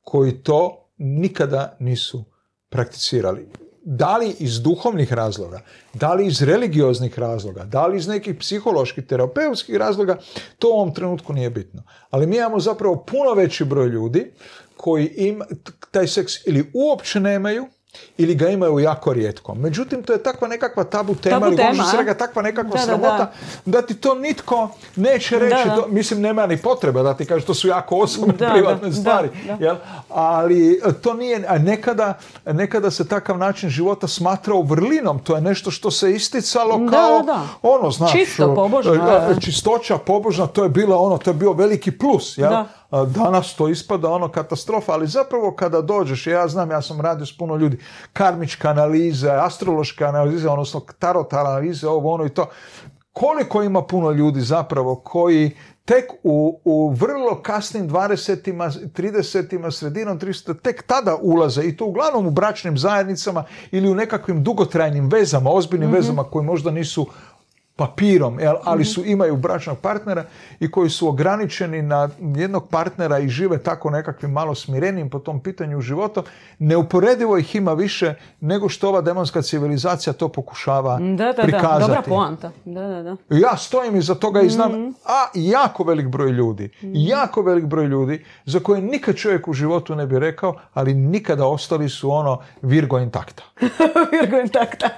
koji to nikada nisu prakticirali da li iz duhovnih razloga, da li iz religioznih razloga, da li iz nekih psiholoških, terapeutskih razloga, to u ovom trenutku nije bitno. Ali mi imamo zapravo puno veći broj ljudi koji im taj seks ili uopće nemaju, ili ga imaju jako rijetko. Međutim, to je takva nekakva tabu tema, tabu tema takva nekakva sramota, da, ti to nitko neće reći. mislim, nema ni potreba da ti kaže, to su jako osobne privatne stvari. Ali e, to nije, nekada, se takav način života smatrao vrlinom, to je nešto što se isticalo kao, ono, znaš, Čisto e, pobožna, e, čistoća pobožna, to je bilo ono, to je bio veliki plus, Danas to ispada ono katastrofa, ali zapravo kada dođeš, ja znam, ja sam radio s puno ljudi, karmička analiza, astrološka analiza, odnosno tarot analiza, ovo ono i to. Koliko ima puno ljudi zapravo koji tek u, u vrlo kasnim 20 30 sredinom 300, tek tada ulaze i to uglavnom u bračnim zajednicama ili u nekakvim dugotrajnim vezama, ozbiljnim mhm. vezama koji možda nisu papirom, ali mhm. su, imaju bračnog partnera i koji su ograničeni na jednog partnera i žive tako nekakvim malo smirenim po tom pitanju životu, neuporedivo ih ima više nego što ova demonska civilizacija to pokušava da, da, prikazati. Da, dobra poanta. Da, ja stojim iza toga i znam, mhm. a jako velik broj ljudi, mhm. jako velik broj ljudi za koje nikad čovjek u životu ne bi rekao, ali nikada ostali su ono Virgo intakta. Virgo intakta.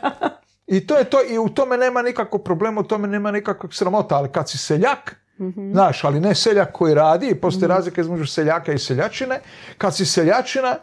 I to je to, i u tome nema nikakvog problema, u tome nema nikakvog sramota, ali kad si seljak, mhm. znaš, ali ne seljak koji radi, i postoji mm-hmm. razlika između seljaka i seljačine, kad si seljačina,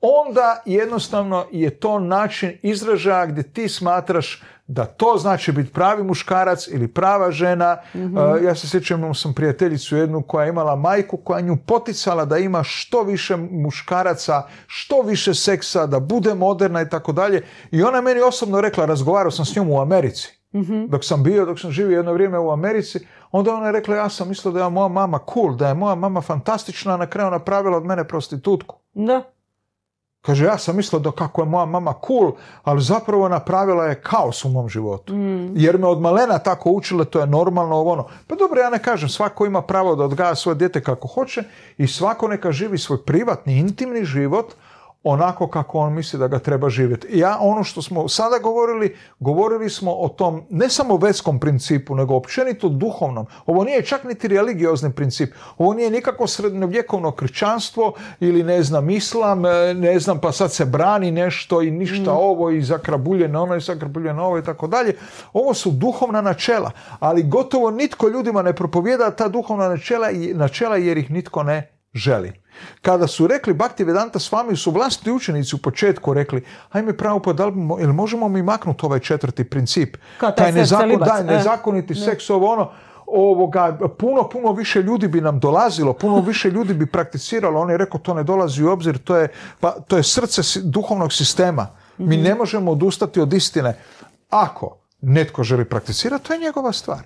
onda jednostavno je to način izražaja gdje ti smatraš da to znači biti pravi muškarac ili prava žena. Mhm. Eh, ja se sjećam, imam sam prijateljicu jednu koja je imala majku koja nju poticala da ima što više muškaraca, što više seksa, da bude moderna i tako dalje. I ona je meni osobno rekla, razgovarao sam s njom u Americi. mm Dok sam bio, dok sam živio jedno vrijeme u Americi, onda ona je rekla, ja sam mislila da je moja mama cool, da je moja mama fantastična, a na kraju napravila od mene prostitutku. Da. Kaže, ja sam mislila da kako je moja mama cool, ali zapravo napravila je kaos u mom životu. Mm. Jer me od malena tako učila, to je normalno ovo ono. Pa dobro, ja ne kažem, svako ima pravo da odgaja svoje dijete kako hoće i svako neka živi svoj privatni, intimni život, onako kako on misli da ga treba živjeti. Ja ono što smo sada govorili, govorili smo o tom ne samo veskom principu, nego općenito duhovnom. Ovo nije čak niti religiozni princip. Ovo nije nikako srednjovjekovno kršćanstvo ili ne znam islam, e, ne znam pa sad se brani nešto i ništa mm. ovo i zakrabuljeno ono i zakrabuljeno ovo i tako dalje. Ovo su duhovna načela, ali gotovo nitko ljudima ne propovijeda ta duhovna načela, načela jer ih nitko ne želi. Kada su rekli Bhakti Vedanta s vami su vlastiti učenici u početku rekli ajme pravo pa da možemo mi maknuti ovaj četvrti princip? taj, taj daj, e, nezakoniti seks, ovo ono ovoga, puno, puno više ljudi bi nam dolazilo, puno više ljudi bi prakticiralo. On je rekao, to ne dolazi u obzir, to je, pa, to je srce duhovnog sistema. Mi mhm. ne možemo odustati od istine. Ako netko želi prakticirati, to je njegova stvar.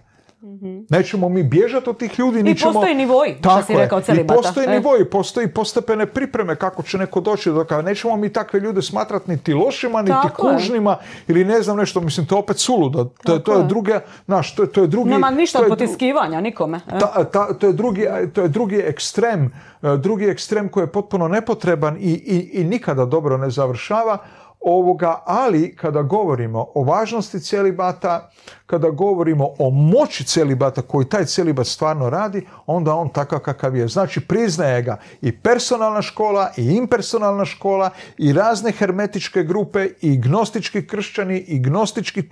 Mhm. Nećemo mi bježati od tih ljudi. I nićemo... postoji nivoj, što si rekao celibata. I postoji e. postoji postepene pripreme kako će neko doći. Dok, nećemo mi takve ljude smatrati niti lošima, niti Tako kužnima ili ne znam nešto. Mislim, to je opet suludo. To, je, to je druga, naš, to je, to je drugi... ništa potiskivanja nikome. E. ta, to, je drugi, to je drugi ekstrem, e, drugi ekstrem koji je potpuno nepotreban i, i, i nikada dobro ne završava ovoga, ali kada govorimo o važnosti celibata, kada govorimo o moći celibata koji taj celibat stvarno radi, onda on takav kakav je. Znači priznaje ga i personalna škola i impersonalna škola i razne hermetičke grupe i gnostički kršćani i gnostički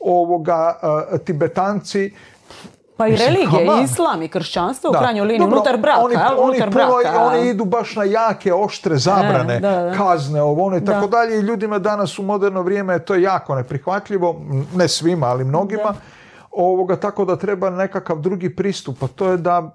ovoga e, tibetanci pa i religije, i islam, i kršćanstvo u krajnjoj liniji, unutar braka. Oni, idu baš na jake, oštre zabrane, e, kazne, ovo, ono i tako dalje. I ljudima danas u moderno vrijeme to je jako neprihvatljivo, ne svima, ali mnogima. Ovoga, tako da treba nekakav drugi pristup, a to je da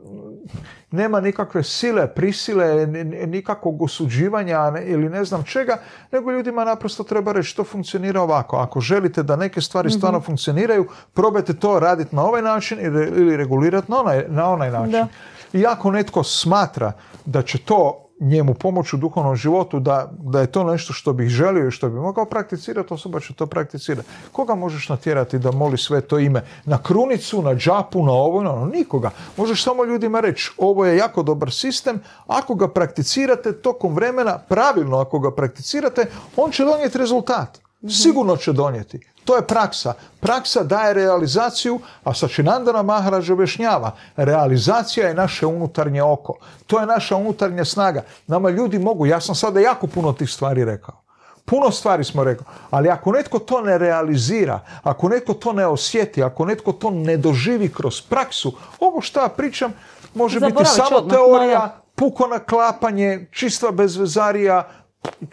nema nikakve sile, prisile, nikakvog osuđivanja ili ne znam čega, nego ljudima naprosto treba reći što funkcionira ovako. Ako želite da neke stvari mhm. stvarno funkcioniraju, probajte to raditi na ovaj način ili regulirati na onaj, na način. I ako netko smatra da će to njemu pomoć u duhovnom životu, da, da je to nešto što bih želio i što bi mogao prakticirati, osoba će to prakticirati. Koga možeš natjerati da moli sve to ime? Na krunicu, na džapu, na ovo, na ono, nikoga. Možeš samo ljudima reći, ovo je jako dobar sistem, ako ga prakticirate tokom vremena, pravilno ako ga prakticirate, on će donijeti rezultat. Sigurno će donijeti. To je praksa. Praksa daje realizaciju, a sa Sačinandana Maharaj objašnjava, realizacija je naše unutarnje oko. To je naša unutarnja snaga. Nama ljudi mogu, ja sam sada jako puno tih stvari rekao. Puno stvari smo rekao, ali ako netko to ne realizira, ako netko to ne osjeti, ako netko to ne doživi kroz praksu, ovo što ja pričam može biti samo teorija, puko naklapanje, čista bezvezarija,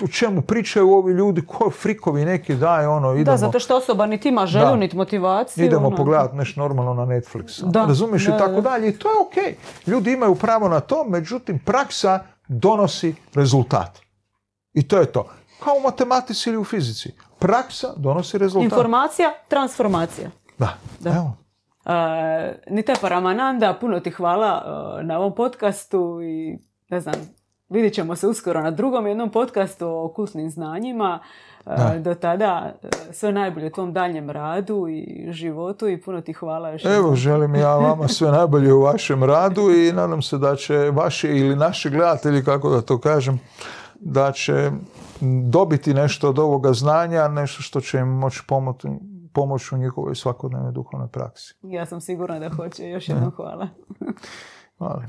u čemu pričaju ovi ljudi, ko frikovi neki daje ono, idemo... Da, zato što osoba niti ima želju, niti motivaciju. Idemo ono. pogledati nešto normalno na Netflix. Da. i tako dalje. I to je ok Ljudi imaju pravo na to, međutim, praksa donosi rezultat. I to je to. Kao u matematici ili u fizici. Praksa donosi rezultat. Informacija, transformacija. Da, evo. Uh, e, Paramananda, puno ti hvala e, na ovom podcastu i ne znam, Vidit ćemo se uskoro na drugom jednom podcastu o kusnim znanjima. E, da. Do tada e, sve najbolje u tom daljem radu i životu i puno ti hvala Evo, želim ja vama sve najbolje u vašem radu i nadam se da će vaši ili naši gledatelji, kako da to kažem, da će dobiti nešto od ovoga znanja, nešto što će im moći pomoći pomoć u njihovoj svakodnevnoj duhovnoj praksi. Ja sam sigurna da hoće. Još jednom hvala. Vale.